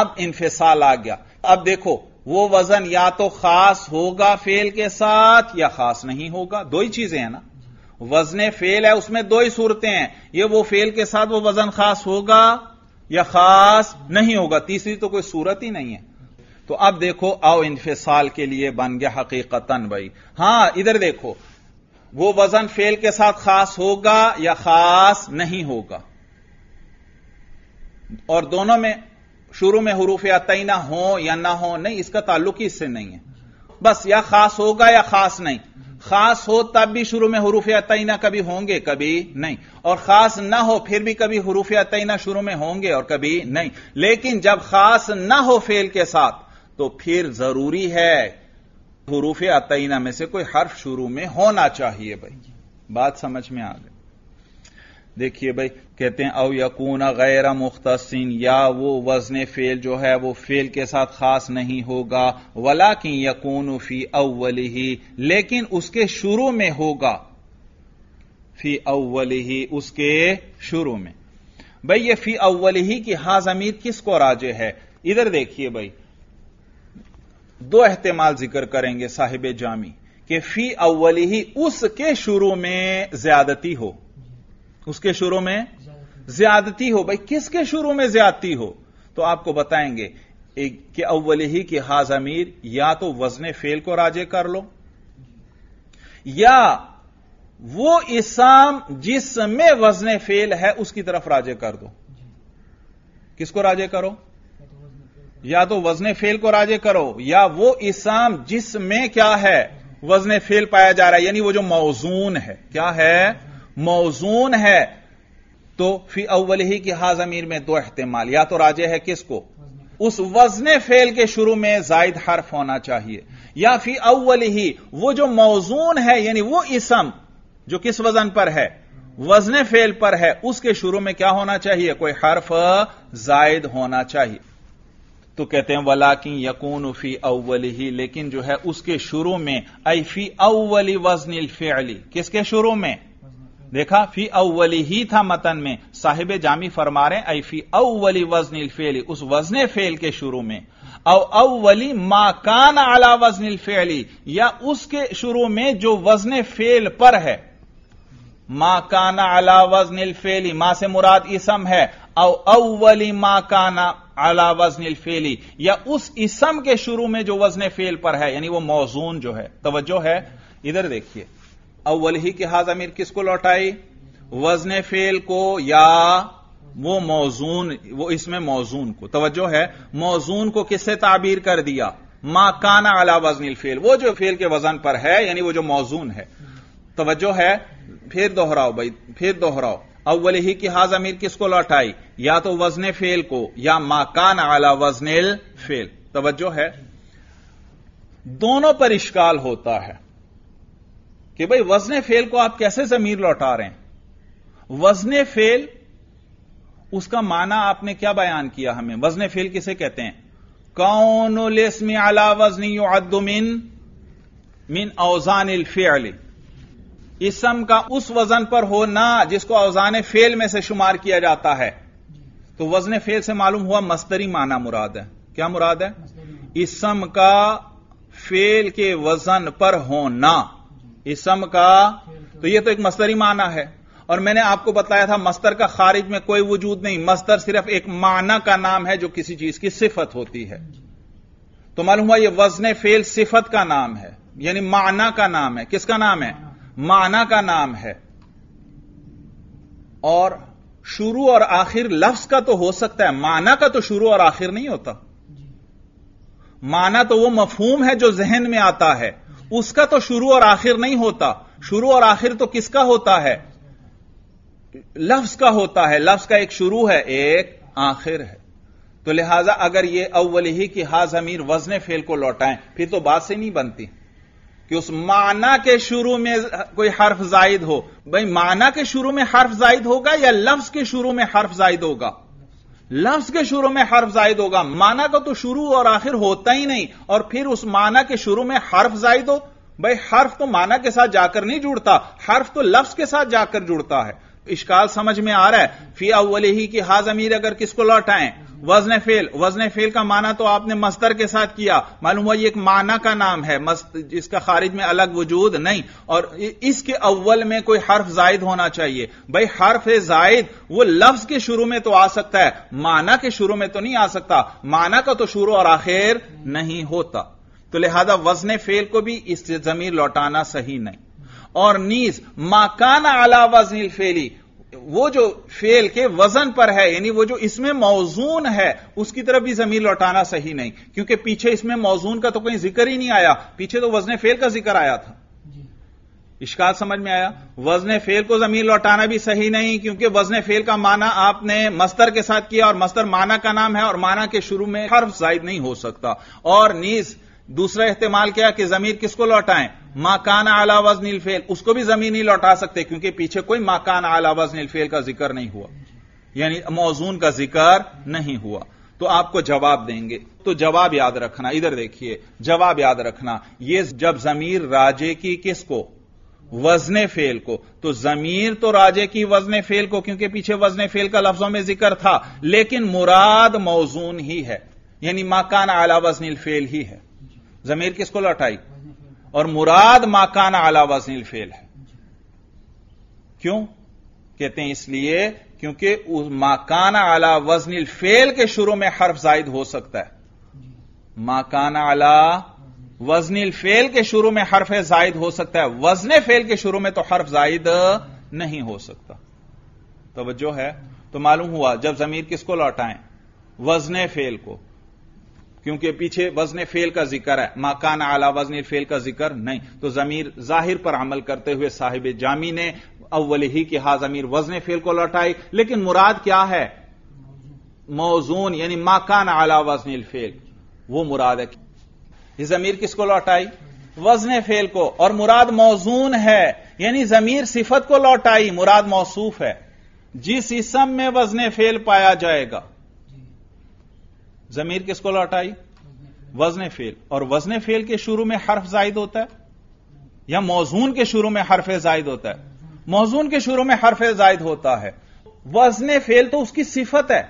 अब इनफिसाल आ गया अब देखो वो वजन या तो खास होगा फेल के साथ या खास नहीं होगा दो ही चीजें हैं ना वजन फेल है उसमें दो ही सूरतें हैं यह वो फेल के साथ वो वजन खास होगा या खास नहीं होगा तीसरी तो कोई सूरत ही नहीं है तो अब देखो आओ इनफिसाल के लिए बन गया हकीकतन भाई हां इधर देखो वो वजन फेल के साथ खास होगा या खास नहीं होगा और दोनों में शुरू में हरूफ तैना हो या ना हो नहीं इसका ताल्लुक ही इससे नहीं है बस या खास होगा या खास नहीं खास हो तब भी शुरू में हरूफ अतना कभी होंगे कभी नहीं और खास ना हो फिर भी कभी हरूफ अतना शुरू में होंगे और कभी नहीं लेकिन जब खास ना हो फेल के साथ तो फिर जरूरी है हरूफ अतना में से कोई हर्फ शुरू में होना चाहिए भाई बात समझ में आ गई देखिए भाई कहते हैं अव यकून गैर मुख्तसिन या वो वजन फेल जो है वो फेल के साथ खास नहीं होगा वला कि यकून फी अव्वल ही लेकिन उसके शुरू में होगा फी अव्वल ही उसके शुरू में भाई ये फी अव्वल ही की हा जमीर किसको राजे है इधर देखिए भाई दो अहतमाल जिक्र करेंगे साहिब जामी कि फी अव्वल ही उसके शुरू में ज्यादती हो उसके शुरू में ज्यादती हो भाई किसके शुरू में ज्यादती हो तो आपको बताएंगे कि अव्वल ही कि हाज अमीर या तो वजन फेल को राजे कर लो या वो इसाम जिसमें वजन फेल है उसकी तरफ राजे कर दो किसको राजे करो या तो वजन फेल को राजे करो या वो इसाम जिसमें क्या है वजन फेल पाया जा रहा है यानी वो जो मौजून है क्या है मौजून है तो फी अव्वल ही की अमीर में दो अहतमाल या तो राजे है किसको उस वजन फेल के शुरू में जायद हर्फ होना चाहिए या फी अव्वल ही वो जो मौजून है यानी वो इसम जो किस वजन पर है वजन फेल पर है उसके शुरू में क्या होना चाहिए कोई हर्फ जायद होना चाहिए तो कहते हैं वला की यकून फी अव्वल ही लेकिन जो है उसके शुरू में ऐ फी अव्वली वजन फेली किसके शुरू में देखा फी अव्वली ही था मतन में साहिब जामी फरमा रहे आई फी अव्वली वजन फेली उस वजन फेल के शुरू में और अव्वली माकान आला वजन फेली या उसके शुरू में जो वजन फेल पर है माकाना अला वजन फेली मां से मुराद इसम है और अव्वली माकाना अला वजन फेली या उस इसम के शुरू में जो वजन फेल पर है यानी वो मौजून जो है तोज्जो है इधर देखिए अव्वल ही की हाज अमीर किसको लौटाई वजन फेल को या वो मौजून वो इसमें मौजून को तवज्जो है मौजून को किससे ताबीर कर दिया मा काना अला वजन फेल वो जो फेल के वजन पर है यानी वो जो मौजून है तवज्जो है फिर दोहराओ भाई फिर दोहराओ अव्वल ही की हाज अमीर किसको लौटाई या तो वजन फेल को या काना आला वजन फेल तवज्जो है दोनों पर इश्काल होता है कि भाई वजन फेल को आप कैसे जमीर लौटा रहे हैं वजन फेल उसका माना आपने क्या बयान किया हमें वजन फेल किसे कहते हैं कौन लेसमी आला वजनी अद्दुमिन मिन अवजान फेल इसम का उस वजन पर होना जिसको अवजान फेल में से शुमार किया जाता है तो वजन फेल से मालूम हुआ मस्तरी माना मुराद है क्या मुराद है इसम का फेल के वजन पर होना इसम का तो यह तो एक मस्तरी माना है और मैंने आपको बताया था मस्तर का खारिज में कोई वजूद नहीं मस्तर सिर्फ एक माना का नाम है जो किसी चीज की सिफत होती है तो मालूम हुआ यह वजन फेल सिफत का नाम है यानी माना का नाम है किसका नाम है माना का नाम है और शुरू और आखिर लफ्ज का तो हो सकता है माना का तो शुरू और आखिर नहीं होता माना तो वो मफहूम है जो जहन में आता है उसका तो शुरू और आखिर नहीं होता शुरू और आखिर तो किसका होता है लफ्ज का होता है लफ्ज का एक शुरू है एक आखिर है तो लिहाजा अगर यह अव्वल ही कि हाज अमीर वजन फेल को लौटाएं फिर तो बात से नहीं बनती कि उस माना के शुरू में कोई हर्फ जायद हो भाई माना के शुरू में हर्फ जायद होगा या लफ्ज के शुरू में हर्फ जायद होगा लफ्ज के शुरू में हर्फ जायद होगा माना का तो शुरू और आखिर होता ही नहीं और फिर उस माना के शुरू में हर्फ जायद हो भाई हर्फ तो माना के साथ जाकर नहीं जुड़ता हर्फ तो लफ्ज के साथ जाकर जुड़ता है इश्काल समझ में आ रहा है फी अवल ही की हाज अमीर अगर किसको लौटाए वजन फेल वजन फेल का माना तो आपने मस्तर के साथ किया मालूम हुआ ये एक माना का नाम है मस्त इसका खारिज में अलग वजूद नहीं और इसके अव्वल में कोई हर्फ जायद होना चाहिए भाई हर्फ जायद वो लफ्ज के शुरू में तो आ सकता है माना के शुरू में तो नहीं आ सकता माना का तो शुरू और आखिर नहीं होता तो लिहाजा वजन फेल को भी इस जमीर लौटाना सही नहीं और नीज माकाना अला वजन फेली वो जो फेल के वजन पर है यानी वो जो इसमें मौजून है उसकी तरफ भी जमीन लौटाना सही नहीं क्योंकि पीछे इसमें मौजून का तो कहीं जिक्र ही नहीं आया पीछे तो वजन फेल का जिक्र आया था इश्काल समझ में आया वजन फेल को जमीन लौटाना भी सही नहीं क्योंकि वजन फेल का माना आपने मस्तर के साथ किया और मस्तर माना का नाम है और माना के शुरू में हर्फ जायद नहीं हो सकता और नीज दूसरा इस्तेमाल किया कि जमीर किसको लौटाएं माकान आला वजन इलफेल उसको भी जमीन नहीं लौटा सकते क्योंकि पीछे कोई माकान आला वजन इलफेल का जिक्र नहीं हुआ यानी मौजून का जिक्र नहीं हुआ तो आपको जवाब देंगे तो जवाब याद रखना इधर देखिए जवाब याद रखना यह जब जमीर राजे की किसको वजन फेल को तो जमीर तो राजे की वजन फेल को क्योंकि पीछे वजन फेल का लफ्जों में जिक्र था लेकिन मुराद मौजून ही है यानी माकान आला वजनील फेल ही है जमीर किसको लौटाई और मुराद माकान आला वजनील फेल है क्यों कहते हैं इसलिए क्योंकि माकाना आला वजनील फेल के शुरू में हर्फ जायद हो सकता है माकाना आला वजनील फेल के शुरू में हर्फ जायद हो सकता है वजन फेल के शुरू में तो हर्फ जायद नहीं हो सकता तोज्जो है तो मालूम हुआ जब जमीर किसको लौटाएं वजने फेल को क्योंकि पीछे वजन फेल का जिक्र है माकान आला वजन फेल का जिक्र नहीं तो जमीर जाहिर पर अमल करते हुए साहिब जामी ने अव्वल ही कि हा जमीर वजन फेल को लौटाई लेकिन मुराद क्या है मौजून यानी माकान आला वजन फेल वो मुराद है ये जमीर किसको लौटाई वजन फेल को और मुराद मौजून है यानी जमीर सिफत को लौटाई मुराद मौसूफ है जिस इसम में वजन फेल पाया जाएगा जमीर किसको लौटाई वजन फेल और वजन फेल के शुरू में हर्फ जायद होता है या मौजून के शुरू में हर्फ जायद होता है मौजून के शुरू में हर्फ जायद होता है वजन फेल तो उसकी सिफत है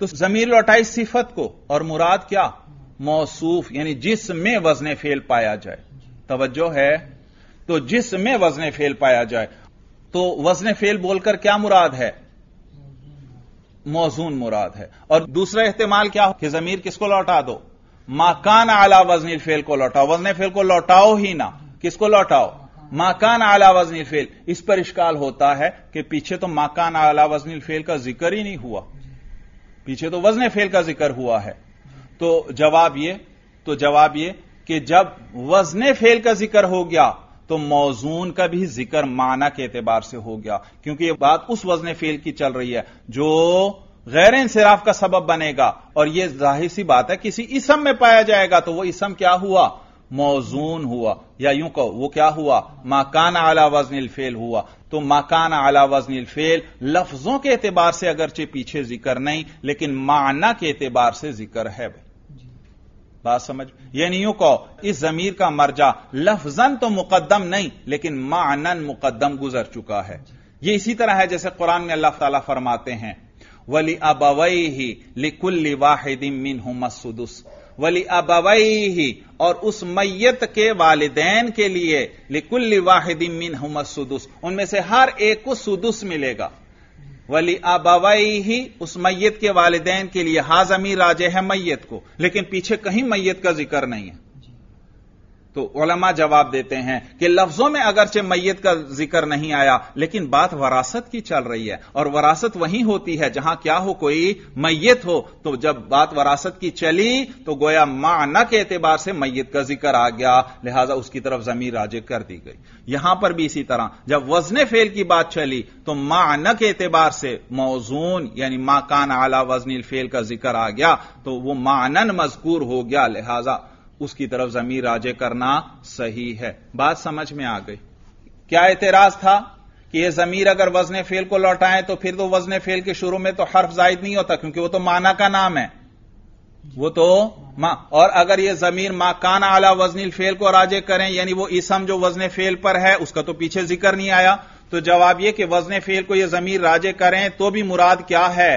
तो जमीर लौटाई सिफत को और मुराद क्या मौसूफ यानी जिसमें वजन फेल पाया जाए तवज्जो है तो जिसमें वजन फेल पाया जाए तो वजन फेल बोलकर क्या मुराद है मौजून मुराद है और दूसरा इस्तेमाल क्या हो कि जमीर किसको लौटा दो माकान आला वजनी फेल को लौटाओ वजन फेल को लौटाओ ही ना किसको लौटाओ माकान आला वजनी फेल इस पर इश्काल होता है कि पीछे तो माकान आला वजनी फेल का जिक्र ही नहीं हुआ पीछे तो वजन फेल का जिक्र हुआ है तो जवाब यह तो जवाब यह कि जब वजन फेल का जिक्र हो गया तो मौजून का भी जिक्र माना के एतबार से हो गया क्योंकि यह बात उस वजन फेल की चल रही है जो गैर इंसराफ का सबब बनेगा और यह जाहिर सी बात है किसी इसम में पाया जाएगा तो वह इसम क्या हुआ मौजून हुआ या यूं कहो वो क्या हुआ माकान आला वजन फेल हुआ तो माकान आला वजन फेल लफ्जों के एतबार से अगरचे पीछे जिक्र नहीं लेकिन माना के एतबार से जिक्र है भाई बात समझ यानी यूं कहो इस जमीर का मर्जा लफजन तो मुकदम नहीं लेकिन मानन मुकदम गुजर चुका है यह इसी तरह है जैसे कुरान में अल्लाह ताला फरमाते हैं वली अबवई ही लिकुल्ली वाहिदिन मिन सुदुस वली अबवई ही और उस मैयत के वालदेन के लिए लिकुल्ली वाहिदिन मिन सुदुस उनमें से हर एक को सुदुस मिलेगा वली अबवई ही उस मैयत के वालदेन के लिए हाजमी राजे है मैयत को लेकिन पीछे कहीं मैयत का जिक्र नहीं है तो ओलमा जवाब देते हैं कि लफ्जों में अगरचे मैयत का जिक्र नहीं आया लेकिन बात वरासत की चल रही है और वरासत वहीं होती है जहां क्या हो कोई मैयत हो तो जब बात वरासत की चली तो गोया माना के एतबार से मैयत का जिक्र आ गया लिहाजा उसकी तरफ जमीर राजे कर दी गई यहां पर भी इसी तरह जब वजन फेल की बात चली तो माना के एतबार से मौजून यानी माकान आला वजनील फेल का जिक्र आ गया तो वो मानन मजकूर हो गया लिहाजा उसकी तरफ जमीर राजे करना सही है बात समझ में आ गई क्या एतराज था कि यह जमीर अगर वजन फेल को लौटाएं तो फिर तो वजन फेल के शुरू में तो हर्फ जायद नहीं होता क्योंकि वो तो माना का नाम है वो तो मां और अगर यह जमीर माकान आला वजनी फेल को राजे करें यानी वो इसम जो वजन फेल पर है उसका तो पीछे जिक्र नहीं आया तो जवाब यह कि वजन फेल को यह जमीर राजे करें तो भी मुराद क्या है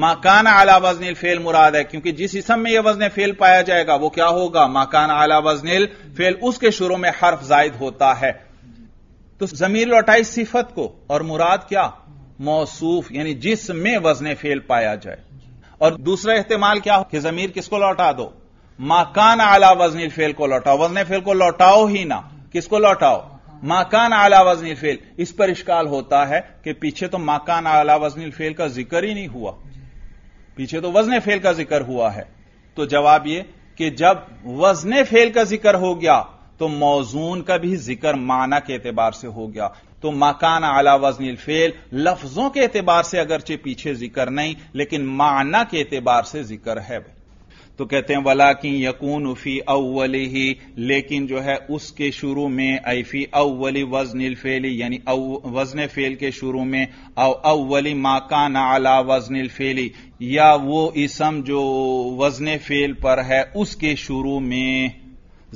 माकान आला वजनिल फेल मुराद है क्योंकि जिस इसम में यह वजन फेल पाया जाएगा वो क्या होगा माकान आला वजनिल फेल उसके शुरू में हर्फ जायद होता है तो जमीर लौटाई सिफत को और मुराद क्या मौसूफ यानी जिस में वजन फेल पाया जाए और दूसरा इस्तेमाल क्या हो कि जमीर किसको लौटा दो माकान आला वजनिल फेल को लौटाओ वजन फेल को लौटाओ ही ना किसको लौटाओ माकान आला वजनिल फेल इस पर इश्काल होता है कि पीछे तो माकान आला वजनिल फेल का जिक्र ही नहीं हुआ पीछे तो वजन फेल का जिक्र हुआ है तो जवाब यह कि जब वजन फेल का जिक्र हो गया तो मौजून का भी जिक्र माना के एतबार से हो गया तो मकान आला वजन फेल लफ्जों के एतबार से अगरचे पीछे जिक्र नहीं लेकिन माना के एतबार से जिक्र है तो कहते हैं वला की यकून उफी अवली ही लेकिन जो है उसके शुरू में ऐफी अव्वली वजन फेली यानी वजन फेल के शुरू में अव अव्वली माकान आला वजन फेली या वो इसम जो वजन फेल पर है उसके शुरू में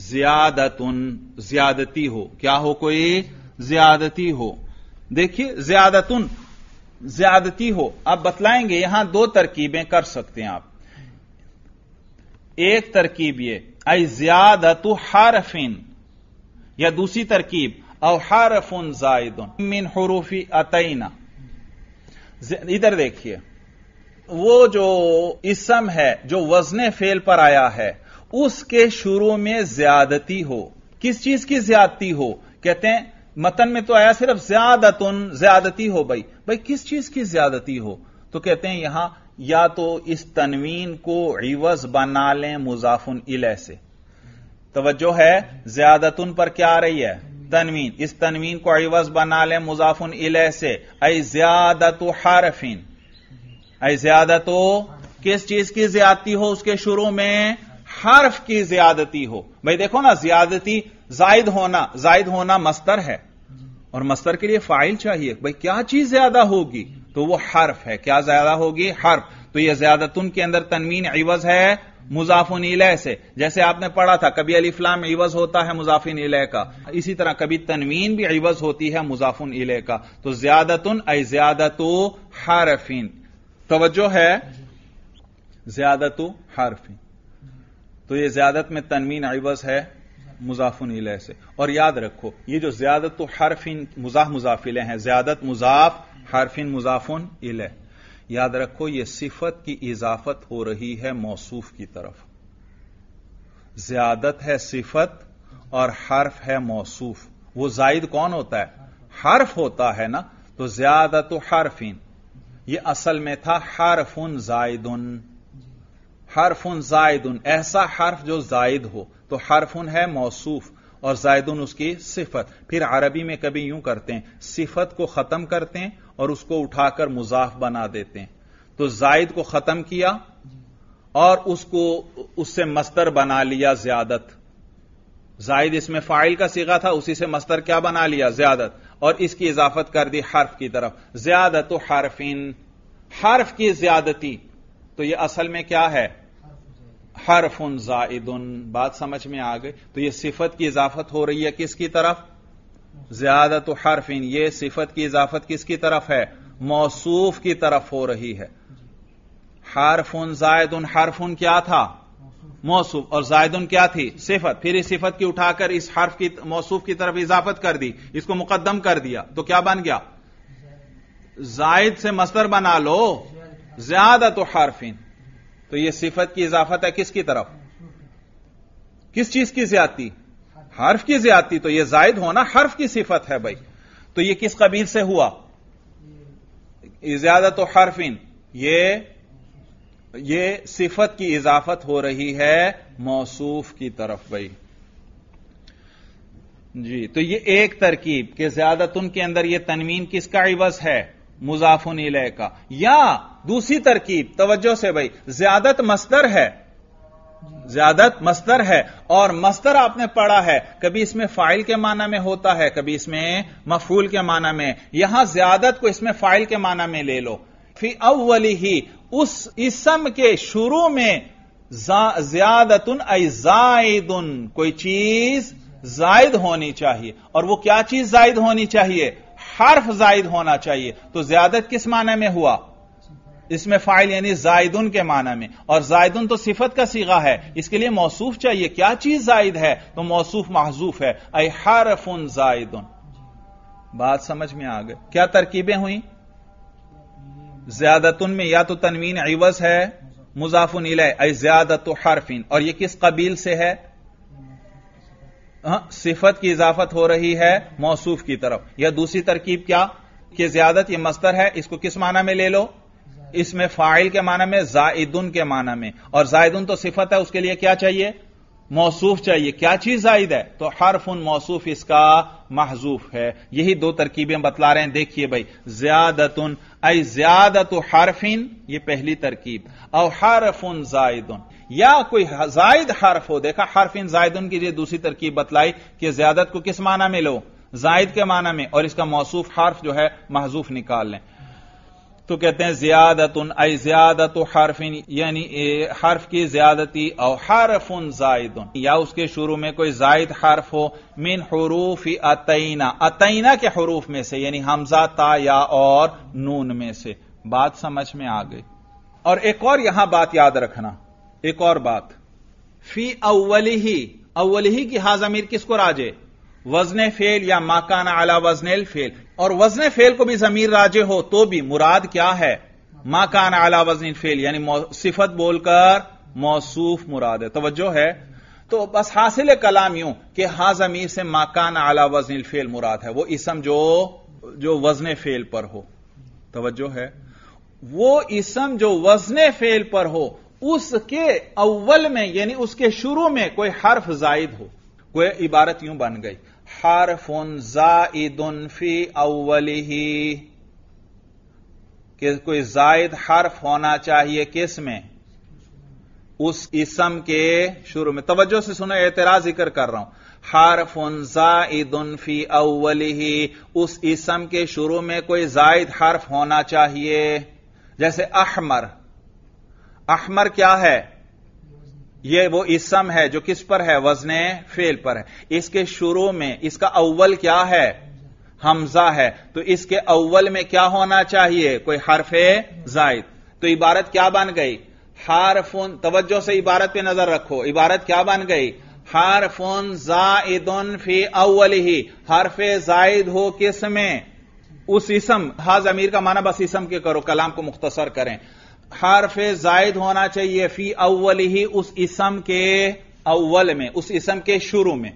ज्यादत ज्यादती हो क्या हो कोई ज्यादती हो देखिए ज्यादतुन ज्यादती हो आप बतलाएंगे यहां दो तरकीबें कर सकते हैं आप एक तरकीब ये आई हार हारफिन या दूसरी तरकीब अव हारफुन मिन हरूफी अतना इधर देखिए वो जो इसम है जो वजन फेल पर आया है उसके शुरू में ज्यादती हो किस चीज की ज्यादती हो कहते हैं मतन में तो आया सिर्फ ज्यादतुन ज्यादती हो भाई भाई किस चीज की ज्यादती हो तो कहते हैं यहां या तो इस तनवीन को इवज बना लें मुजाफुन इले से तोज्जो है ज्यादतुन पर क्या आ रही है तनवीन इस तनवीन को अवज बना लें मुजाफुन इले से अ ज्यादत हरफिन अ ज्यादत किस चीज की ज्यादती हो उसके शुरू में हर्फ की ज्यादती हो भाई देखो ना ज्यादती जायद होना जायद होना मस्तर है और मस्तर के लिए फाइल चाहिए भाई क्या चीज ज्यादा होगी तो वह हर्फ है क्या ज्यादा होगी हर्फ तो ज्यादा तुन के अंदर तनवीन इवज है मुजाफुन इलह से जैसे आपने पढ़ा था कभी अलीफलाम इवज होता है मुजाफिन इलह का इसी तरह कभी तनवीन भी इवज होती है मुजाफुन इलह का तो ज्यादातुन अ तो हरफिन तवज्जो है तो हरफिन तो यह ज्यादत में तनवीन इवज है मुजाफुन इलह से और याद रखो ये जो ज्यादत तो हरफिन मुजाह मुजाफिले हैं ज्यादत मुजाफ हारफिन मुजाफुन इले याद रखो ये सिफत की इजाफत हो रही है मौसूफ की तरफ ज्यादत है सिफत और हर्फ है मौसूफ वो जायद कौन होता है हर्फ होता है ना तो ज्यादा तो हारफिन ये असल में था हर्फुन जायदुन हरफुन जायदुन ऐसा हर्फ जो जायद हो तो हरफुन है मौसूफ और जायदुन उसकी सिफत फिर अरबी में कभी यूं करते हैं सिफत को खत्म करते हैं और उसको उठाकर मुजाफ बना देते हैं तो जायद को खत्म किया और उसको उससे मस्तर बना लिया ज्यादत जायद इसमें फाइल का सीगा था उसी से मस्तर क्या बना लिया ज्यादत और इसकी इजाफत कर दी हर्फ की तरफ ज्यादत हरफिन हर्फ की ज्यादती तो यह असल में क्या है हरफुन जायदुन बात समझ में आ गई तो यह सिफत की इजाफत हो रही है किसकी तरफ तो हरफिन ये सिफत की इजाफत किसकी तरफ है मौसूफ की तरफ हो रही है हारफुन जायदुन फुन क्या था मौसूफ और जायदुन क्या थी सिफत फिर इस सिफत की उठाकर इस हर्फ की मौसूफ की तरफ इजाफत कर दी इसको मुकदम कर दिया तो क्या बन गया जायद से मस्तर बना लो ज्यादा तो हारफिन तो यह सिफत की इजाफत है किसकी तरफ किस चीज की ज्यादा हर्फ की ज्यादती तो यह जायद होना हर्फ की सिफत है भाई तो यह किस कबील से हुआ ज्यादा तो इन ये ये सिफत की इजाफत हो रही है मौसूफ की तरफ भाई जी तो ये एक तरकीब के तुम के अंदर यह तनवीन किसका इवज है मुजाफुन इले का या दूसरी तरकीब तवज्जो से भाई ज्यादत मस्तर है ज्यादत मस्तर है और मस्तर आपने पढ़ा है कभी इसमें फाइल के माना में होता है कभी इसमें मफूल के माना में यहां ज्यादत को इसमें फाइल के माना में ले लो फिर अव्वली ही उस इसम के शुरू में ज्यादतुन अजायदुन कोई चीज जायद होनी चाहिए और वो क्या चीज जायद होनी चाहिए हर्फ जायद होना चाहिए तो ज्यादत किस माने में हुआ इसमें फाइल यानी जायदुन के माना में और जायदुन तो सिफत का सीगा है इसके लिए मौसूफ चाहिए क्या चीज जायद है तो मौसूफ महजूफ है हर फुन जायदुन बात समझ में आ गई क्या तरकीबें हुई ज्यादतुन में या तो तनवीन इवज है मुजाफुन इलाय ज्यादत हरफिन और यह किस कबील से है हाँ, सिफत की इजाफत हो रही है मौसूफ की तरफ या दूसरी तरकीब क्या कि ज्यादत यह मस्तर है इसको किस माना में ले लो इसमें फाइल के माना में जाइदुन के माना में और जायदुन तो सिफत है उसके लिए क्या चाहिए मौसूफ चाहिए क्या चीज जायद है तो उन मौसूफ इसका महजूफ है यही दो तरकीबें बतला रहे हैं देखिए भाई ज्यादतुन अ ज्यादत हरफिन ये पहली तरकीब और हरफुन जायदुन या कोई जायद हर्फ हो देखा हरफिन जायदुन की दूसरी तरकीब बतलाई कि ज्यादत को किस माना में लो जायद के माना में और इसका मौसूफ हर्फ जो है महजूफ निकाल लें तो कहते हैं ज्यादत आई ज्यादत हरफिन यानी हर्फ की ज्यादती और हरफुन जायदन या उसके शुरू में कोई जायद हर्फ हो मिन हरूफ अतना अतना के हरूफ में से यानी हमजा ता या और नून में से बात समझ में आ गई और एक और यहां बात याद रखना एक और बात फी अवली ही अव्वली ही की हाजमीर किसको राजे वजन फेल या माकाना अला वजनेल फेल और वजन फेल को भी जमीर राजे हो तो भी मुराद क्या है मा कान आला वजन फेल यानी सिफत बोलकर मौसूफ मुराद है तोज्जो है तो बस हासिल कलाम यूं कि हा जमीर से माकान आला वजन फेल मुराद है वो इसम जो जो वजन फेल पर हो तोज्जो है वो इसम जो वजन फेल पर हो उसके अव्वल में यानी उसके शुरू में कोई हर्फ जायद हो कोई इबारत यूं बन गई हरफ जाइदन फी अव्वलिही कि कोई जायद हर्फ होना चाहिए किस में उस इसम के शुरू में तवज्जो से सुनो एतराज जिक्र कर रहा हूं हरफ जाइदन फी अव्वलिही उस इसम के शुरू में कोई जायद हर्फ होना चाहिए जैसे अहमर अहमर क्या है ये वो इसम है जो किस पर है वजन फेल पर है इसके शुरू में इसका अव्वल क्या है हमजा है तो इसके अव्वल में क्या होना चाहिए कोई हरफ जायद तो इबारत क्या बन गई हार फोन तवज्जो से इबारत पे नजर रखो इबारत क्या बन गई हारफुन जायदन फी अव्वल ही हरफ जायद हो किस में उस इसम हाज अमीर का माना बस इसम के करो कलाम को मुख्तसर करें हर्फ जायद होना चाहिए फी अव्वल ही उस इसम के अव्वल में उस इसम के शुरू में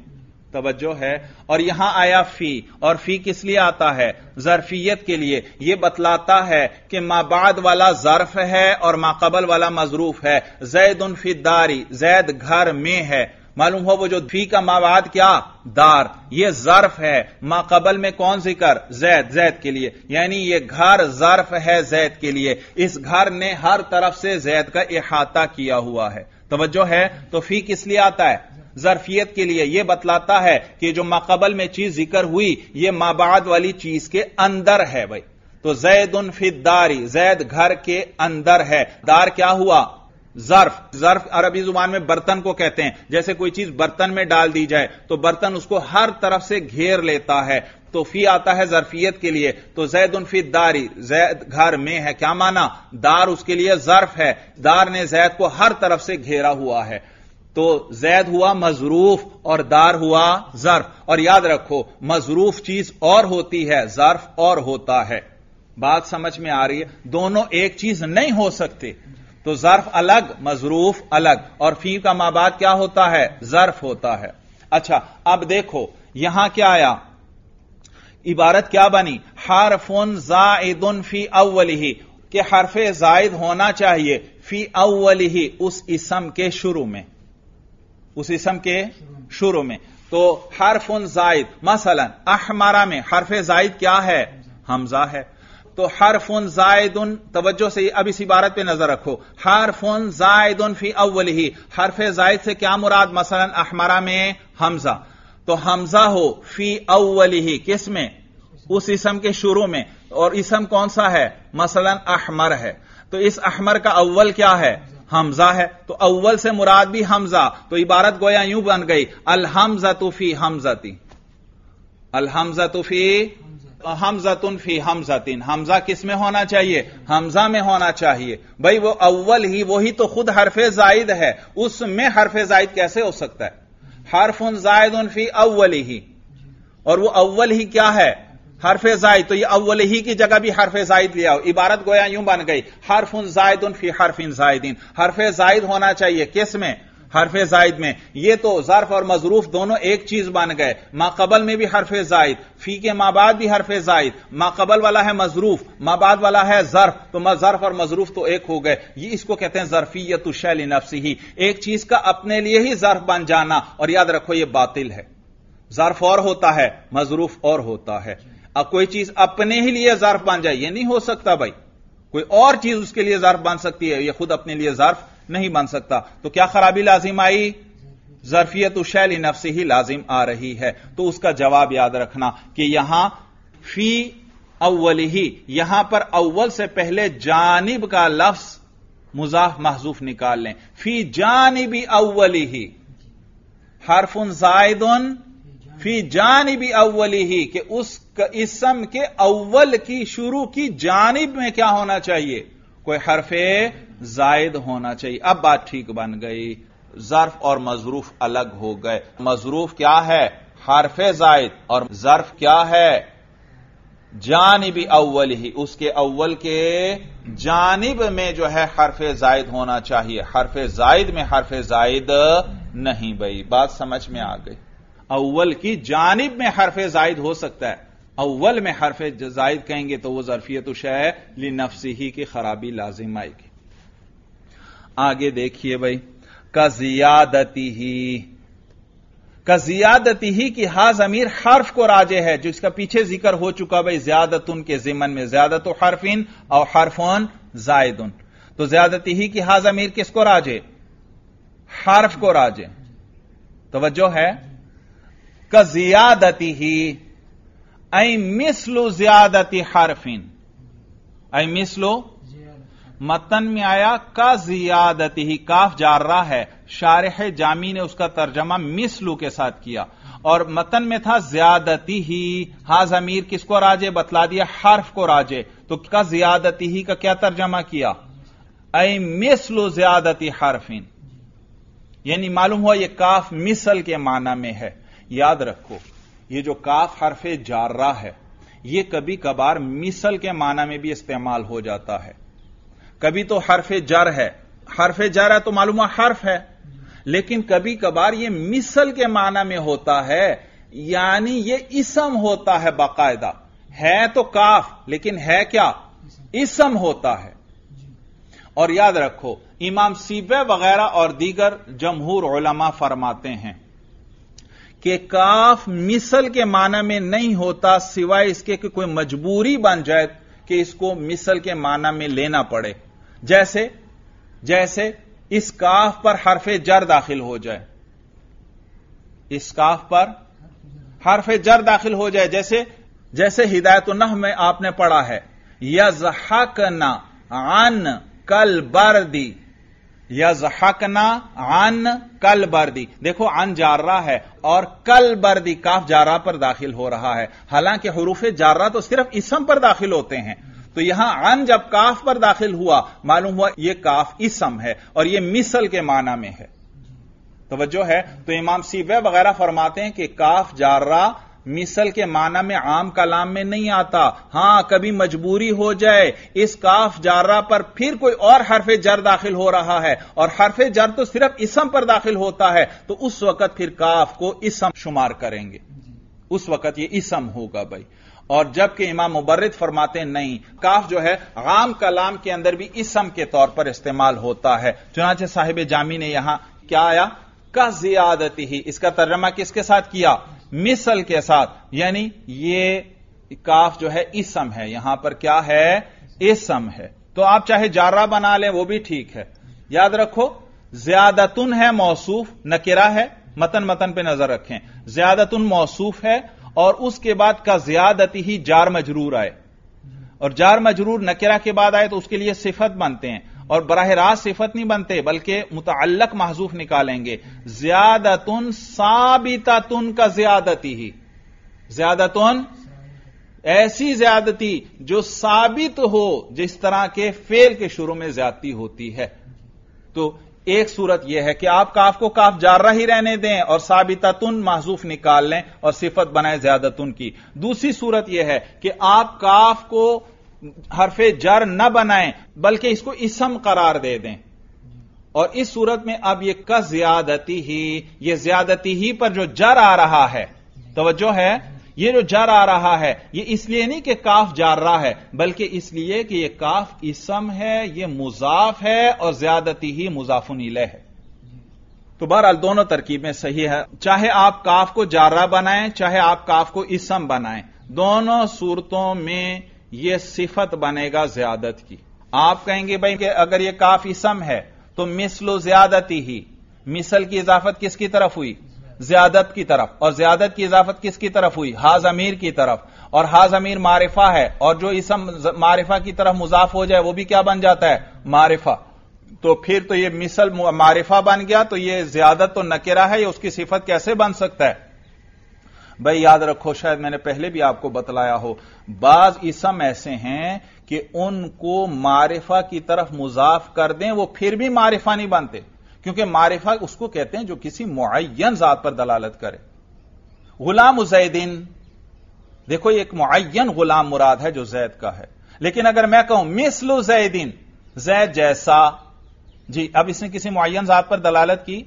तवज्जो है और यहां आया फी और फी किस लिए आता है जरफियत के लिए यह बतलाता है कि माबाद वाला जरफ है और माकबल वाला मजरूफ है जैद उनफिदारी जैद घर में है मालूम हो वो जो फी का मावाद क्या दार ये जर्फ है माकबल में कौन जिक्र जैद जैद के लिए यानी ये घर जर्फ है जैद के लिए इस घर ने हर तरफ से जैद का इहाता किया हुआ है तोज्जो है तो फी किस लिए आता है जरफियत के लिए यह बतलाता है कि जो माकबल में चीज जिक्र हुई यह माबाद वाली चीज के अंदर है भाई तो जैद उन फिदारी जैद घर के अंदर है दार क्या हुआ जर्फ जर्फ अरबी जुबान में बर्तन को कहते हैं जैसे कोई चीज बर्तन में डाल दी जाए तो बर्तन उसको हर तरफ से घेर लेता है तो फी आता है जरफियत के लिए तो जैद उनफी दारी जैद घर में है क्या माना दार उसके लिए जर्फ है दार ने जैद को हर तरफ से घेरा हुआ है तो जैद हुआ मजरूफ और दार हुआ जर्फ और याद रखो मजरूफ चीज और होती है जर्फ और होता है बात समझ में आ रही है दोनों एक चीज नहीं हो सकते तो जर्फ अलग मजरूफ अलग और फी का माबाद क्या होता है जर्फ होता है अच्छा अब देखो यहां क्या आया इबारत क्या बनी हारफुन जाइदन फी ही के हरफ जायद होना चाहिए फी अवली उस इसम के शुरू में उस इसम के शुरू में तो हरफुन जायद मसलन अहमारा में हरफ जायद क्या है हमजा है तो हर फोन उन तवज्जो से अब इस इबारत पर नजर रखो हर फोन जायदन फी अव्वल ही हरफ जायद से क्या मुराद मसलन अहमरा में हमजा तो हमजा हो फी अव्वल ही किस में उस इसम के शुरू में और इसम कौन सा है मसलन अहमर है तो इस अहमर का अव्वल क्या है हमजा है तो अव्वल से मुराद भी हमजा तो इबारत गोया यूं बन गई अलहमजा हमजती अलहमजा तूफी हमजातुन फी तीन हमजा किस में होना चाहिए हमजा में होना चाहिए भाई वो अव्वल ही वही तो खुद हरफे जायद है उसमें हरफे जायद कैसे हो सकता है हरफ उन जायद उन फी अव्वल ही और वो अव्वल ही क्या है हरफ जायद तो ये अव्वल ही की जगह भी हरफ जायद लिया हो इबारत गोया यूं बन गई हरफ उन जायद उन फी हरफ इन जायदीन हरफ जायद होना चाहिए किस में हरफ जायद में यह तो जर्फ और मजरूफ दोनों एक चीज बन गए माकबल में भी हरफ जायद फी के माबाद भी हरफ जायद माकबल वाला है मजरूफ माबाद वाला है जर्फ तो जर्फ और मजरूफ तो एक हो गए ये इसको कहते हैं जरफीयत शैल नफसी ही एक चीज का अपने लिए ही जर्फ बन जाना और याद रखो यह बातिल है जर्फ और होता है मजरूफ और होता है अब कोई चीज अपने ही लिए जर्फ बन जाए यह नहीं हो सकता भाई कोई और चीज उसके लिए जर्फ बन सकती है यह खुद अपने लिए जर्फ नहीं बन सकता तो क्या खराबी लाजिम आई जरफियत उशैली से ही लाजिम आ रही है तो उसका जवाब याद रखना कि यहां फी अव्वल ही यहां पर अव्वल से पहले जानिब का लफ्स मुजाफ महजूफ निकाल लें फी जानबी अव्वली ही हरफुन जायदन फी जानबी अव्वली ही कि उस इसम के अव्वल की शुरू की जानब में क्या होना चाहिए कोई हरफे जायद होना चाहिए अब बात ठीक बन गई जर्फ और मजरूफ अलग हो गए मजरूफ क्या है हरफ जायद और जर्फ क्या है जानब अव्वल ही उसके अव्वल के जानब में जो है हरफ जायद होना चाहिए हरफ जायद में हरफ जायद नहीं बई बात समझ में आ गई अव्वल की जानब में हरफ जायद हो सकता है अव्वल में हरफ जायद कहेंगे तो वह जरफियत ली नफसी ही की खराबी लाजिम आएगी आगे देखिए भाई कजियादती ही कजियादती ही कि हाज अमीर हर्फ को राजे है जो इसका पीछे जिक्र हो चुका भाई ज्यादत उनके जिमन में ज्यादत हर्फिन और हरफोन उन तो ज्यादती ही कि हाज अमीर किसको राजे हर्फ को राजे तोज्जो है कजियादती ही ऐ मिसलु ज्यादती आई मिस लो मतन में आया का जियादत ही काफ रहा है शारह जामी ने उसका तर्जमा मिसलू के साथ किया और मतन में था ज्यादती ही हा जमीर किसको राजे बतला दिया हर्फ को राजे तो का ज्यादती ही का क्या तर्जमा किया आई मिसलु ज्यादती हर्फिन यानी मालूम हुआ यह काफ मिसल के माना में है याद रखो यह जो काफ जार रहा है यह कभी कभार मिसल के माना में भी इस्तेमाल हो जाता है कभी तो हर्फ जर है हर्फ जर है तो मालूम हर्फ है लेकिन कभी कभार यह मिसल के माना में होता है यानी यह इसम होता है बाकायदा है तो काफ लेकिन है क्या इसम होता है और याद रखो इमाम सीबे वगैरह और दीगर जमहूर ओलमा फरमाते हैं कि काफ मिसल के माना में नहीं होता सिवाय इसके कि कोई मजबूरी बन जाए कि इसको मिसल के माना में लेना पड़े जैसे जैसे इस काफ पर हरफे जर दाखिल हो जाए इस काफ पर हरफे जर दाखिल हो जाए जैसे जैसे हिदायत नह में आपने पढ़ा है यजहकना आन कल बर्दी यजहकना आन कल बर्दी देखो आन जारा है और कल बर्दी काफ जारा पर दाखिल हो रहा है हालांकि हरूफ जारा तो सिर्फ इसम पर दाखिल होते हैं तो यहां अन जब काफ पर दाखिल हुआ मालूम हुआ यह काफ इसम है और यह मिसल के माना में है तोज्जो है तो इमाम सीबे वगैरह फरमाते हैं कि काफ जार्रा मिसल के माना में आम कलाम में नहीं आता हां कभी मजबूरी हो जाए इस काफ जारा पर फिर कोई और हरफ जर दाखिल हो रहा है और हरफ जर तो सिर्फ इसम पर दाखिल होता है तो उस वक्त फिर काफ को इसम शुमार करेंगे उस वक्त यह इसम होगा भाई और जबकि इमाम मुबर्रद फरमाते नहीं काफ जो है आम कलाम के अंदर भी इसम के तौर पर इस्तेमाल होता है चुनाचे साहिब जामी ने यहां क्या आया का जियादत ही इसका तर्जमा किसके साथ किया मिसल के साथ यानी ये काफ जो है इसम है यहां पर क्या है इसम है तो आप चाहे जारा बना लें वो भी ठीक है याद रखो ज्यादातुन है मौसूफ नकिरा है मतन मतन पे नजर रखें ज्यादातुन मौसूफ है और उसके बाद का ज्यादती ही जार मजरूर आए और जार मजरूर नकेरा के बाद आए तो उसके लिए सिफत बनते हैं और बराह रास्त सिफत नहीं बनते बल्कि मुतल महजूफ निकालेंगे ज्यादतुन तुन का ज्यादती ही ज्यादतुन ऐसी ज्यादती जो साबित हो जिस तरह के फेल के शुरू में ज्यादती होती है तो एक सूरत यह है कि आप काफ को काफ जारा ही रहने दें और तुन महसूफ निकाल लें और सिफत बनाए तुन की दूसरी सूरत यह है कि आप काफ को हरफे जर न बनाएं बल्कि इसको इसम करार दे दें और इस सूरत में अब यह क ज्यादती ही यह ज्यादती ही पर जो जर आ रहा है तोज्जो है ये जो जर आ रहा है ये इसलिए नहीं कि काफ जार रहा है बल्कि इसलिए कि ये काफ इसम है ये मुजाफ है और ज्यादती ही मुजाफुन इले है तो बहरहाल दोनों तरकीबें सही है चाहे आप काफ को जारा बनाएं चाहे आप काफ को इसम बनाएं दोनों सूरतों में यह सिफत बनेगा ज्यादत की आप कहेंगे भाई कि अगर यह काफ इसम है तो मिसलो ज्यादती ही मिसल की इजाफत किसकी तरफ हुई ज्यादत की तरफ और ज्यादत की इजाफत किसकी तरफ हुई हाज अमीर की तरफ और हाज अमीर मारिफा है और जो इसम मारिफा की तरफ मुजाफ हो जाए वो भी क्या बन जाता है मारिफा तो फिर तो ये मिसल मारिफा बन गया तो ये ज्यादत तो नकेरा है ये उसकी सिफत कैसे बन सकता है भाई याद रखो शायद मैंने पहले भी आपको बतलाया हो बाज इसम ऐसे हैं कि उनको मारिफा की तरफ मुजाफ कर दें वो फिर भी मारिफा नहीं बनते क्योंकि मारिफा उसको कहते हैं जो किसी मुआन जात पर दलालत करे गुलाम उजैदीन देखो एक मुआन गुलाम मुराद है जो जैद का है लेकिन अगर मैं कहूं मिसल जैदीन जैद जैसा जी अब इसने किसी मुआन जात पर दलालत की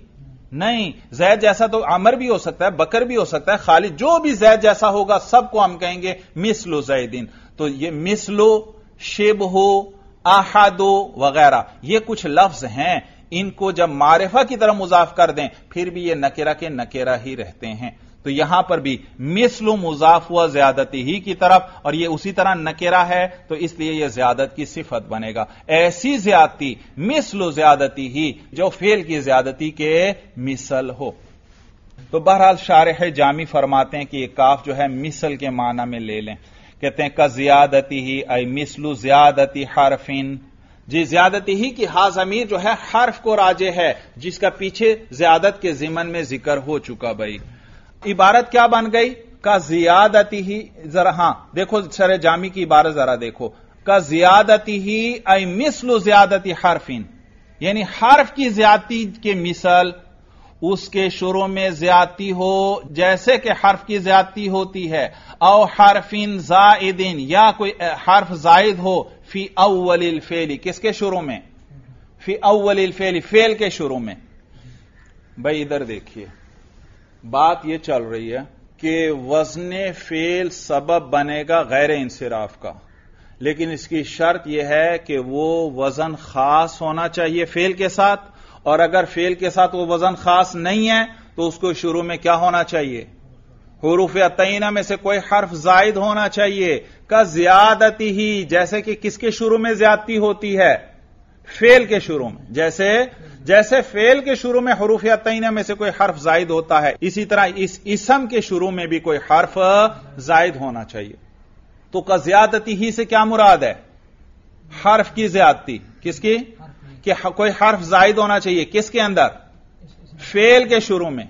नहीं जैद जैसा तो अमर भी हो सकता है बकर भी हो सकता है खाली जो भी जैद जैसा होगा सबको हम कहेंगे मिसलो जैदीन तो ये मिसलो शिब हो आहादो वगैरह ये कुछ लफ्ज हैं इनको जब मारिफा की तरह मुजाफ कर दें फिर भी ये नकेरा के नकेरा ही रहते हैं तो यहां पर भी मिसलू मुजाफ हुआ ज्यादती ही की तरफ और यह उसी तरह नकेरा है तो इसलिए यह ज्यादत की सिफत बनेगा ऐसी ज्यादती मिसलु ज्यादती ही जो फेल की ज्यादती के मिसल हो तो बहरहाल शारह जामी फरमाते हैं कि यह काफ जो है मिसल के माना में ले लें कहते हैं का ज्यादती ही आई मिसलू ज्यादती हरफिन जी ज्यादती ही कि हा जमीर जो है हर्फ को राजे है जिसका पीछे ज्यादत के जिमन में जिक्र हो चुका भाई इबारत क्या बन गई का जियादती ही जरा हां देखो सर जामी की इबारत जरा देखो का जियादती ही आई मिसलु ज्यादती हरफिन यानी हर्फ की ज्यादती के मिसल उसके शुरू में ज्यादती हो जैसे कि हर्फ की ज्यादती होती है औ हरफिन जायदिन या कोई हर्फ जायद हो फी अवल फेली किसके शुरू में फी अवल फेली फेल के शुरू में भाई इधर देखिए बात यह चल रही है कि वजन फेल सबब बनेगा गैर इंसराफ का लेकिन इसकी शर्त यह है कि वो वजन खास होना चाहिए फेल के साथ और अगर फेल के साथ वो वजन खास नहीं है तो उसको शुरू में क्या होना चाहिए हरूफ तयना में से कोई हर्फ जायद होना चाहिए का ज्यादती ही जैसे कि किसके शुरू में ज्यादती होती है फेल के शुरू में जैसे जैसे फेल के शुरू में हरूफ अतना में से कोई हर्फ जायद होता है इसी तरह इस इसम के शुरू में भी कोई हर्फ जायद होना चाहिए तो का ज्यादती ही से क्या मुराद है हर्फ की ज्यादती किसकी कि कोई हर्फ जायद होना चाहिए किसके अंदर फेल के शुरू में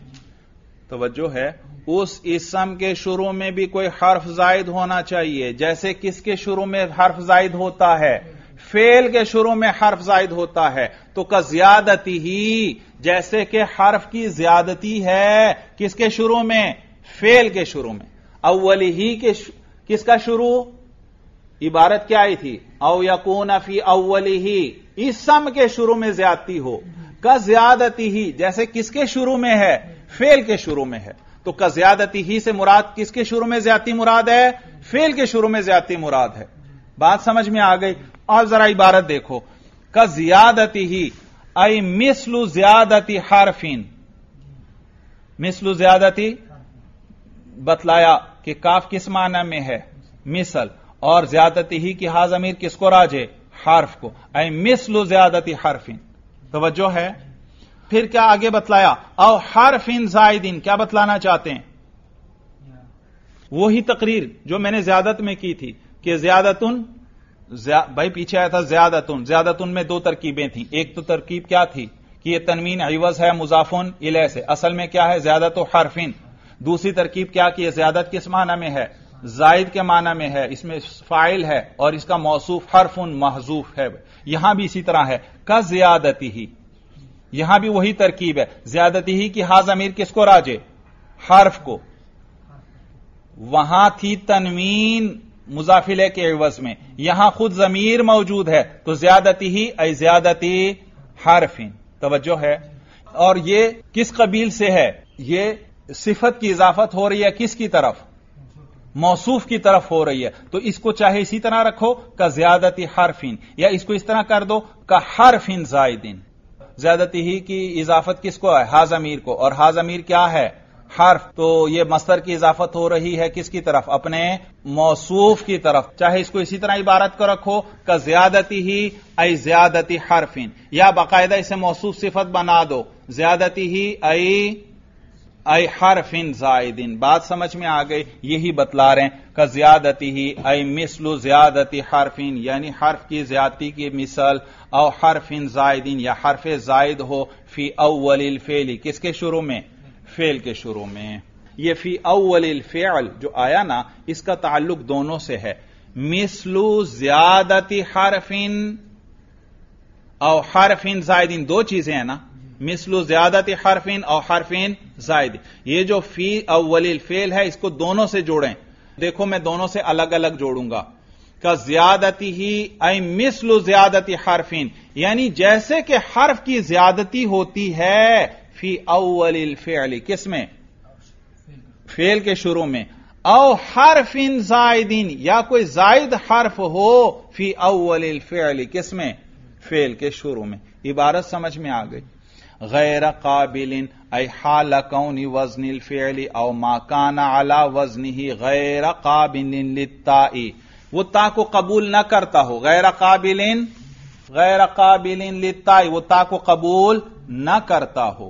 वजह है उस इसम के शुरू में भी कोई हर्फ जायद होना चाहिए जैसे किसके शुरू में हर्फ जायद होता है फेल के शुरू में हर्फ जायद होता है तो का ज्यादती ही जैसे कि हर्फ की ज्यादती है किसके शुरू में फेल के शुरू में अव्वली ही के किसका शुरू इबारत क्या आई थी अवयकून यकून फी अव्वली ही इसम के शुरू में ज्यादती हो का ज्यादती ही जैसे किसके शुरू में है फेल के शुरू में है तो का ज्यादती ही से मुराद किसके शुरू में ज्यादा मुराद है फेल के शुरू में ज्यादा मुराद है बात समझ में आ गई और जरा इबारत देखो का ज्यादती ही आई मिसलू ज्यादती हारफिन मिसलू ज्यादती बतलाया कि काफ किस माना में है मिसल और ज्यादती ही कि हाज अमीर किसको राजे हार्फ को आई मिसलू ज्यादती हारफिन जो है फिर क्या आगे बतलाया और हर फिन जायदीन क्या बतलाना चाहते हैं वही तकरीर जो मैंने ज्यादत में की थी कि ज्यादतुन ज्या, भाई पीछे आया था ज्यादतुन ज्यादतुन में दो तरकीबें थी एक तो तरकीब क्या थी कि यह तनवीन अवज है मुजाफुन इले से असल में क्या है ज्यादा हर हरफिन दूसरी तरकीब क्या कि यह ज्यादत किस माना में है जायद के माना में है इसमें फाइल है और इसका हर हरफुन महजूफ है यहां भी इसी तरह है का ज्यादती ही यहां भी वही तरकीब है ज्यादती ही कि हा जमीर किसको राजे हर्फ को वहां थी तनवीन मुजाफिले के एवज में यहां खुद जमीर मौजूद है तो ज्यादती ही अ ज्यादती हारफिन तवज्जो है और ये किस कबील से है ये सिफत की इजाफत हो रही है किसकी तरफ मौसूफ की तरफ हो रही है तो इसको चाहे इसी तरह रखो का ज्यादती हारफिन या इसको इस तरह कर दो का हरफिन जायदिन ज्यादती ही की इजाफत किसको है हाज अमीर को और हाज अमीर क्या है हर्फ तो ये मस्तर की इजाफत हो रही है किसकी तरफ अपने मौसूफ की तरफ चाहे इसको इसी तरह इबारत को रखो का ज्यादती ही आई ज्यादती इन या बाकायदा इसे मौसूफ सिफत बना दो ज्यादती ही आई अय फिन जायदिन बात समझ में आ गई यही बतला रहे हैं का ज्यादती ही अय मिसलू ज्यादती हरफिन यानी हर्फ की ज्यादती की मिसल औ फिन जायदिन या हरफ जायद हो फी अवलिल फेली किसके शुरू में फेल के शुरू में यह फी अवलिल फेल जो आया ना इसका ताल्लुक दोनों से है मिसलू ज्यादती हरफिन औ फिन जायदिन दो चीजें हैं ना मिसलू ज्यादत हरफिन और हरफिन जायद ये जो फी अवलील फेल है इसको दोनों से जोड़ें देखो मैं दोनों से अलग अलग जोड़ूंगा का ज्यादती ही आई मिसलु ज्यादती हरफिन यानी जैसे कि हर्फ की ज्यादती होती है फी अवलील फेली किसमें फेल के शुरू में औ हर्फ इन जायदीन या कोई जायद हर्फ हो फी अवलील फेली किसमें फेल के शुरू में इबारत समझ में आ गई غير قابل أي حال كون وزن الفعل أو ما كان على وزنه غير قابل للتاء وہ تا کو قبول نہ کرتا ہو غیر قابل غیر قابل للتاء وہ تا کو قبول نہ کرتا ہو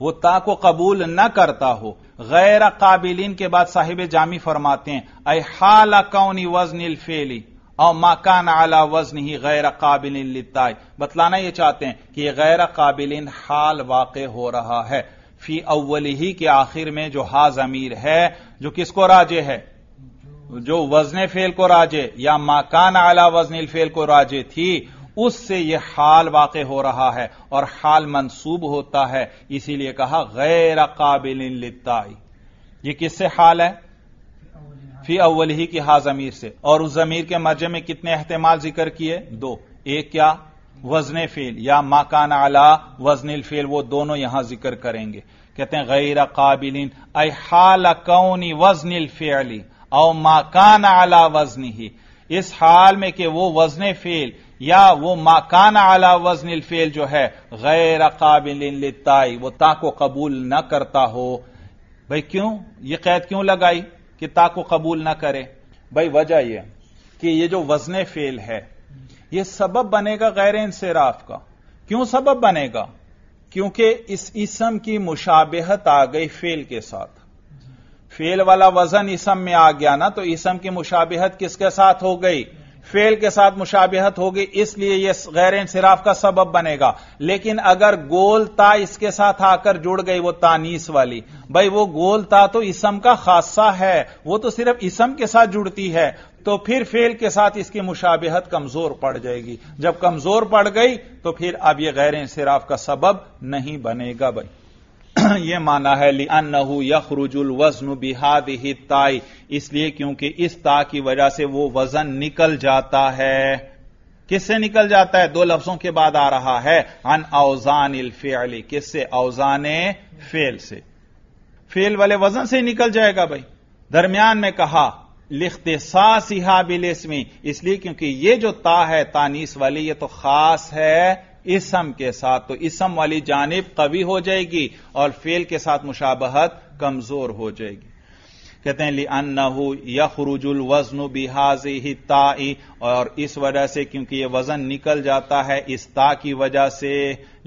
وہ تا کو قبول نہ کرتا ہو غیر قابلین کے بعد صاحب جامی فرماتے ہیں اے حال كون وزن الفعل और माकान आला वजन ही गैर काबिल लिताई बतलाना यह चाहते हैं कि यह गैर काबिल हाल वाक़ हो रहा है फी अव्वल ही के आखिर में जो हाज अमीर है जो किसको राजे है जो वजन फेल को राजे या माकान आला वजन फेल को राजे थी उससे यह हाल वाक़ हो रहा है और हाल मनसूब होता है इसीलिए कहा गैर काबिल लिताई यह किससे हाल है फी अव्वल ही की हा जमीर से और उस जमीर के मर्जे में कितने अहतमाल जिक्र किए दो एक क्या वजन फेल या माकान आला वजन फेल वो दोनों यहां जिक्र करेंगे कहते हैं गैर काबिलिन अल कौनी वजन फेली औ माकान आला वजन ही इस हाल में कि वो वजन फेल या वो माकान आला वजन फेल जो है गैर काबिल लिताई वो ताको कबूल न करता हो भाई क्यों ये कैद क्यों लगाई कि ताको कबूल ना करे भाई वजह यह कि यह जो वजन फेल है यह सबब बनेगा गैर इंसराफ का क्यों सबब बनेगा क्योंकि इस इसम की मुशाबहत आ गई फेल के साथ फेल वाला वजन इसम में आ गया ना तो इसम की मुशाबहत किसके साथ हो गई फेल के साथ मुशाबहत होगी इसलिए यह गैर इंसराफ का सबब बनेगा लेकिन अगर गोल ता इसके साथ आकर जुड़ गई वो तानीस वाली भाई वो गोल ता तो इसम का खासा है वो तो सिर्फ इसम के साथ जुड़ती है तो फिर फेल के साथ इसकी मुशाबहत कमजोर पड़ जाएगी जब कमजोर पड़ गई तो फिर अब यह गैर इंसराफ का सबब नहीं बनेगा भाई यह माना है ली यख यखरुजुल वजन बिहाद ही ताई इसलिए क्योंकि इस ता की वजह से वो वजन निकल जाता है किससे निकल जाता है दो लफ्जों के बाद आ रहा है अन औजान इलफेली किससे औजान फेल से फेल वाले वजन से ही निकल जाएगा भाई दरमियान में कहा लिखते सा इसमें इसलिए क्योंकि ये जो ता है तानीस वाली ये तो खास है इसम के साथ तो इसम वाली जानब कवी हो जाएगी और फेल के साथ मुशाबहत कमजोर हो जाएगी कहते हैं ली अन्नहू यखरुजुल वजन बिहाजी ही ताई और इस वजह से क्योंकि यह वजन निकल जाता है इस ता की वजह से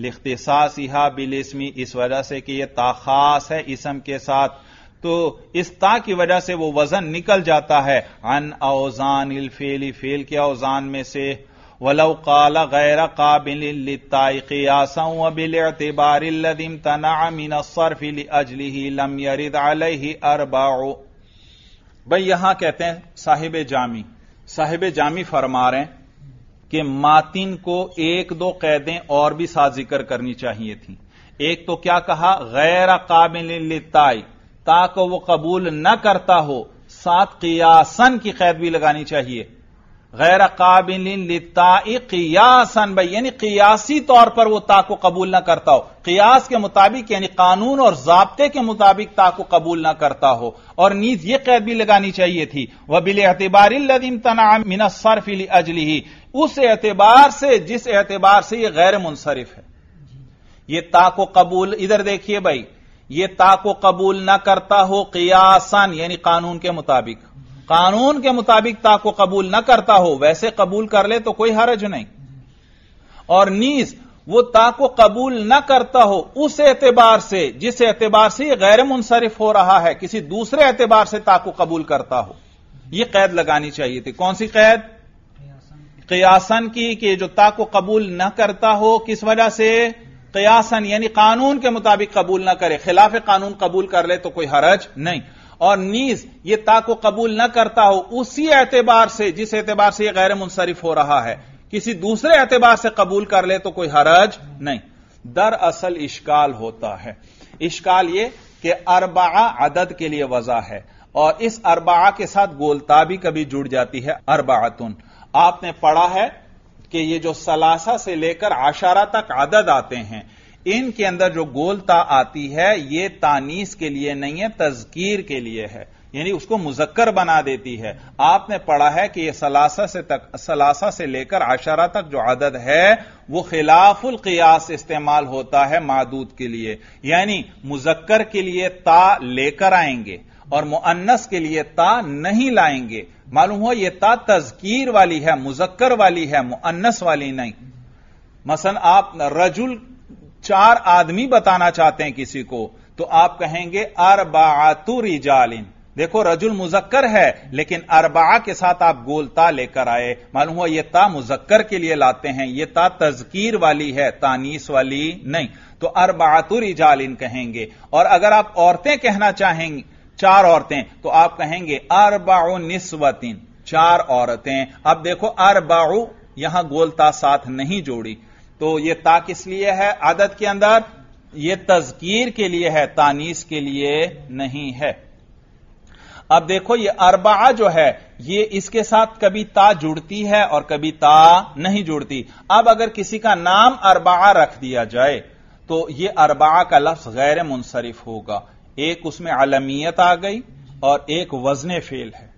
लिख्तिसास यहा बिल इसमी इस वजह से कि यह ता खास है इसम के साथ तो इस ता की वजह से वो वजन निकल जाता है अन औजान इल फेल फेल के औजान में से वलव काल गैर काबिल ताइक़ियासों बिल एतबारदीम तनामिन सरफिल अजली लम यरिद अलही अरबा भाई यहां कहते हैं साहिब जामी साहिब जामी फरमा रहे हैं कि मातिन को एक दो कैदें और भी साथ जिक्र करनी चाहिए थी एक तो क्या कहा गैर काबिल ताई ताको वो कबूल न करता हो साथ कियासन की कैद भी लगानी चाहिए गैर काबिलिन कियासन भाई यानी कियासी तौर पर वो ताको कबूल ना करता हो कियास के मुताबिक यानी कानून और जबते के मुताबिक ताको कबूल ना करता हो और नीज ये कैद भी लगानी चाहिए थी वह बिल एतबार तनाम मिना सरफिली अजली ही उस एतबार से जिस एतबार से यह गैर मुनसरफ है यह ताको कबूल इधर देखिए भाई यह ताको कबूल ना करता हो कियासन यानी कानून के मुताबिक कानून के मुताबिक ताक को कबूल ना करता हो वैसे कबूल कर ले तो कोई हरज नहीं और नीज वो ताक को कबूल ना करता हो उस एतबार से जिस एतबार से गैर मुनसरिफ हो रहा है किसी दूसरे एतबार से ताक को कबूल करता हो यह कैद लगानी चाहिए थी कौन सी कैद कयासन की कि जो ताक को कबूल न करता हो किस वजह से कयासन यानी कानून के मुताबिक कबूल ना करे खिलाफ कानून कबूल कर ले तो कोई हरज नहीं और नीज ये ता को कबूल न करता हो उसी एतबार से जिस एतबार से यह गैर मुनसरफ हो रहा है किसी दूसरे एतबार से कबूल कर ले तो कोई हरज नहीं दरअसल इश्काल होता है इश्काल ये कि अरबा अदद के लिए वजह है और इस अरबा के साथ गोलता भी कभी जुड़ जाती है अरबातुन आपने पढ़ा है कि ये जो सलासा से लेकर आशारा तक आदद आते हैं इनके अंदर जो गोलता आती है यह तानीस के लिए नहीं है तजकीर के लिए है यानी उसको मुजक्कर बना देती है आपने पढ़ा है कि यह सलासा से तक सलासा से लेकर आशारा तक जो आदद है वह खिलाफुल कियास इस्तेमाल होता है मादूद के लिए यानी मुजक्कर के लिए ता लेकर आएंगे और मुअन्नस के लिए ता नहीं लाएंगे मालूम हो यह ता तजकीर वाली है मुजक्कर वाली है मुअन्नस वाली नहीं मसन आप रजुल चार आदमी बताना चाहते हैं किसी को तो आप कहेंगे अरबातु रिजालिन देखो रजुल मुजक्कर है लेकिन अरबा के साथ आप गोलता लेकर आए मालूम हुआ ये ता मुजक्कर के लिए लाते हैं ये ता तजकीर वाली है तानीस वाली नहीं तो अरबातुर इजालिन कहेंगे और अगर आप औरतें कहना चाहेंगे चार औरतें तो आप कहेंगे अरबाउ निस्वतिन चार औरतें अब देखो अरबाउ यहां गोलता साथ नहीं जोड़ी तो ये ता किस लिए है आदत के अंदर ये तजकीर के लिए है तानीस के लिए नहीं है अब देखो ये अरबा जो है ये इसके साथ कभी ता जुड़ती है और कभी ता नहीं जुड़ती अब अगर किसी का नाम अरबा रख दिया जाए तो ये अरबा का लफ्ज गैर मुनसरिफ होगा एक उसमें अलमियत आ गई और एक वजन फेल है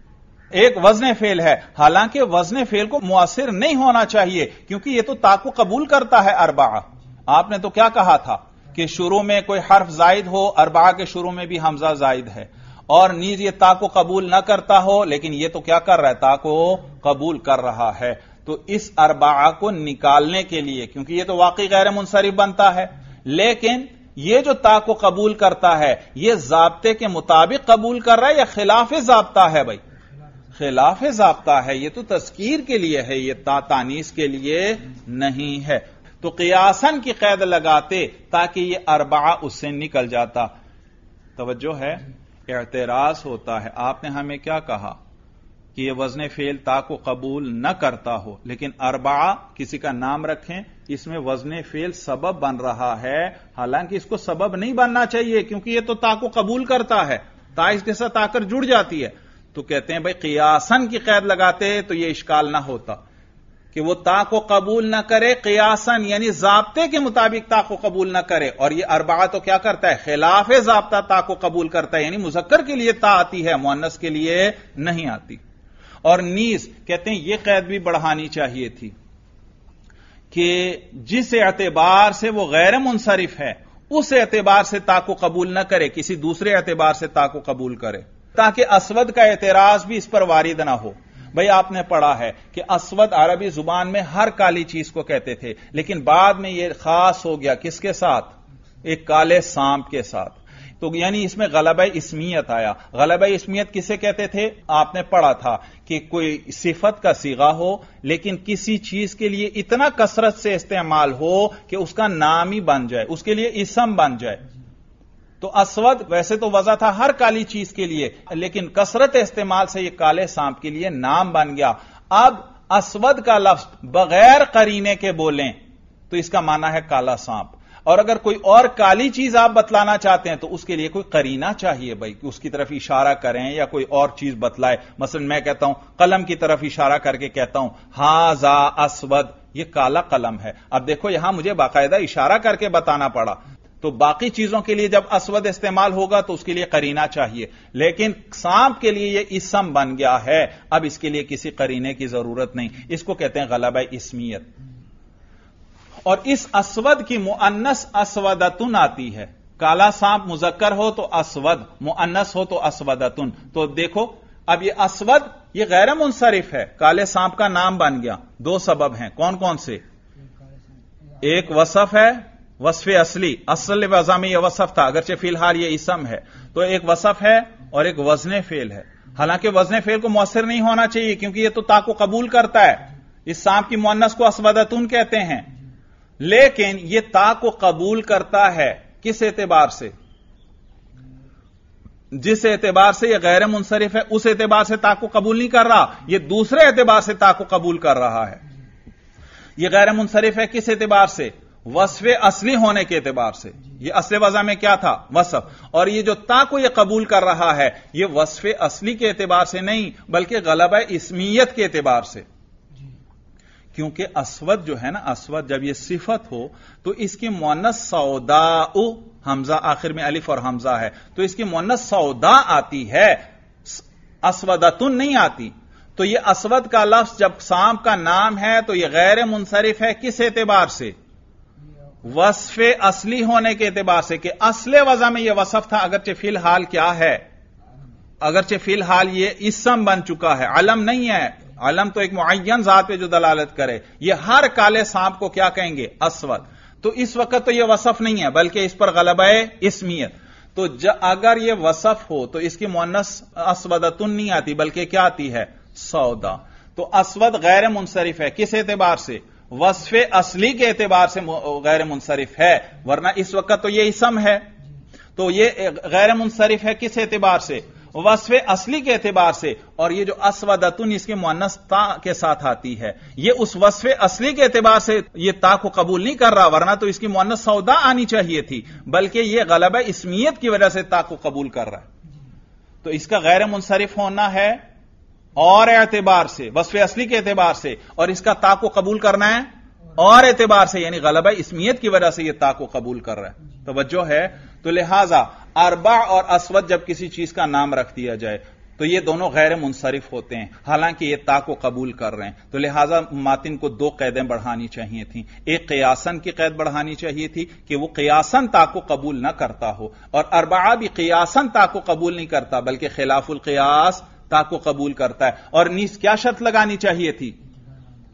एक वजन फेल है हालांकि वजन फेल को मुआसर नहीं होना चाहिए क्योंकि यह तो ताको कबूल करता है अरबा आपने तो क्या कहा था कि शुरू में कोई हर्फ जायद हो अरबा के शुरू में भी हमजा जायद है और नीज ये ताको कबूल ना करता हो लेकिन यह तो क्या कर रहा है ताको कबूल कर रहा है तो इस अरबा को निकालने के लिए क्योंकि यह तो वाकई गैर मुनसरिफ बनता है लेकिन यह जो ताको कबूल करता है यह जबते के मुताबिक कबूल कर रहा है या खिलाफ जबता है भाई खिलाफ जबता है यह तो तस्कीर के लिए है यह ता तानीस के लिए नहीं है तो कियासन की कैद लगाते ताकि यह अरबा उससे निकल जाता तोज्जो है एतराज होता है आपने हमें क्या कहा कि यह वजन फेल ता को कबूल न करता हो लेकिन अरबा किसी का नाम रखें इसमें वजन फेल सबब बन रहा है हालांकि इसको सबब नहीं बनना चाहिए क्योंकि यह तो ता को कबूल करता है ता इसके साथ आकर जुड़ जाती है तो कहते हैं भाई कियासन की कैद लगाते तो यह इश्काल ना होता कि वह ता को कबूल ना करे कियासन यानी जबते के मुताबिक ता को कबूल ना करे और यह अरबा तो क्या करता है खिलाफ जबता ता को कबूल करता है यानी मुजक्कर के लिए ता आती है मुन्नस के लिए नहीं आती और नीस कहते हैं यह कैद भी बढ़ानी चाहिए थी कि जिस एतबार से वह गैर मुनसरिफ है उस एतबार से ता को कबूल ना करे किसी दूसरे एतबार से ता को कबूल करे ताकि असवद का एतराज भी इस पर वारिद ना हो भाई आपने पढ़ा है कि असवद अरबी जुबान में हर काली चीज को कहते थे लेकिन बाद में यह खास हो गया किसके साथ एक काले सांप के साथ तो यानी इसमें गलब इसमियत आया गलब इसमियत किसे कहते थे आपने पढ़ा था कि कोई सिफत का सीगा हो लेकिन किसी चीज के लिए इतना कसरत से इस्तेमाल हो कि उसका नाम ही बन जाए उसके लिए इसम बन जाए तो अस्वद वैसे तो वजह था हर काली चीज के लिए लेकिन कसरत इस्तेमाल से यह काले सांप के लिए नाम बन गया अब असवद का लफ्ज बगैर करीने के बोलें तो इसका माना है काला सांप और अगर कोई और काली चीज आप बतलाना चाहते हैं तो उसके लिए कोई करीना चाहिए भाई कि उसकी तरफ इशारा करें या कोई और चीज बतलाए मसलन मैं कहता हूं कलम की तरफ इशारा करके कहता हूं हाजा असवद ये काला कलम है अब देखो यहां मुझे बाकायदा इशारा करके बताना पड़ा तो बाकी चीजों के लिए जब अस्वद इस्तेमाल होगा तो उसके लिए करीना चाहिए लेकिन सांप के लिए यह इसम बन गया है अब इसके लिए किसी करीने की जरूरत नहीं इसको कहते हैं गलब इसमियत और इस अस्वद की मुअन्नस अस्वदतुन आती है काला सांप मुजक्कर हो तो अस्वद मुअन्नस हो तो अस्वदतुन तो देखो अब यह अस्वद यह गैर मुनसरिफ है काले सांप का नाम बन गया दो सबब हैं कौन कौन से एक वसफ है वसफ असली असल वजामी यह वसफ था अगरचे फिलहाल यह इसम है तो एक वसफ है और एक वजन फेल है हालांकि वजन फेल को मौसर नहीं होना चाहिए क्योंकि यह तो ताको को कबूल करता है इस सांप की मुन्नस को असवदतून कहते हैं लेकिन यह ताको को कबूल करता है किस एतबार से जिस एतबार से यह गैर मुंसरिफ है उस एतबार से ताको को कबूल नहीं कर रहा यह दूसरे एतबार से ताको को कबूल कर रहा है यह गैर मुंसरिफ है किस एतबार से वसफ असली होने के एतबार से यह असल वजह में क्या था वसफ और यह जो ता को यह कबूल कर रहा है यह वसफ असली के एतबार से नहीं बल्कि गलब इसमीयत के एतबार से क्योंकि असवद जो है ना असवद जब यह सिफत हो तो इसकी मोनस सौदा हमजा आखिर में अलिफ और हमजा है तो इसकी मोनस सौदा आती है असवदतुन नहीं आती तो यह असवद का लफ्ज जब सांप का नाम है तो यह गैर मुनसरिफ है किस एतबार से वसफ असली होने के एतबार से कि असले वजह में यह वसफ था अगरचे फिलहाल क्या है अगरचे फिलहाल यह इसम बन चुका है अलम नहीं है अलम तो एक मुन जात पर जो दलालत करे यह हर काले सांप को क्या कहेंगे असवद तो इस वक्त तो यह वसफ नहीं है बल्कि इस पर गलब है इसमियत तो अगर यह वसफ हो तो इसकी असवद असवदतुन नहीं आती बल्कि क्या आती है सौदा तो असवद गैर मुनसरिफ है किस एतबार से वसफ असली के एतबार से गैर मुनसरफ है वरना इस वक्त तो ये इसम है तो ये गैर मुनसरफ है किस एतबार से वसफ असली के एतबार से और ये जो असवदतुन इसके मुनस्ता के साथ आती है ये उस वसफ असली के एतबार से ये ता को कबूल नहीं कर रहा वरना तो इसकी मुनस सौदा आनी चाहिए थी बल्कि ये गलब इसमियत की वजह से ता को कबूल कर रहा है तो इसका गैर मुनसरफ होना है और एतबार से वसफ असली के एतबार से और इसका ताक को कबूल करना है और एतबार से यानी गलब है इसमियत की वजह से यह ताक को कबूल कर रहा है तोज्जो है तो लिहाजा अरबा और असवद जब किसी चीज का नाम रख दिया जाए तो ये दोनों गैर मुंसरिफ होते हैं हालांकि ये ता को कबूल कर रहे हैं तो लिहाजा मातिन को दो कैदें बढ़ानी चाहिए थी एक कयासन की कैद बढ़ानी चाहिए थी कि वो कयासन ता को कबूल ना करता हो और अरबा भी कयासन ता को कबूल नहीं करता बल्कि खिलाफुल कयास ताको को कबूल करता है और नीस क्या शर्त लगानी चाहिए थी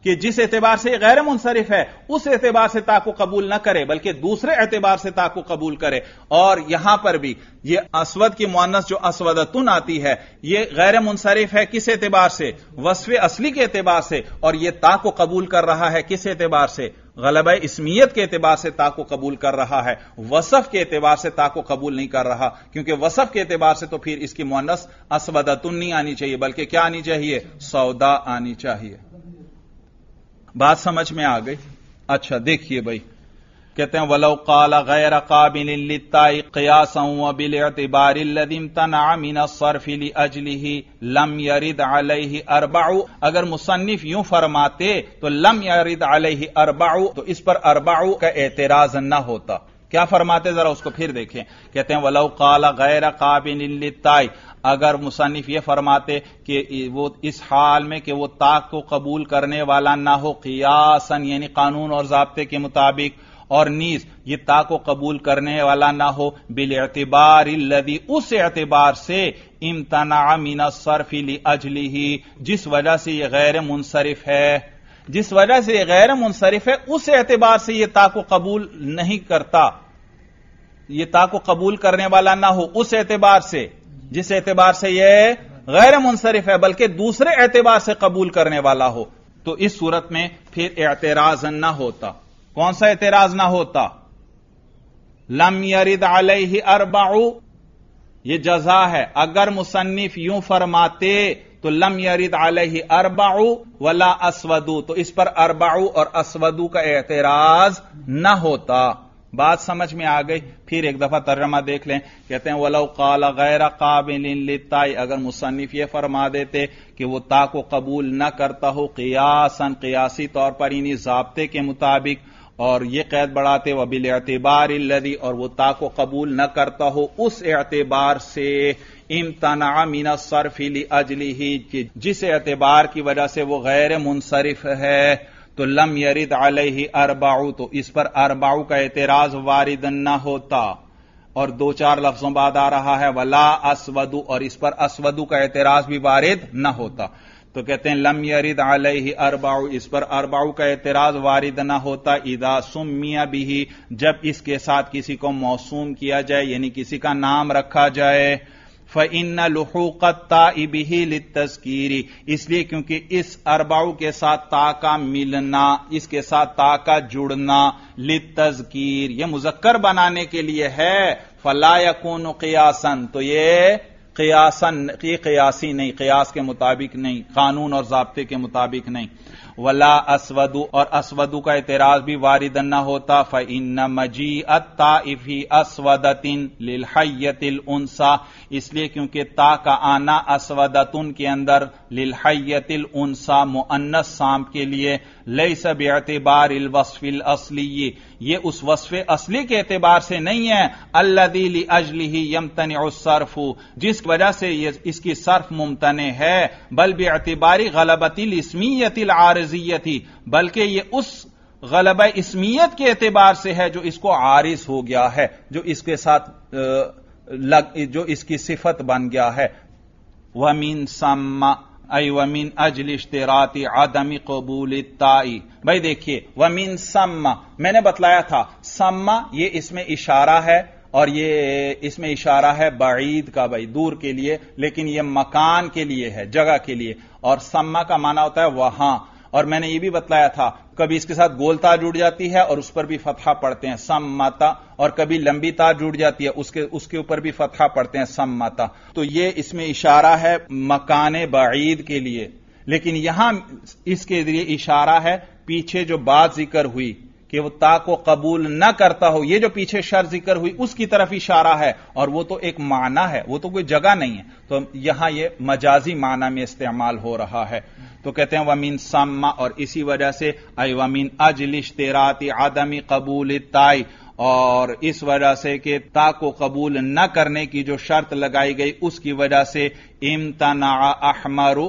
कि जिस एतबार से गैर मुनसरफ है उस एतबार से ताको कबूल ना करे बल्कि दूसरे एतबार से ताको कबूल करे और यहां पर भी यह असवद की मुआनस जो असवदतुन आती है यह गैर मुनसरफ है किस एतबार से वसफ असली के एतबार से और यह ताको को कबूल कर रहा है किस एतबार से गलब इसमियत के एतबार से ताको कबूल कर रहा है वसफ के एतबार से ताको कबूल नहीं कर रहा क्योंकि वसफ के एतबार से तो फिर इसकी मुनस असवदतुन नहीं आनी चाहिए बल्कि क्या आनी चाहिए सौदा आनी चाहिए बात समझ में आ गई अच्छा देखिए भाई कहते हैं वलो काला गैर काबिल कयासबारिम तनामिन सरफिली अजली लम यरिद अलही अरबाऊ अगर मुसन्फ यूं फरमाते तो लम यरिद अलही अरबाऊ तो इस पर अरबाऊ का एतराज न होता क्या फरमाते जरा उसको फिर देखें कहते हैं वलो काला गैर काबिल अगर मुसनफ ये फरमाते कि वो इस हाल में कि वो ताक को कबूल करने वाला ना हो कियासन यानी कानून और जबते के मुताबिक और नीज ये ताक को कबूल करने वाला ना हो बिल एतबार लदी उस एतबार से इम्तना मीना सरफिली अजली ही जिस वजह से यह गैर मुनसरफ है जिस वजह से यह गैर मुनसरफ है उस एतबार से यह ताक को कबूल नहीं करता यह ताक को कबूल करने वाला ना हो उस एतबार से जिस एतबार से यह गैर मुनसरिफ है बल्कि दूसरे एतबार से कबूल करने वाला हो तो इस सूरत में फिर एतराज ना होता कौन सा एतराज ना होता लम यरिद अलैहि अरबाऊ ये जजा है अगर मुसन्फ यूं फरमाते तो लम यरिद अलैहि अरबाऊ वला असवदू तो इस पर अरबाऊ और असवदू का एतराज ना होता बात समझ में आ गई फिर एक दफा तर्जमा देख लें कहते हैं वलव काला गैर काबिल अगर मुसनफ ये फरमा देते कि वो ता को कबूल न करता हो कियासन कियासी तौर पर इन्हीं जबते के मुताबिक और ये कैद बढ़ाते वह बिल एतबार लदी और वो ता को कबूल न करता हो उस एतबार से इम्तना मिना सरफिली अजली ही जिस एतबार की वजह से वो गैर मुनसरफ है तो लम यरिद अलही अरबाऊ तो इस पर अरबाऊ का एतराज वारिद न होता और दो चार लफ्जों बाद आ रहा है वला अस्वदु और इस पर अस्वदु का एतराज भी वारिद न होता तो कहते हैं लम यरिद अलही अरबाऊ इस पर अरबाऊ का एतराज वारिद न होता इदा सुमिया भी जब इसके साथ किसी को मौसूम किया जाए यानी किसी का नाम रखा जाए फ़िन लहूकत ताइबिही लितस्कीरी इसलिए क्योंकि इस अरबाऊ के साथ ता का मिलना इसके साथ ता का जुड़ना लितजकीर यह मुजक्कर बनाने के लिए है फला यकून कियासन तो ये कियासन ये कियासी नहीं कियास के मुताबिक नहीं कानून और जबते के मुताबिक नहीं वला असवदु और असवदु का एतराज भी वारिद न होता फ़िन मजी अताइफी असवदतिन लिलहैतिल उनसा इसलिए क्योंकि ता का आना असवदतुन के अंदर लिलहैतिल उनसा मुअन्नस सांप के लिए लई सब एतबार असली ये उस वसफ़ असली के एतबार से नहीं है अल्लादीली अजली ही सर्फ़ जिस वजह से ये इसकी सर्फ मुमतने है बल भी अतबारी गलबतिल आरजियत आरजियती बल्कि ये उस गलब इसमीयत के एतबार से है जो इसको आरिस हो गया है जो इसके साथ लग जो इसकी सिफत बन गया है वमीन सम्मा आई वमीन अजल इश्तराती आदमी कबूल ताई भाई देखिए वमीन सम्मा मैंने बतलाया था सम्मा ये इसमें इशारा है और ये इसमें इशारा है बईद का भाई दूर के लिए लेकिन ये मकान के लिए है जगह के लिए और सम्मा का माना होता है वहां और मैंने यह भी बतलाया था कभी इसके साथ गोल तार जुड़ जाती है और उस पर भी फतहा पड़ते हैं सम माता और कभी लंबी तार जुड़ जाती है उसके उसके ऊपर भी फतहा पड़ते हैं सम माता तो ये इसमें इशारा है मकान बाईद के लिए लेकिन यहां इसके जरिए इशारा है पीछे जो बात जिक्र हुई कि वो ता को कबूल न करता हो यह जो पीछे शर जिक्र हुई उसकी तरफ इशारा है और वह तो एक माना है वो तो कोई जगह नहीं है तो यहां ये मजाजी माना में इस्तेमाल हो रहा है तो कहते हैं वमीन सम्मा और इसी वजह से आई वमीन अजलिश तेराती आदमी कबूल ताई और इस वजह से कि ता को कबूल न करने की जो शर्त लगाई गई उसकी वजह से इमतना अहमर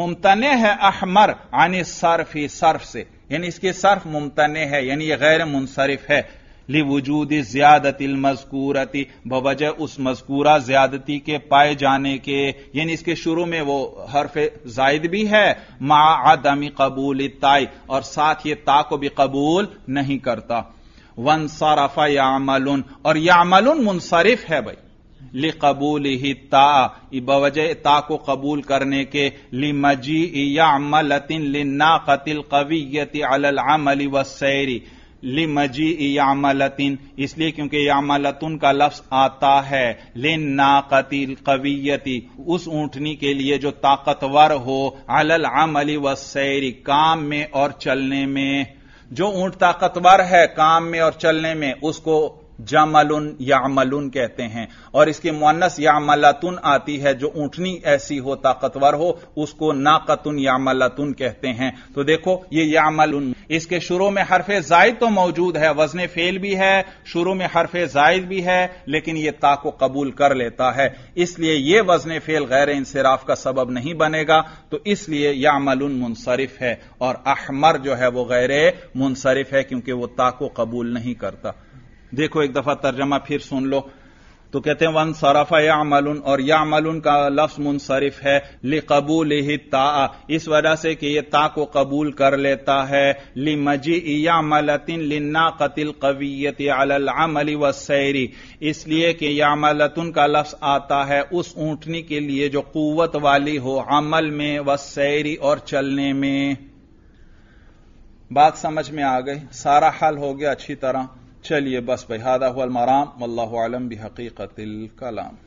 मुमतने है अहमर आने सर्फ ही सर्फ से यानी इसके सर्फ मुमतने है यानी यह गैर मुनसरफ है ली वजूद ज्यादतिल मजकूरती बवजह उस मजकूरा ज्यादती के पाए जाने के यानी इसके शुरू में वो हरफ जायद भी है मा आदमी कबूल ताई और साथ ये ता को भी कबूल नहीं करता वन सारफा यामलुन और यामलुन मुनसरफ है भाई ले कबूल ही ता बवज ता को कबूल करने के लि मजी यामलतिन लिन्ना कतिल कवियती अल अमली वसैरी लि मजी यामलतिन इसलिए क्योंकि यामलतुन का लफ्ज आता है लिन्ना कतिल कवियती उस ऊंटनी के लिए जो ताकतवर हो अल अमली वसैरी काम में और चलने में जो ऊंट ताकतवर है काम में और चलने में उसको जामलुन यामलुन कहते हैं और इसके या यामलातुन आती है जो ऊंटनी ऐसी हो ताकतवर हो उसको नाकतुन यामलातुन कहते हैं तो देखो ये यामलुन इसके शुरू में हरफ जायद तो मौजूद है वजन फेल भी है शुरू में हरफ जायद भी है लेकिन यह ता को कबूल कर लेता है इसलिए यह वजन फेल गैर इंसराफ का सबब नहीं बनेगा तो इसलिए यामलुन मुनसरिफ है और अहमर जो है वो गैर मुनसरिफ है क्योंकि वो ता को कबूल नहीं करता देखो एक दफा तर्जमा फिर सुन लो तो कहते हैं वन सराफा या मलून और या मलून का लफ्स मुनसरिफ है ले कबूल ही ता इस वजह से कि यह ता को कबूल कर लेता है ली मजी या मलतिन लिन्ना कतिल कवियत अमली व सैरी इसलिए कि या मलतुन का लफ्स आता है उस ऊंटनी के लिए जो कुवत वाली हो अमल में व सैरी और चलने में बात समझ में आ गई सारा हल हो गया अच्छी तरह چلیے بس بھائی هذا هو المرام والله اعلم بحقیقت الكلام